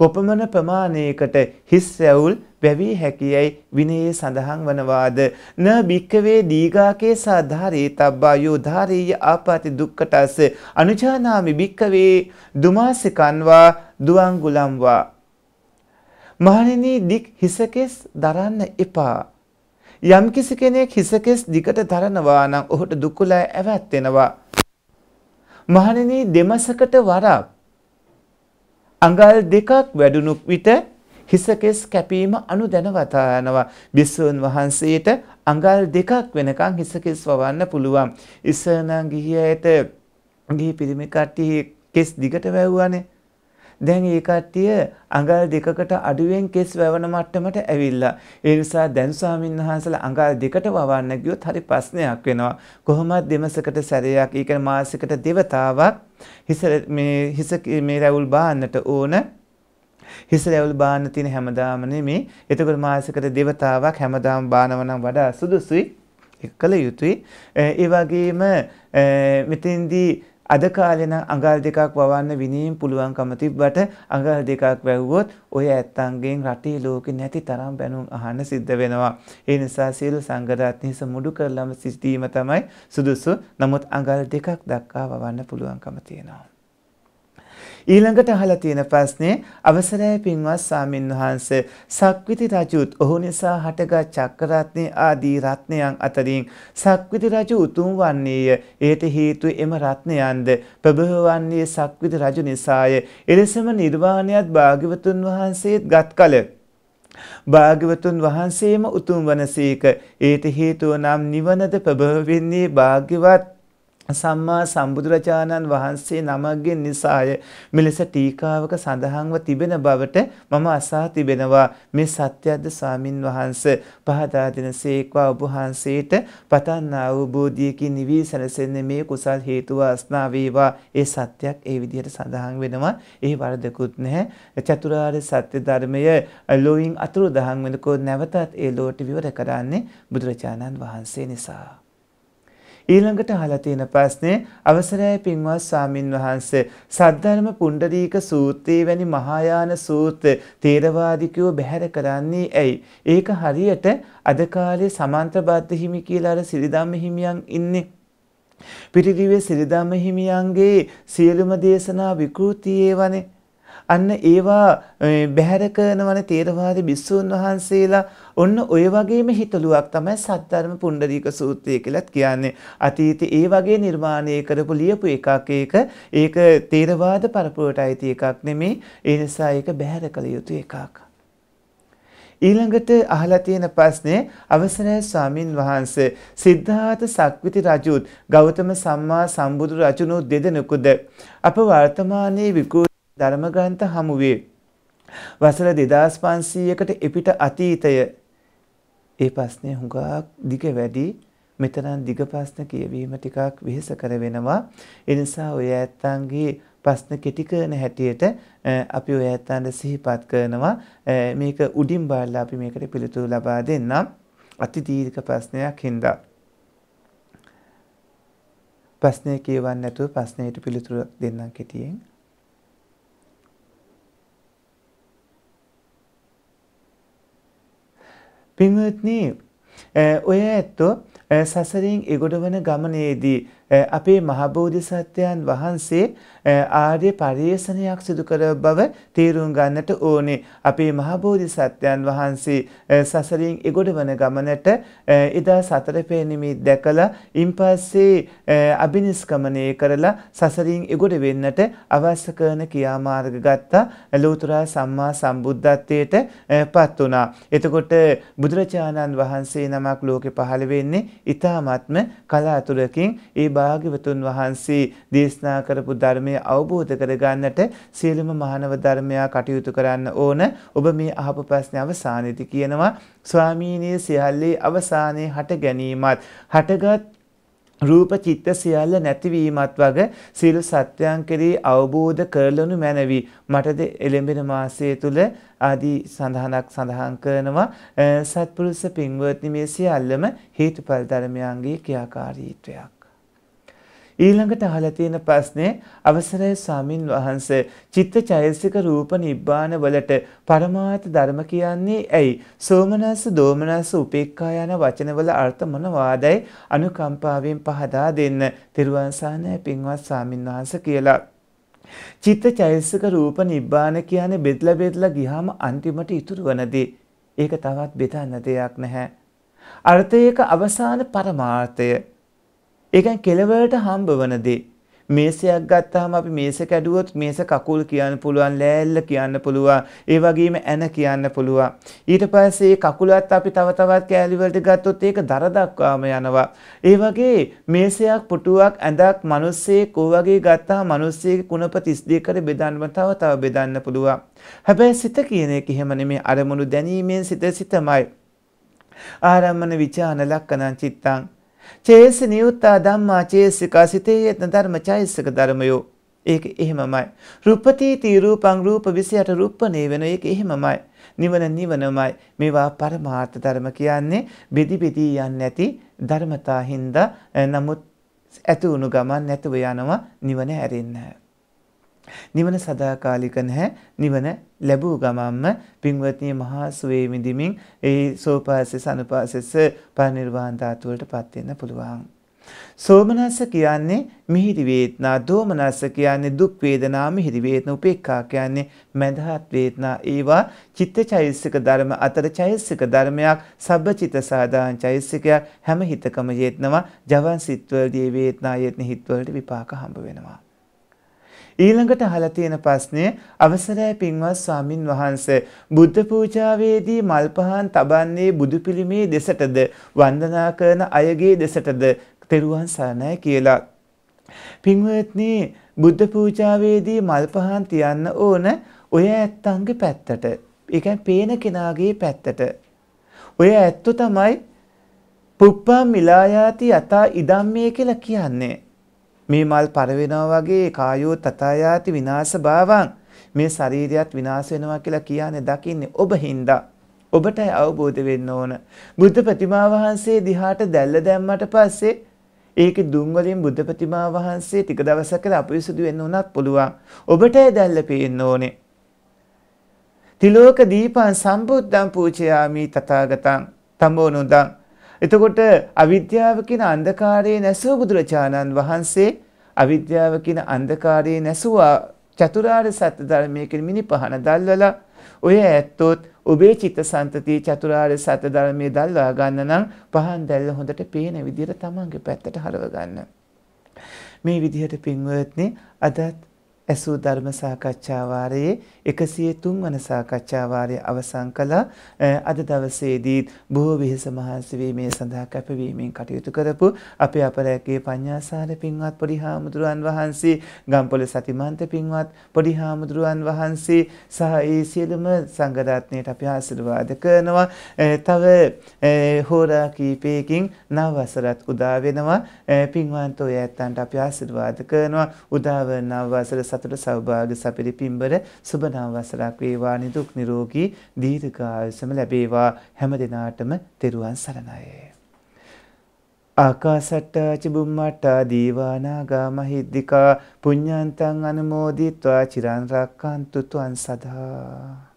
කොපමණ ප්‍රමාණයකට හිස් රැවුල් වැවේ හැකියයි විනයේ සඳහන් වනවාද න භික්කවේ දීගාකේ සාධාරේ තබ්බා යෝ ධාරීය ආපති දුක්කටස් අනුජානාමි භික්කවේ දුමාසිකන්වා දුවංගුලම්වා මහණෙනි දික් හිසකෙස් දරන්න එපා යම්කිසි කෙනෙක් හිසකෙස් දිකට දරනවා නම් ඔහුට දුකුලයි ඇවැත් වෙනවා මහණෙනි දෙමසකට වරක් අඟල් දෙකක් වැඩුණු විට හිසකෙස් කැපීම අනු දැනවතා යනවා. බිස්සුන් වහන්සේට අඟල් දෙකක් වෙනකන් හිසකෙස් වවන්න පුළුවන්. ඉස්සරනම් ගිහි ඇයට ගිහි පිරිමි කට්ටිය කෙස් දිගට වැව්වනේ. දැන් ඒ කට්ටිය අඟල් දෙකකට අඩුවෙන් කෙස් වැවන මට්ටමට ඇවිල්ලා. ඒ නිසා දැන් ස්වාමින්වහන්සේලා අඟල් දෙකට වවන්න ගියොත් හරි ප්‍රශ්නයක් වෙනවා. කොහොමද දෙමසකට සැරයක්, ඒ කියන්නේ මාසෙකට දෙවතාවක් හිස මේ හිස මේ රැවුල් බාන්නට ඕන. හිස රැවුල් බාන්න තියෙන හැමදාම නෙමෙයි. එතකොට මාසයකට දෙවතාවක් හැමදාම බානවා නම් වඩා සුදුසුයි. ඒක කළ යුතුයි. ඒ වගේම මෙතෙන්දී අද කාලේ නම් අඟල් දෙකක් වවන්න විනීම් පුළුවන්කම තිබ්බට අඟල් දෙකක් වැව්වොත් ඔය ඇත්තන්ගෙන් රටේ ලෝකේ නැති තරම් බැනුම් අහන්න සිද්ධ වෙනවා. ඒ නිසා සියලු සංගරත් හිස මුඩු කරලම සිටීම තමයි සුදුසු. නමුත් අඟල් දෙකක් දක්වා වවන්න පුළුවන්කම තියෙනවා. ඊළඟට අහලා තියෙන ප්‍රශ්නේ අවසරයි පින්වත් සාමින් වහන්සේ සක්විති රජුත් ඔහු නිසා හටගත් චක්‍රරත්නේ ආදී රත්නයන් අතරින් සක්විති රජු උතුම් වන්නේය. ඒට හේතු එම රත්නයන්ද ප්‍රබවවන්නේ සක්විති රජු නිසාය. එලෙසම නිර්වාණයත් භාග්‍යවතුන් වහන්සේත් ගත් කල භාග්‍යවතුන් වහන්සේම උතුම් වනසේක ඒට හේතුව නම් නිවනද ප්‍රභව වෙන්නේ භාග්‍යවත් සම්මා සම්බුදුරජාණන් වහන්සේ නමක්ගේ නිසාය මෙලෙස ටීකාවක සඳහන්ව තිබෙන බවට මම අසා තිබෙනවා මේ සත්‍යද්ද ස්වාමින් වහන්ස පහදා දෙනසේක්වා ඔබ වහන්සේට පතන්නා වූ බෝධියකින් නිවී සැනසෙන්නේ මේ කුසල් හේතුව අස්නා වේවා ඒ සත්‍යයක් ඒ විදිහට සඳහන් වෙනවා ඒ වරදකුත් නැහැ චතුරාර්ය සත්‍ය ධර්මය ලෝයින් අතුරුදහන් වෙනකෝ නැවතත් ඒ ලෝට විවර කරන්නේ බුදුරජාණන් වහන්සේ නිසා ඊළඟට අහලා තියෙන ප්‍රශ්නේ අවසරයි පින්වත් සාමින් වහන්සේ සද්ධර්ම පුණ්ඩරීක සූත්‍රය වැනි මහායාන සූත්‍ර තේරවාදිකයෝ බැහැර කරන්නේ ඇයි? ඒක හරියට අද කාලේ සමන්තබද්ද හිමි කියලා අර සිරිදම්ම හිමියන් ඉන්නේ. පිටිදිවේ සිරිදම්ම හිමියන්ගේ සියලුම දේශනා විකෘති ඒවනේ. අන්න ඒවා බැහැර කරනවන තේරවාද බිස්සූන් වහන්සේලා ඔන්න ඔය වගේම හිතලුවක් තමයි සත්ධර්ම පුණ්ඩරීක සූත්‍රය කියලත් කියන්නේ. අතීතේ ඒ වගේ නිර්මාණය කරපු ලියපු එකක් ඒක ඒක තේරවාද පරපුරට අයිති එකක් නෙමේ. ඒ නිසා ඒක බැහැර කළ යුතු එකක්. ඊළඟට අහලා තියෙන ප්‍රශ්නේ අවසරයි ස්වාමින් වහන්සේ සිද්ධාර්ථ සක්විති රජුත් ගෞතම සම්මා සම්බුදු රජුණු දෙදෙනෙකුද අප වර්තමානයේ විකූ ධර්මග්‍රන්ථ හමුවේ. වසර 2500කට එපිට අතීතය ඒ ප්‍රශ්නේ හුඟක් දිග වැඩි මෙතනන් දිග ප්‍රශ්න කියවීම ටිකක් වෙහෙසකර වෙනවා. ඒ නිසා ඔය ඇත්තන්ගේ ප්‍රශ්න කෙටි කරන හැටියට අපි ඔය ඇත්තන්ට සිහිපත් කරනවා. මේක උඩින් බලලා අපි මේකට පිළිතුරු ලබා දෙන්නම්. අති දීර්ඝ ප්‍රශ්නයක් හින්දා ප්‍රශ්නය කියවන්න නැතුව ප්‍රශ්නයට පිළිතුරු දෙන්නම් කෙටියෙන්. පින්වත්නි ඔය ඇත්තෝ සසරින් එගොඩ වන ගමනේදී අපේ මහබෝධිසත්වයන් වහන්සේ ආර්ය පරිේශනයක් සිදු කර බව තේරුම් ගන්නට ඕනේ. අපේ මහබෝධිසත්වයන් වහන්සේ සසරින් එගොඩ වන ගමනට එදා සතර පෙරනිමි දැකලා ඉන්පස්සේ අබිනිෂ්ක්‍මණය කරලා සසරින් එගොඩ වෙන්නට අවශ්‍ය කරන ක්‍රියාමාර්ග ගත්තා ලෝතර සම්මා සම්බුද්ධත්වයට පත් වුණා. එතකොට බුදුරජාණන් වහන්සේ නමක් ලෝකෙ පහළ වෙන්නේ ඊ타මත්ම කලාතුරකින් ඒ භාග්‍යවතුන් වහන්සේ දේශනා කරපු ධර්මය අවබෝධ කරගන්නට සියලුම මහානව ධර්මයා කටයුතු කරන්න ඕන. ඔබ මේ අහපු ප්‍රශ්නේ අවසානයේදී කියනවා ස්වාමීනි සියල්ලේ අවසානයේ හට ගැනීමත් හටගත් රූප චිත්ත සියල්ල නැතිවීමත් වගේ සියලු සත්‍යයන් කෙරෙහි අවබෝධ කරලනු මැනවි මටද එළඹෙන මාසය තුල ආදී සඳහනක් සඳහන් කරනවා සත්පුරුෂ පින්වත්නි මේ සියල්ලම හේතුඵල ධර්මයන්ගේ ක්‍රියාකාරීත්වයක් ඊළඟට අහලා තියෙන ප්‍රශ්නේ අවසරයි ස්වාමින් වහන්සේ චිත්ත චෛතසික රූප නිබ්බාන වලට පරමාර්ථ ධර්ම කියන්නේ ඇයි සෝමනස්ස දෝමනස්ස උපේක්ඛා යන වචනවල අර්ථ මොනවාදයි අනුකම්පාවෙන් පහදා දෙන්න තිරුවන් සානය පින්වත් ස්වාමින් වහන්සේ කියලා චිත්ත චෛතසික රූප නිබ්බාන කියන්නේ බෙදලා බෙදලා ගියාම අන්තිමට ඉතුරු වෙනදී ඒක තවත් බෙදන්න දෙයක් නැහැ අර්ථයක අවසාන පරමාර්ථය ඒකෙන් කෙලවරට හම්බ වන දේ. මේසයක් ගත්තාම අපි මේස කැඩුවොත් මේස කකුල් කියන්න පුළුවන් ලෑල්ල කියන්න පුළුවන් ඒ වගේම ඇන කියන්න පුළුවන් ඊට පස්සේ කකුලත් අපි තව තවත් කෑලි වලට ගත්තොත් ඒක දර දක්වාම යනවා ඒ වගේ මේසයක් පුටුවක් ඇඳක් මිනිස්සෙක් ඕ වගේ ගත්තාම මිනිස්සෙක කුණප 32කට බෙදන්නම තව තව බෙදන්න පුළුවන් හැබැයි සිත කියන එක එහෙම නෙමෙයි අරමුණු දැනීමෙන් සිත සිතමයි ආරම්මන විචාන ලක්කනං චිත්තං චේස නියුත්තා ධම්මා චේසිකා සිතේ යෙත්න ධර්ම චෛසික ධර්මයෝ ඒක එහෙමමයි. රූපතීති රූපං රූප 28 රූපණේ වෙන ඒක එහෙමමයි. නිවන නිවනමයි. මේවා පරමාර්ථ ධර්ම කියන්නේ බෙදි බෙදී යන්නේ නැති ධර්මතා හින්දා නමුත් ඇති වුණු ගමන් නැතුව යනවා නිවන හැරෙන්නේ නැහැ. නිවන සදාකාලික නැහැ. නිවන ලැබූ ගමන්ම පින්වත්නි මහා සුවේ මිදිමින් ඒ සෝපාසස අනුපාසස පරිනිර්වාණ ධාතු වලටපත් වෙන්න පුළුවන්. සෝමනස්ස කියන්නේ මිහිරි වේදනා, දෝමනස්ස කියන්නේ දුක් වේදනා, මිහිරි වේදනා, උපේක්ඛා කියන්නේ මඳහත් වේදනා. ඒවා චිත්තචෛසික ධර්ම අතර චෛසික ධර්මයක්, සබ්බචිත සාදාන චෛසිකයක් හැම හිතකම යෙදෙනවා. ජවන් සිත්වලදී වේදනා යෙදෙන හිත්වලට විපාක හම්බ වෙනවා. ඊළඟට අහලා තියෙන ප්‍රශ්නය අවසරයි පින්වත් ස්වාමින් වහන්ස බුද්ධ පූජාවේදී මල් පහන් තබන්නේ බුදු පිළිමේ දෙසටද වන්දනා කරන අයගේ දෙසටද තෙරුවන් සරණයි කියලා පින්වත්නි බුද්ධ පූජාවේදී මල් පහන් තියන්න ඕන ඔය ඇත්තන්ගේ පැත්තට ඒ කියන්නේ පේන කෙනාගේ පැත්තට ඔය ඇත්තු තමයි පුප්පා මිලායාති යතා ඉදම්මේ කියලා කියන්නේ මේ මල් පරවෙනවා වගේ කායෝ තතයාති විනාශ භාවං මේ ශරීරයත් විනාශ වෙනවා කියලා කියන්නේ දකින්නේ ඔබ හින්දා ඔබටයි අවබෝධ වෙන්න ඕන බුද්ධ ප්‍රතිමා වහන්සේ දිහාට දැල්ල දැම්මට පස්සේ ඒකේ දුම් වලින් බුද්ධ ප්‍රතිමා වහන්සේ ටික දවසක් කියලා අපිරිසුදු වෙන්න උනත් පුළුවන් ඔබටයි දැල්ල පේන්න ඕනේ තිලෝක දීපං සම්බුද්ධං පූජයාමි තථාගතං තමෝ නුදං එතකොට අවිද්‍යාව කියන අන්ධකාරයේ නැසූ බුදුරජාණන් වහන්සේ අවිද්‍යාව කියන අන්ධකාරයේ නැසුවා චතුරාර්ය සත්‍ය ධර්මයකින් මිනිපහන දැල්වලා ඔය ඇත්තොත් ඔබේ චිත්තසංතතිය චතුරාර්ය සත්‍ය ධර්මයේ දැල්වා ගන්න නම් පහන් දැල්ල හොඳට පේන විදිහට තමන්ගේ පැත්තට හරව ගන්න. මේ විදිහට පින්වත්නි අදත් ඇසූ ධර්ම සාකච්ඡා වාරයේ 103 වන සාකච්ඡා වාරය අවසන් කළා. අද දවසේදී බොහෝ විහස මහන්සි වීමේ සඳහා කැපවීමෙන් කටයුතු කරපු අපේ අපරැකේ පඤ්ඤාසාර පින්වත් පොඩිහාමුදුරන් වහන්සේ, ගම්පොළ සතිමන්ත පින්වත් පොඩිහාමුදුරන් වහන්සේ සහ ඒ සියලුම සංඝ රත්නයට අපි ආශිර්වාද කරනවා. තව හෝරා කීපයකින් නව වසරත් උදා වෙනවා. පින්වන්තෝ යැත්තන්ට අපි ආශිර්වාද කරනවා. උදාව නව වසර සතුට සෞභාග්‍ය සපිරි පිම්බර සුබ නම් වසරක් වේවා නිදුක් නිරෝගී දීර්ඝායුෂම ලැබේවා හැම දිනාටම තෙරුවන් සරණයි ආකාසට්ටා චිබුම්මට්ටා දීවානාගා මහිද්దికා පුඤ්ඤන්තං අනුමෝදිත්වා චිරන් රැක්කන්තු තුන් සදා